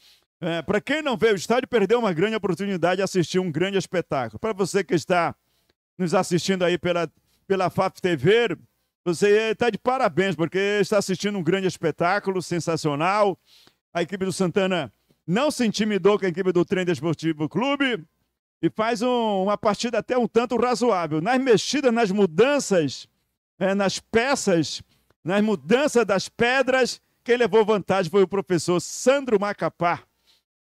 É, para quem não veio o estádio, perdeu uma grande oportunidade de assistir um grande espetáculo. Para você que está nos assistindo aí pela, pela FAP TV, você está de parabéns, porque está assistindo um grande espetáculo, sensacional. A equipe do Santana não se intimidou com a equipe do Trem Desportivo Clube e faz um, uma partida até um tanto razoável. Nas mexidas, nas mudanças, é, nas peças, nas mudanças das pedras, quem levou vantagem foi o professor Sandro Macapá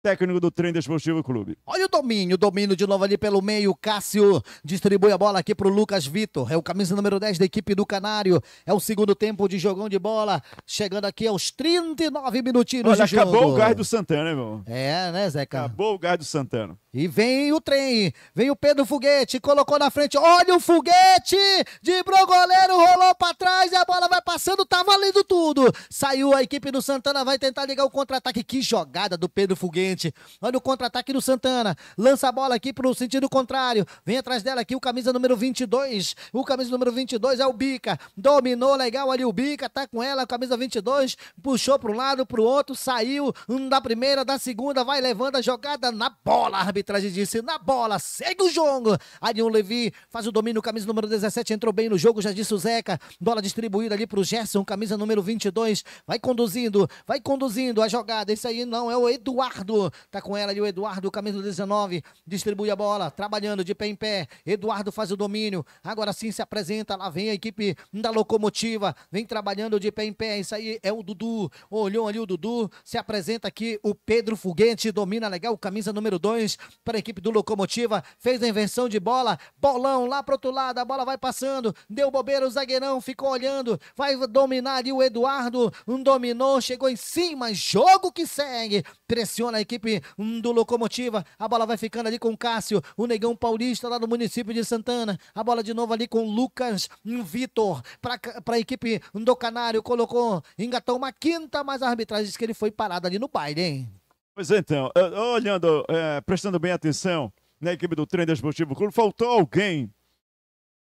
técnico do Trem Esportivo Clube. Olha o domínio, domínio de novo ali pelo meio, Cássio distribui a bola aqui pro Lucas Vitor, é o camisa número 10 da equipe do Canário, é o segundo tempo de jogão de bola, chegando aqui aos 39 minutinhos Olha, de acabou jogo. o gás do Santana, irmão. É, né, Zeca? Acabou o gás do Santana. E vem o trem, vem o Pedro Foguete, colocou na frente, olha o Foguete, Dibrou o goleiro, rolou pra trás e a bola vai passando, tá valendo tudo. Saiu a equipe do Santana, vai tentar ligar o contra-ataque, que jogada do Pedro Foguete frente. Olha o contra-ataque do Santana. Lança a bola aqui para o sentido contrário. Vem atrás dela aqui o camisa número 22. O camisa número 22 é o Bica. Dominou legal ali o Bica. Tá com ela, camisa 22. Puxou para lado, para o outro. Saiu da primeira, da segunda. Vai levando a jogada na bola. A arbitragem disse na bola. Segue o jogo. o Levi faz o domínio. Camisa número 17 entrou bem no jogo. Já disse o Zeca. Bola distribuída ali para o Gerson. Camisa número 22. Vai conduzindo, vai conduzindo a jogada. Esse aí não é o Eduardo tá com ela ali o Eduardo, camisa 19, distribui a bola, trabalhando de pé em pé. Eduardo faz o domínio, agora sim se apresenta, lá vem a equipe da locomotiva, vem trabalhando de pé em pé. Isso aí é o Dudu, olhou ali o Dudu, se apresenta aqui o Pedro Foguete, domina legal, camisa número 2 para a equipe do Locomotiva, fez a invenção de bola, bolão lá pro outro lado, a bola vai passando, deu bobeira o zagueirão, ficou olhando, vai dominar ali o Eduardo, um dominou, chegou em cima, jogo que segue, pressiona a equipe equipe hum, do Locomotiva. A bola vai ficando ali com o Cássio, o Negão Paulista lá do município de Santana. A bola de novo ali com Lucas hum, Vitor para a equipe do Canário. Colocou, engatou uma quinta, mas a arbitragem disse que ele foi parado ali no baile, hein? Pois é, então, eh, olhando, é, prestando bem atenção na equipe do Treino Desportivo Clube, faltou alguém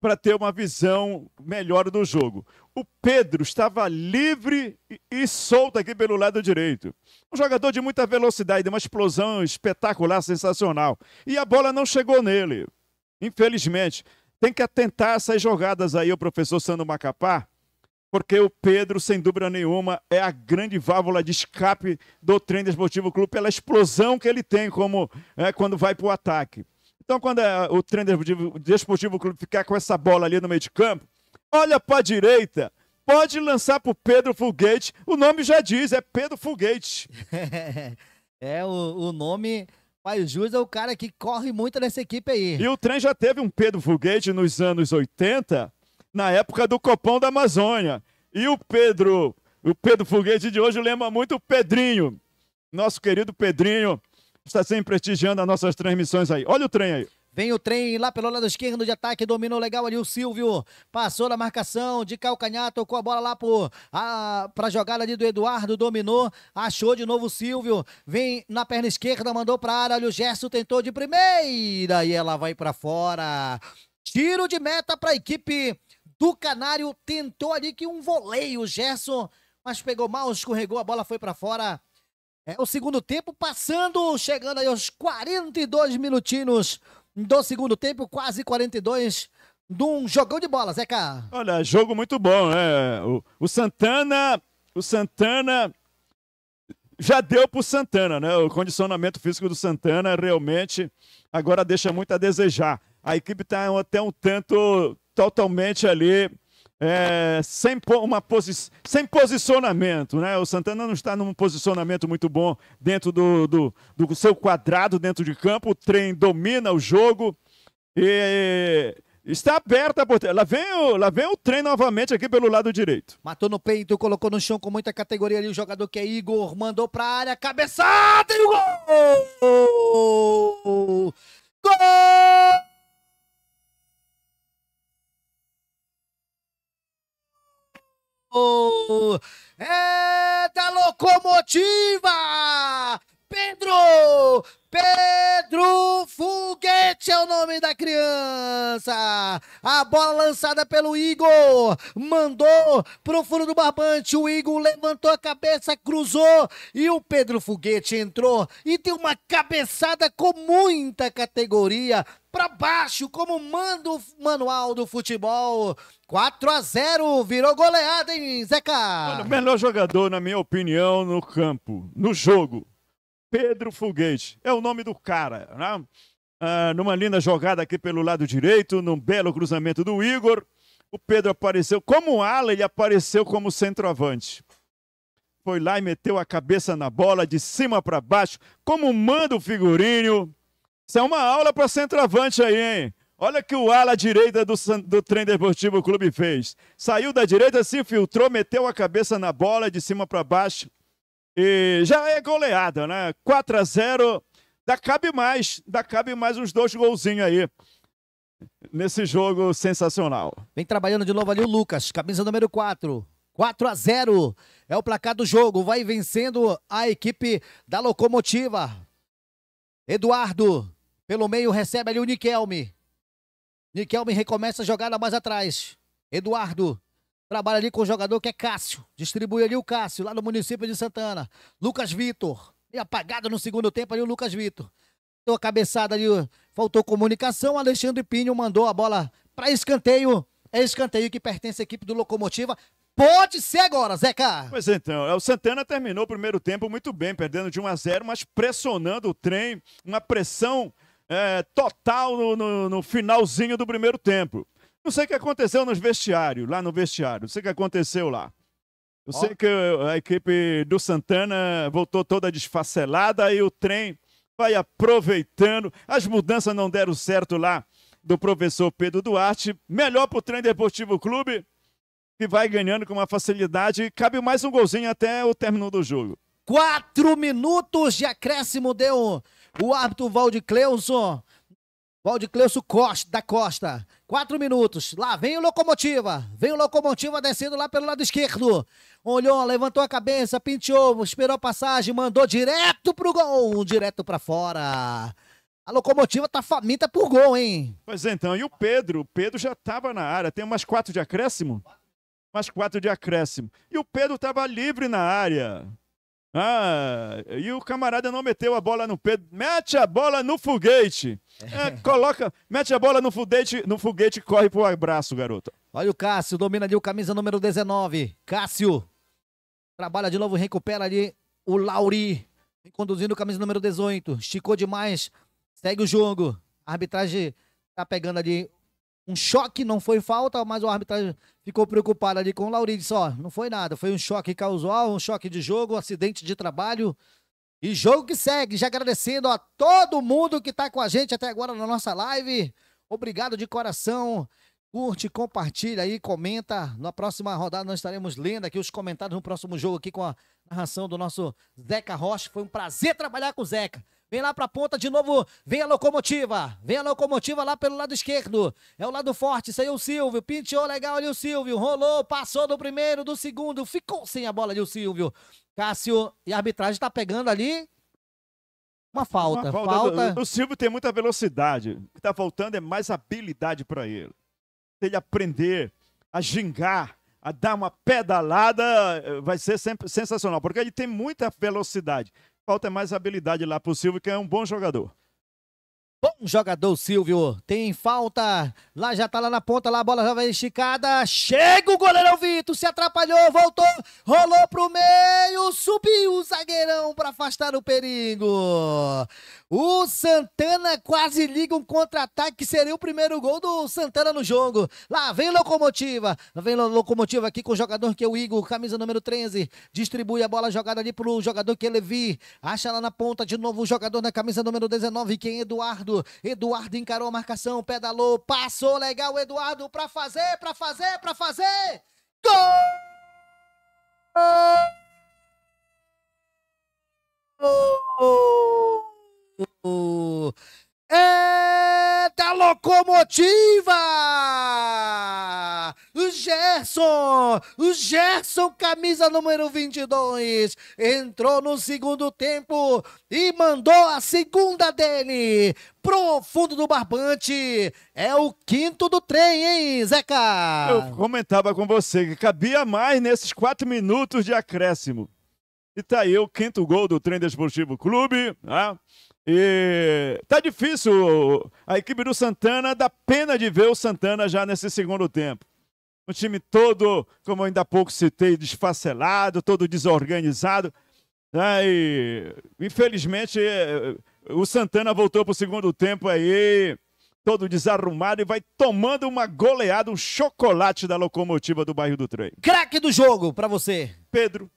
para ter uma visão melhor do jogo. O Pedro estava livre e solto aqui pelo lado direito. Um jogador de muita velocidade, de uma explosão espetacular, sensacional. E a bola não chegou nele. Infelizmente, tem que atentar essas jogadas aí, o professor Sandro Macapá, porque o Pedro, sem dúvida nenhuma, é a grande válvula de escape do Trem Esportivo Clube pela explosão que ele tem como é, quando vai para o ataque. Então, quando é o treino desportivo, desportivo clube ficar com essa bola ali no meio de campo, olha para a direita, pode lançar para o Pedro Fulgate. O nome já diz, é Pedro Fulgate. é, o, o nome faz jus, é o cara que corre muito nessa equipe aí. E o trem já teve um Pedro Fulgate nos anos 80, na época do Copão da Amazônia. E o Pedro, o Pedro Fulgate de hoje lembra muito o Pedrinho, nosso querido Pedrinho, está sempre prestigiando as nossas transmissões aí. Olha o trem aí. Vem o trem lá pelo lado esquerdo de ataque, dominou legal ali o Silvio. Passou na marcação de calcanhar, tocou a bola lá para a, jogada ali do Eduardo, dominou, achou de novo o Silvio. Vem na perna esquerda, mandou para área, olha o Gerson tentou de primeira e ela vai para fora. Tiro de meta para a equipe do Canário, tentou ali que um voleio o Gerson, mas pegou mal, escorregou, a bola foi para fora. É o segundo tempo passando, chegando aí aos 42 minutinhos do segundo tempo, quase 42 de um jogão de bola, Zeca. Olha, jogo muito bom, né? O, o Santana, o Santana já deu pro Santana, né? O condicionamento físico do Santana realmente agora deixa muito a desejar. A equipe está até um tanto totalmente ali é, sem, uma posi sem posicionamento. Né? O Santana não está num posicionamento muito bom dentro do, do, do seu quadrado, dentro de campo. O trem domina o jogo e está aberta a porteira. Lá vem, o, lá vem o trem novamente aqui pelo lado direito. Matou no peito, colocou no chão com muita categoria ali o jogador que é Igor. Mandou para a área, cabeçada e o gol! Gol! É da locomotiva! Pedro! Pedro Foguete é o nome da criança. A bola lançada pelo Igor mandou pro fundo do barbante. O Igor levantou a cabeça, cruzou e o Pedro Foguete entrou e deu uma cabeçada com muita categoria para baixo, como manda o manual do futebol. 4 a 0 virou goleada, hein, Zeca? Olha, o melhor jogador, na minha opinião, no campo, no jogo, Pedro Foguete. É o nome do cara, né? Ah, numa linda jogada aqui pelo lado direito, num belo cruzamento do Igor. O Pedro apareceu como ala, ele apareceu como centroavante. Foi lá e meteu a cabeça na bola, de cima para baixo, como manda o figurino. Isso é uma aula para centroavante aí, hein? Olha que o ala direita do, do Trem Deportivo Clube fez. Saiu da direita, se infiltrou, meteu a cabeça na bola de cima para baixo. E já é goleada, né? 4 a 0 Da cabe mais, da cabe mais uns dois golzinhos aí nesse jogo sensacional. Vem trabalhando de novo ali o Lucas, camisa número 4. 4 a 0 é o placar do jogo. Vai vencendo a equipe da Locomotiva. Eduardo, pelo meio, recebe ali o Niquelme. Niquelme recomeça a jogada mais atrás. Eduardo Trabalha ali com o jogador que é Cássio. Distribui ali o Cássio, lá no município de Santana. Lucas Vitor. E apagado no segundo tempo ali o Lucas Vitor. Deu a cabeçada ali, faltou comunicação. Alexandre Pinho mandou a bola para escanteio. É escanteio que pertence à equipe do Locomotiva. Pode ser agora, Zeca! Pois então, é, o Santana terminou o primeiro tempo muito bem, perdendo de 1 a 0, mas pressionando o trem, uma pressão é, total no, no, no finalzinho do primeiro tempo não sei o que aconteceu nos vestiários, lá no vestiário. Não sei o que aconteceu lá. Eu sei que a equipe do Santana voltou toda desfacelada e o trem vai aproveitando. As mudanças não deram certo lá do professor Pedro Duarte. Melhor para o Trem Deportivo Clube, que vai ganhando com uma facilidade. Cabe mais um golzinho até o término do jogo. Quatro minutos de acréscimo deu o árbitro Valde Cleuson Valdecleuso Costa, da Costa, quatro minutos. Lá vem o Locomotiva. Vem o Locomotiva descendo lá pelo lado esquerdo. Olhou, levantou a cabeça, pinteou, esperou a passagem, mandou direto pro gol, direto para fora. A locomotiva tá faminta por gol, hein? Pois é, então. E o Pedro? O Pedro já tava na área. Tem mais quatro de acréscimo? Mais quatro de acréscimo. E o Pedro tava livre na área. Ah, e o camarada não meteu a bola no Pedro. Mete a bola no foguete. É. é, coloca, mete a bola no foguete, no foguete corre pro abraço, garoto. Olha o Cássio, domina ali o camisa número 19. Cássio trabalha de novo, recupera ali o Lauri, conduzindo o camisa número 18. Esticou demais, segue o jogo. A arbitragem tá pegando ali um choque, não foi falta, mas o árbitro ficou preocupado ali com o Laurides. Ó, não foi nada, foi um choque causal, um choque de jogo, um acidente de trabalho. E jogo que segue, já agradecendo a todo mundo que está com a gente até agora na nossa live. Obrigado de coração. Curte, compartilha aí, comenta. Na próxima rodada nós estaremos lendo aqui os comentários no próximo jogo aqui com a narração do nosso Zeca Rocha. Foi um prazer trabalhar com o Zeca. Vem lá para a ponta de novo. Vem a locomotiva. Vem a locomotiva lá pelo lado esquerdo. É o lado forte. Saiu é o Silvio. Pinteou legal ali o Silvio. Rolou, passou do primeiro, do segundo. Ficou sem a bola ali o Silvio. Cássio e a arbitragem está pegando ali. Uma falta. Uma falta. falta. O Silvio tem muita velocidade. O que está faltando é mais habilidade para ele. Se ele aprender a gingar, a dar uma pedalada, eh, vai ser sempre sensacional, porque ele tem muita velocidade falta é mais habilidade lá pro Silvio, que é um bom jogador. Bom, jogador Silvio, tem falta, lá já tá lá na ponta, lá a bola já vai esticada, chega o goleirão Vitor, se atrapalhou, voltou, rolou pro meio, subiu o zagueirão para afastar o perigo. O Santana quase liga um contra-ataque, que seria o primeiro gol do Santana no jogo. Lá vem Locomotiva, lá vem Locomotiva aqui com o jogador que é o Igor, camisa número 13, distribui a bola jogada ali pro jogador que é Levi, acha lá na ponta de novo o jogador na camisa número 19, quem é Eduardo, Eduardo encarou a marcação, pedalou, passou legal, Eduardo, para fazer, para fazer, para fazer. Gol! Gol! Eita é locomotiva! O Gerson! O Gerson, camisa número 22, entrou no segundo tempo e mandou a segunda dele pro fundo do barbante. É o quinto do trem, hein, Zeca? Eu comentava com você que cabia mais nesses quatro minutos de acréscimo. E tá aí o quinto gol do Trem Desportivo Clube, né? E tá difícil a equipe do Santana, dá pena de ver o Santana já nesse segundo tempo. o time todo, como ainda há pouco citei, desfacelado, todo desorganizado. Né? E, infelizmente, é, o Santana voltou para o segundo tempo aí, todo desarrumado e vai tomando uma goleada, um chocolate da locomotiva do bairro do Trem. Craque do jogo para você. Pedro.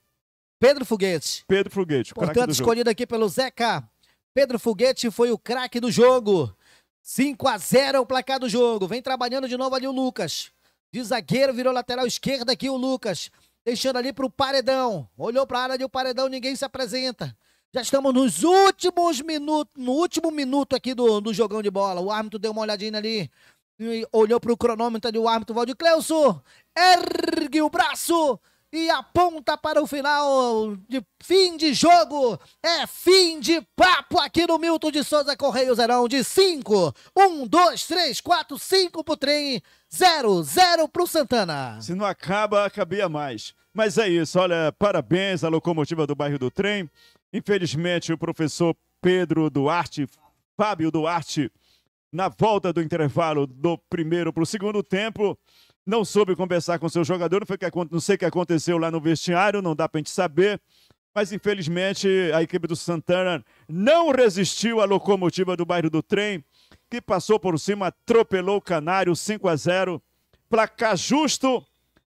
Pedro Foguete. Pedro Foguete. Portanto, escolhido aqui pelo Zeca Pedro Foguete foi o craque do jogo. 5 a 0 é o placar do jogo. Vem trabalhando de novo ali o Lucas. De zagueiro virou lateral esquerda aqui o Lucas. Deixando ali para o Paredão. Olhou para a área de o Paredão, ninguém se apresenta. Já estamos nos últimos minutos, no último minuto aqui do, do jogão de bola. O árbitro deu uma olhadinha ali. Olhou para o cronômetro ali, o árbitro Valdir Cleuso. Ergue o braço e aponta para o final de fim de jogo. É fim de papo aqui no Milton de Souza Correio Zerão de 5. 1, 2, 3, 4, 5 para o trem, 0, 0 para o Santana. Se não acaba, acabia mais. Mas é isso, olha, parabéns à locomotiva do bairro do trem. Infelizmente, o professor Pedro Duarte, Fábio Duarte, na volta do intervalo do primeiro para o segundo tempo, não soube conversar com seu jogador, não, foi que, não sei o que aconteceu lá no vestiário, não dá para a gente saber. Mas infelizmente a equipe do Santana não resistiu à locomotiva do bairro do trem, que passou por cima, atropelou o Canário 5 a 0, placar justo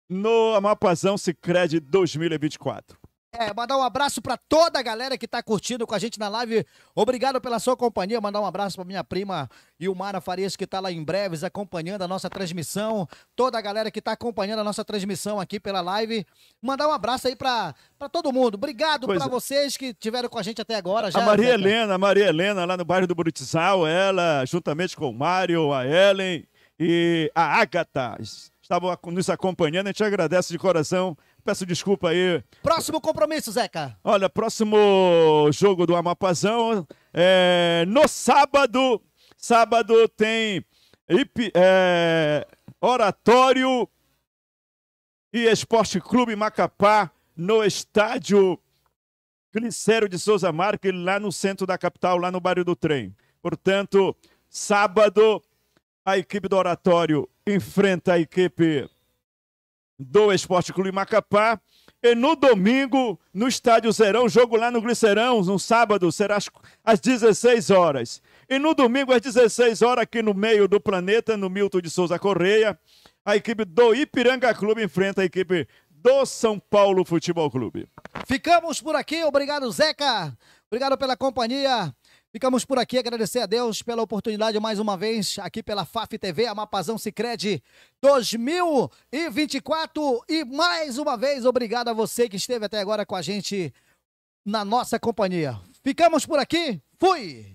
no Amapazão Sicredi 2024. É, mandar um abraço para toda a galera que tá curtindo com a gente na live. Obrigado pela sua companhia. Mandar um abraço para minha prima Ilmara Farias, que tá lá em breves acompanhando a nossa transmissão. Toda a galera que tá acompanhando a nossa transmissão aqui pela live. Mandar um abraço aí para todo mundo. Obrigado para é. vocês que tiveram com a gente até agora. Já, a Maria né? Helena, a Maria Helena, lá no bairro do Buritizal ela, juntamente com o Mário, a Ellen e a Agatha, estavam nos acompanhando. A gente agradece de coração Peço desculpa aí. Próximo compromisso, Zeca. Olha, próximo jogo do Amapazão é no sábado. Sábado tem é, Oratório e Esporte Clube Macapá no estádio Glicério de Souza Marques, lá no centro da capital, lá no bairro do trem. Portanto, sábado, a equipe do Oratório enfrenta a equipe do Esporte Clube Macapá. E no domingo, no Estádio Zerão, jogo lá no Glicerão, no sábado, será às 16 horas. E no domingo, às 16 horas, aqui no meio do planeta, no Milton de Souza Correia, a equipe do Ipiranga Clube enfrenta a equipe do São Paulo Futebol Clube. Ficamos por aqui, obrigado Zeca, obrigado pela companhia. Ficamos por aqui, agradecer a Deus pela oportunidade mais uma vez aqui pela FAF TV, Mapazão Sicredi 2024 e mais uma vez obrigado a você que esteve até agora com a gente na nossa companhia. Ficamos por aqui. Fui.